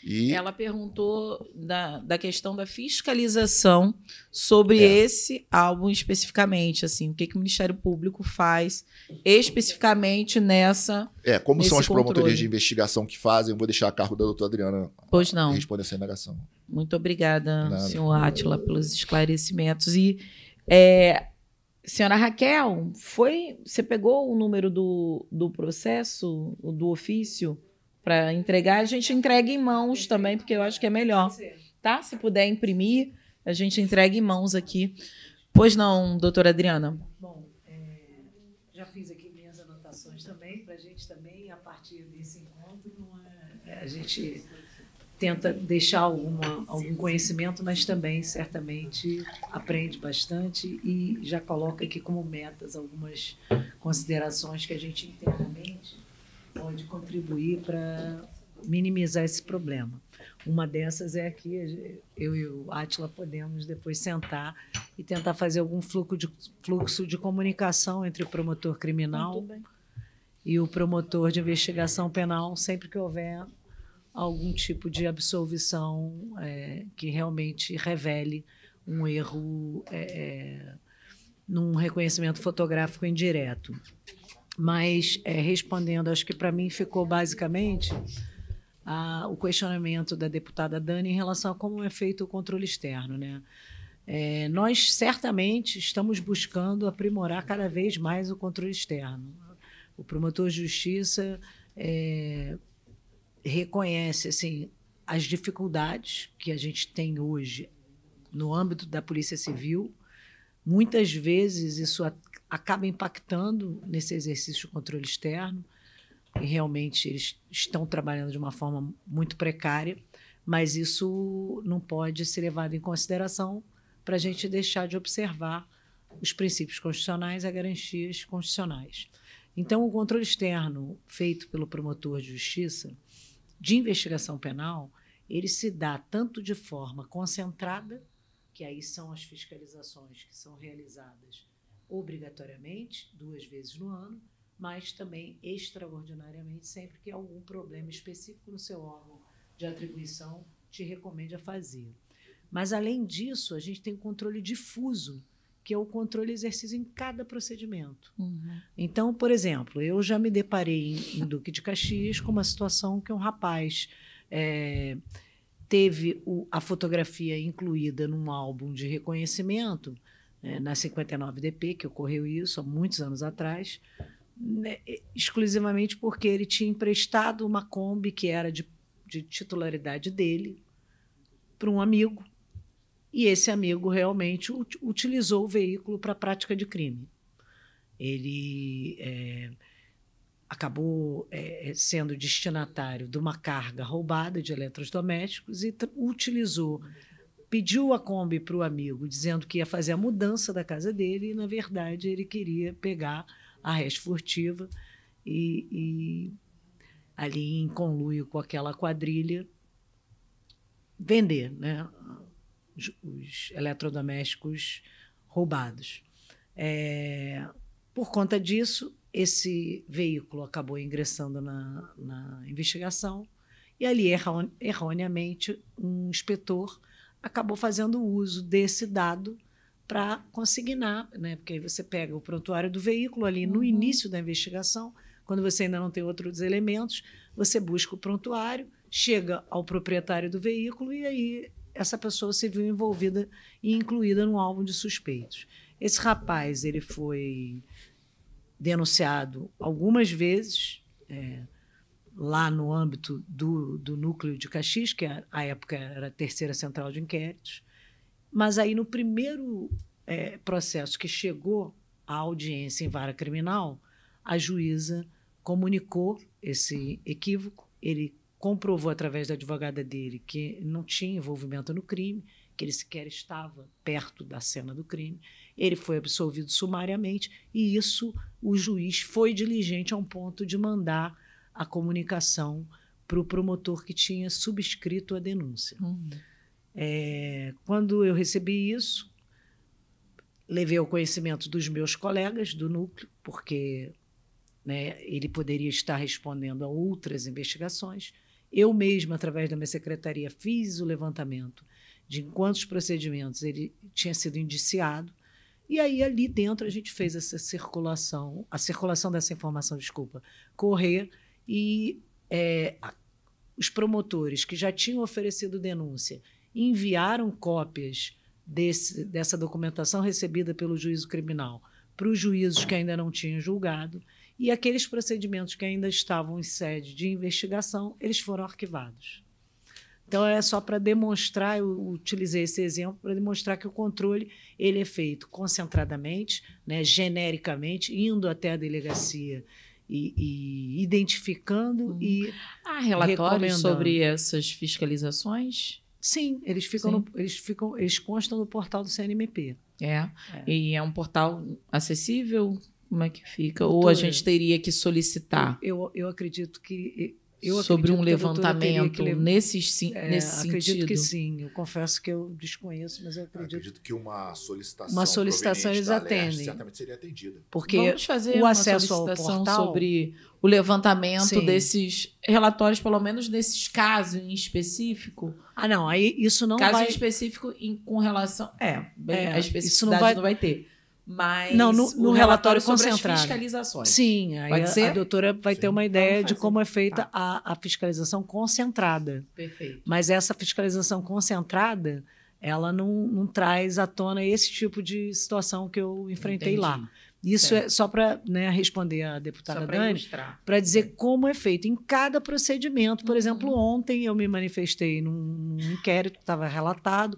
E... Ela perguntou da, da questão da fiscalização sobre é. esse álbum especificamente, assim, o que, que o Ministério Público faz especificamente nessa. É, como são as controle. promotorias de investigação que fazem, eu vou deixar a cargo da doutora Adriana ah, pois não. responder essa indagação. Muito obrigada, Nada. senhor Átila, pelos esclarecimentos. E é, Senhora Raquel, foi, você pegou o número do, do processo, do ofício para entregar, a gente entrega em mãos também, porque eu acho que é melhor, tá? Se puder imprimir, a gente entrega em mãos aqui. Pois não, doutora Adriana? Bom, é, já fiz aqui minhas anotações também, para a gente também, a partir desse encontro, é, é, a gente tenta deixar alguma, algum conhecimento, mas também certamente aprende bastante e já coloca aqui como metas algumas considerações que a gente internamente pode contribuir para minimizar esse problema. Uma dessas é que eu e o Átila podemos depois sentar e tentar fazer algum fluxo de, fluxo de comunicação entre o promotor criminal e o promotor de investigação penal sempre que houver algum tipo de absolvição é, que realmente revele um erro é, é, num reconhecimento fotográfico indireto. Mas, é, respondendo, acho que para mim ficou basicamente a, o questionamento da deputada Dani em relação a como é feito o controle externo. Né? É, nós certamente estamos buscando aprimorar cada vez mais o controle externo. O promotor de justiça é, reconhece assim, as dificuldades que a gente tem hoje no âmbito da Polícia Civil. Muitas vezes isso acaba impactando nesse exercício de controle externo. E realmente eles estão trabalhando de uma forma muito precária, mas isso não pode ser levado em consideração para a gente deixar de observar os princípios constitucionais e as garantias constitucionais. Então, o controle externo feito pelo promotor de justiça de investigação penal, ele se dá tanto de forma concentrada, que aí são as fiscalizações que são realizadas obrigatoriamente, duas vezes no ano, mas também extraordinariamente, sempre que algum problema específico no seu órgão de atribuição te recomende a fazer. Mas, além disso, a gente tem o controle difuso, que é o controle exercido em cada procedimento. Uhum. Então, por exemplo, eu já me deparei em, em, Duque de Caxias com uma situação que um rapaz é, teve o, a fotografia incluída num álbum de reconhecimento né, na 59DP, que ocorreu isso há muitos anos atrás, né, exclusivamente porque ele tinha emprestado uma Kombi que era de, de titularidade dele para um amigo. E esse amigo realmente ut utilizou o veículo para prática de crime. Ele é, acabou é, é sendo destinatário de uma carga roubada de eletrodomésticos e utilizou pediu a Kombi para o amigo, dizendo que ia fazer a mudança da casa dele, e na verdade ele queria pegar a resta furtiva e, e ali em conluio com aquela quadrilha vender né, os, os eletrodomésticos roubados. É, por conta disso, esse veículo acabou ingressando na, na investigação e ali, erroneamente, um inspetor acabou fazendo uso desse dado para consignar, né? Porque aí você pega o prontuário do veículo ali no uhum. início da investigação, quando você ainda não tem outros elementos, você busca o prontuário, chega ao proprietário do veículo e aí essa pessoa se viu envolvida e incluída no álbum de suspeitos. Esse rapaz, ele foi denunciado algumas vezes, é, lá no âmbito do, do núcleo de Caxias, que à época era a terceira central de inquéritos. Mas aí, no primeiro é, processo que chegou à audiência em vara criminal, a juíza comunicou esse equívoco, ele comprovou através da advogada dele que não tinha envolvimento no crime, que ele sequer estava perto da cena do crime. Ele foi absolvido sumariamente e isso o juiz foi diligente a um ponto de mandar a comunicação para o promotor que tinha subscrito a denúncia. Uhum. É, quando eu recebi isso, levei ao conhecimento dos meus colegas do núcleo, porque né, ele poderia estar respondendo a outras investigações. Eu mesma, através da minha secretaria, fiz o levantamento de quantos procedimentos ele tinha sido indiciado. E aí, ali dentro, a gente fez essa circulação, a circulação dessa informação, desculpa, correr e é, os promotores que já tinham oferecido denúncia enviaram cópias desse, dessa documentação recebida pelo juízo criminal para os juízos que ainda não tinham julgado e aqueles procedimentos que ainda estavam em sede de investigação, eles foram arquivados. Então é só para demonstrar, eu utilizei esse exemplo para demonstrar que o controle ele é feito concentradamente, né, genericamente, indo até a delegacia e, e identificando uhum. e há relatórios sobre essas fiscalizações sim eles ficam sim. No, eles ficam eles constam no portal do CNMP é. é. e é um portal acessível como é que fica ou então, a gente é. teria que solicitar eu, eu acredito que eu sobre um levantamento que, nesses, é, nesse acredito sentido? Acredito que sim. Eu confesso que eu desconheço, mas eu acredito. Eu acredito que uma solicitação. Uma solicitação eles atendem. certamente seria atendida. Porque Vamos fazer o acesso ao portal sobre o levantamento sim. desses relatórios, pelo menos desses casos em específico. Ah, não. Aí isso não caso vai. Caso específico em, com relação. É, é a especificidade isso não vai, não vai ter mas não, no, no relatório, relatório sobre as fiscalizações. Sim, aí a, a, doutora vai Sim. ter uma ideia de como é feita tá. a, a, fiscalização concentrada. Perfeito. Mas essa fiscalização concentrada, ela não, não traz à tona esse tipo de situação que eu enfrentei Entendi. lá. Isso é certo. é só para né, responder à deputada pra Dani, para dizer como é feito em cada procedimento. Por uhum. exemplo, ontem eu me manifestei num, num inquérito que estava relatado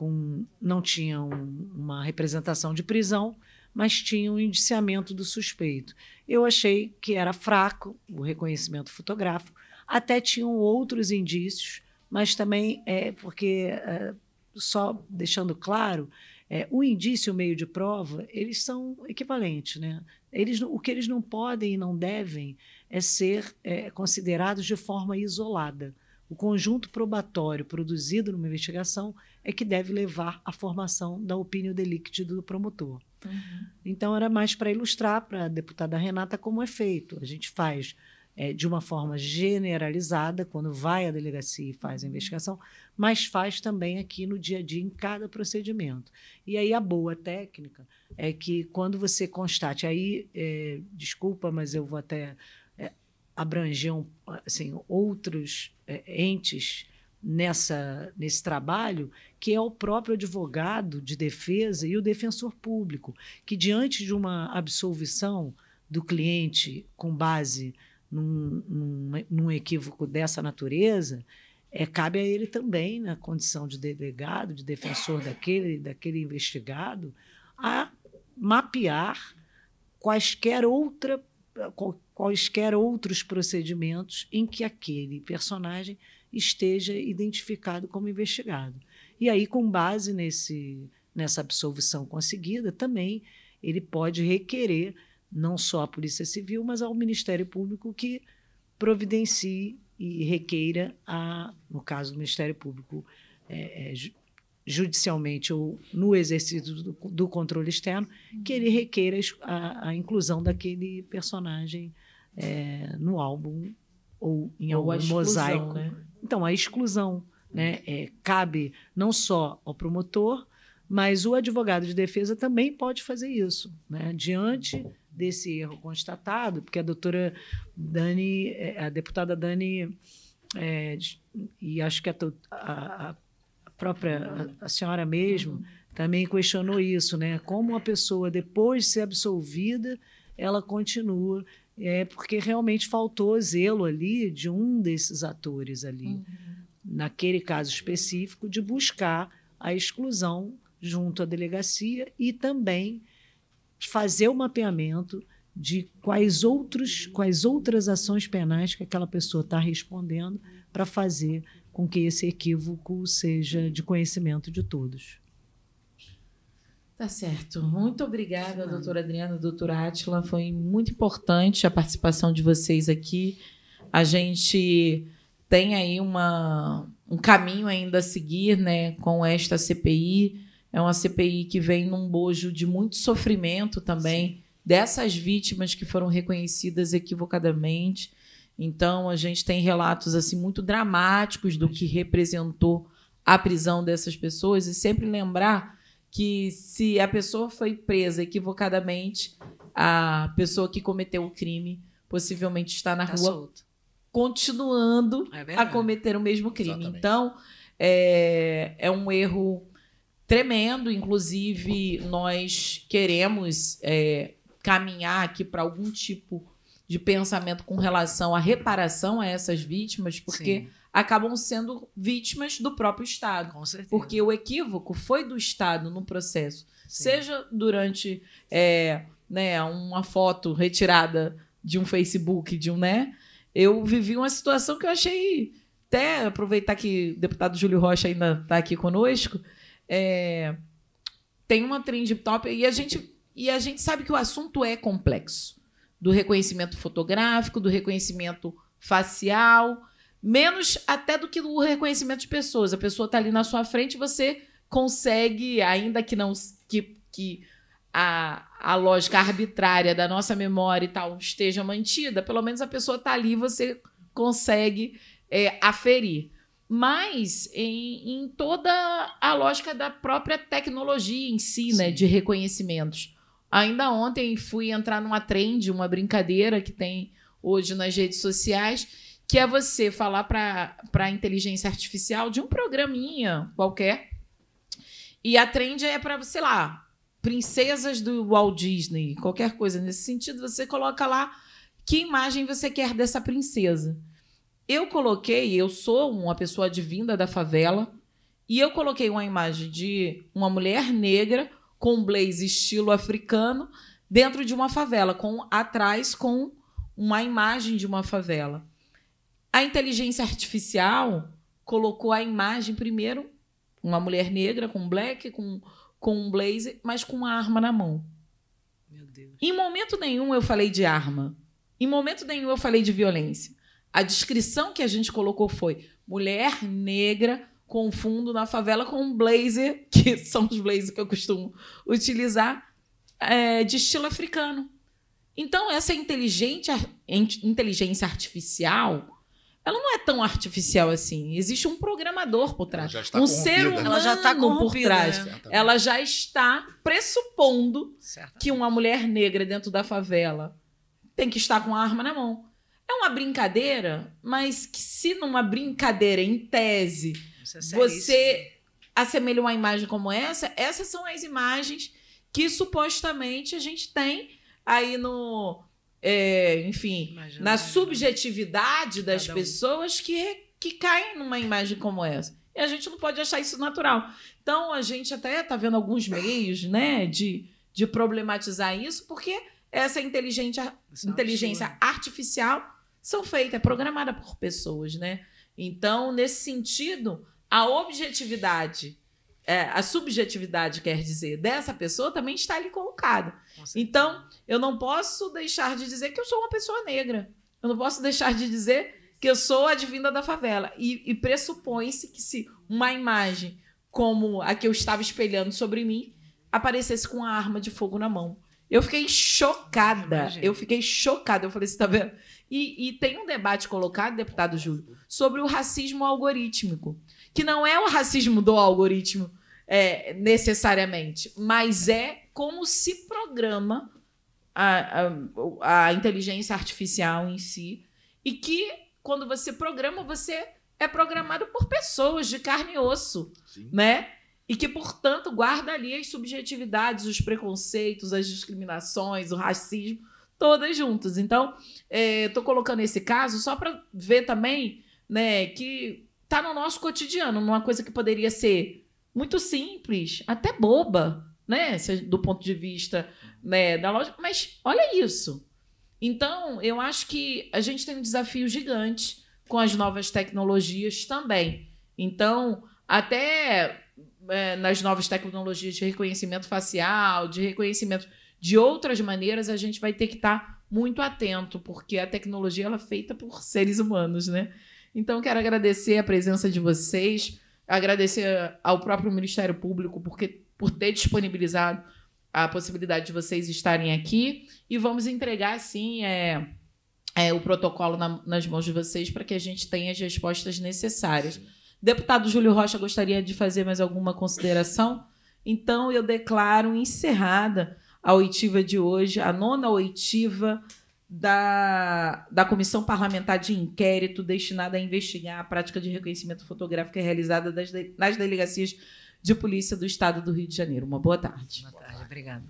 com, não tinham uma representação de prisão, mas tinham um indiciamento do suspeito. Eu achei que era fraco o reconhecimento fotográfico, até tinham outros indícios, mas também é porque, é, só deixando claro, é, o indício e o meio de prova, eles são equivalentes. Né? Eles, o que eles não podem e não devem é ser é, considerados de forma isolada. O conjunto probatório produzido numa investigação é que deve levar à formação da opinião delicti do promotor. Uhum. Então, era mais para ilustrar para a deputada Renata como é feito. A gente faz é, de uma forma generalizada, quando vai à delegacia e faz a uhum. investigação, mas faz também aqui no dia a dia, em cada procedimento. E aí, a boa técnica é que quando você constate, aí, é, desculpa, mas eu vou até é, abranger um, assim, outros é, entes nessa, nesse trabalho, que é o próprio advogado de defesa e o defensor público, que diante de uma absolvição do cliente com base num, num, num equívoco dessa natureza, é, cabe a ele também, na condição de delegado, de defensor daquele, daquele investigado, a mapear quaisquer outra quaisquer outros procedimentos em que aquele personagem esteja identificado como investigado. E aí, com base nesse, nessa absolvição conseguida, também ele pode requerer não só à Polícia Civil, mas ao Ministério Público que providencie e requeira, a, no caso do Ministério Público, é, é, judicialmente ou no exercício do, do, controle externo, que ele requeira a, a inclusão daquele personagem é, no álbum ou em ou algum exclusão, mosaico né? Então, a exclusão né, é, cabe não só ao promotor, mas o advogado de defesa também pode fazer isso. Né? Diante desse erro constatado, porque a doutora Dani, é, a deputada Dani, é, e acho que a, a, a própria a, senhora mesmo também questionou isso, né? Como uma pessoa, depois de ser absolvida, ela continua é porque realmente faltou zelo ali de um desses atores ali, uhum. naquele caso específico, de buscar a exclusão junto à delegacia e também fazer o mapeamento de quais, outros, quais outras ações penais que aquela pessoa está respondendo para fazer com que esse equívoco seja de conhecimento de todos. Tá certo. Muito obrigada, Sim. doutora Adriana, doutora Atila. Foi muito importante a participação de vocês aqui. A gente tem aí uma, um caminho ainda a seguir né, com esta CPI. É uma CPI que vem num bojo de muito sofrimento também Sim. dessas vítimas que foram reconhecidas equivocadamente. Então, a gente tem relatos assim muito dramáticos do que representou a prisão dessas pessoas e sempre lembrar que se a pessoa foi presa equivocadamente, a pessoa que cometeu o crime possivelmente está na tá rua solto. continuando é a cometer o mesmo crime. Exatamente. Então, é, é um erro tremendo. Inclusive, nós queremos é, caminhar aqui para algum tipo de pensamento com relação à reparação a essas vítimas, porque. Sim acabam sendo vítimas do próprio Estado. Com certeza. Porque o equívoco foi do Estado no processo. Sim. Seja durante é, né, uma foto retirada de um Facebook, de um, né? Eu vivi uma situação que eu achei. Até aproveitar que o deputado Júlio Rocha ainda está aqui conosco. É, tem uma trend top e a gente e a gente sabe que o assunto é complexo do reconhecimento fotográfico, do reconhecimento facial, menos até do que o reconhecimento de pessoas. A pessoa está ali na sua frente, você consegue, ainda que não que, que a, a lógica arbitrária da nossa memória e tal esteja mantida, pelo menos a pessoa está ali, você consegue é, aferir. Mas em, em, toda a lógica da própria tecnologia em si, né, de reconhecimentos. Ainda ontem fui entrar numa trend, uma brincadeira que tem hoje nas redes sociais, que é você falar para a inteligência artificial de um programinha qualquer. E a trend é para, sei lá, princesas do Walt Disney, qualquer coisa nesse sentido, você coloca lá que imagem você quer dessa princesa. Eu coloquei, eu sou uma pessoa advinda da favela, e eu coloquei uma imagem de uma mulher negra com um blaze estilo africano dentro de uma favela, com atrás com uma imagem de uma favela. A inteligência artificial colocou a imagem primeiro, uma mulher negra com black, com, com um blazer, mas com uma arma na mão. Meu Deus. Em momento nenhum eu falei de arma. Em momento nenhum eu falei de violência. A descrição que a gente colocou foi mulher negra com fundo na favela com um blazer, [LAUGHS] que são os blazers que eu costumo utilizar, é, de estilo africano. Então, essa inteligente, inteligência artificial ela não é tão artificial assim. Existe um programador por trás. um ser humano ela já está por trás. Né? Ela já está né? pressupondo Certamente. que uma mulher negra dentro da favela tem que estar com a arma na mão. É uma brincadeira, mas que se numa brincadeira em tese é você assemelha uma imagem como essa, essas são as imagens que supostamente a gente tem aí no é, enfim, Imagina, na subjetividade das um. pessoas que, que caem numa imagem como essa. E a gente não pode achar isso natural. Então, a gente até está vendo alguns meios né, de, de problematizar isso, porque essa inteligência, isso é inteligência é artificial são feitas, é programada por pessoas, né? Então, nesse sentido, a objetividade é, a subjetividade quer dizer dessa pessoa também está ali colocada. Então, eu não posso deixar de dizer que eu sou uma pessoa negra. Eu não posso deixar de dizer que eu sou advinda da favela. E, e pressupõe-se que se uma imagem como a que eu estava espelhando sobre mim aparecesse com a arma de fogo na mão. Eu fiquei chocada. Imagina. Eu fiquei chocada. Eu falei, você assim, tá vendo? E, e, tem um debate colocado, deputado Júlio, sobre o racismo algorítmico que não é o racismo do algoritmo é, necessariamente, mas é como se programa a, a, a inteligência artificial em si e que quando você programa você é programado por pessoas de carne e osso, Sim. né? E que, portanto, guarda ali as subjetividades, os preconceitos, as discriminações, o racismo, todas juntas. Então, estou é, colocando esse caso só para ver também né, que tá no nosso cotidiano, numa coisa que poderia ser muito simples, até boba, né? Do ponto de vista né, da lógica Mas olha isso. Então, eu acho que a gente tem um desafio gigante com as novas tecnologias também. Então, até é, nas novas tecnologias de reconhecimento facial, de reconhecimento de outras maneiras, a gente vai ter que estar tá muito atento, porque a tecnologia ela é feita por seres humanos, né? Então, quero agradecer a presença de vocês, agradecer ao próprio Ministério Público porque, por ter disponibilizado a possibilidade de vocês estarem aqui. E vamos entregar, sim, é, é o protocolo na, nas mãos de vocês para que a gente tenha as respostas necessárias. Deputado Júlio Rocha gostaria de fazer mais alguma consideração? Então, eu declaro encerrada a oitiva de hoje, a nona oitiva da, da Comissão Parlamentar de Inquérito destinada a investigar a prática de reconhecimento fotográfico realizada das, nas delegacias de polícia do Estado do Rio de Janeiro. Uma boa tarde. Boa tarde, obrigada.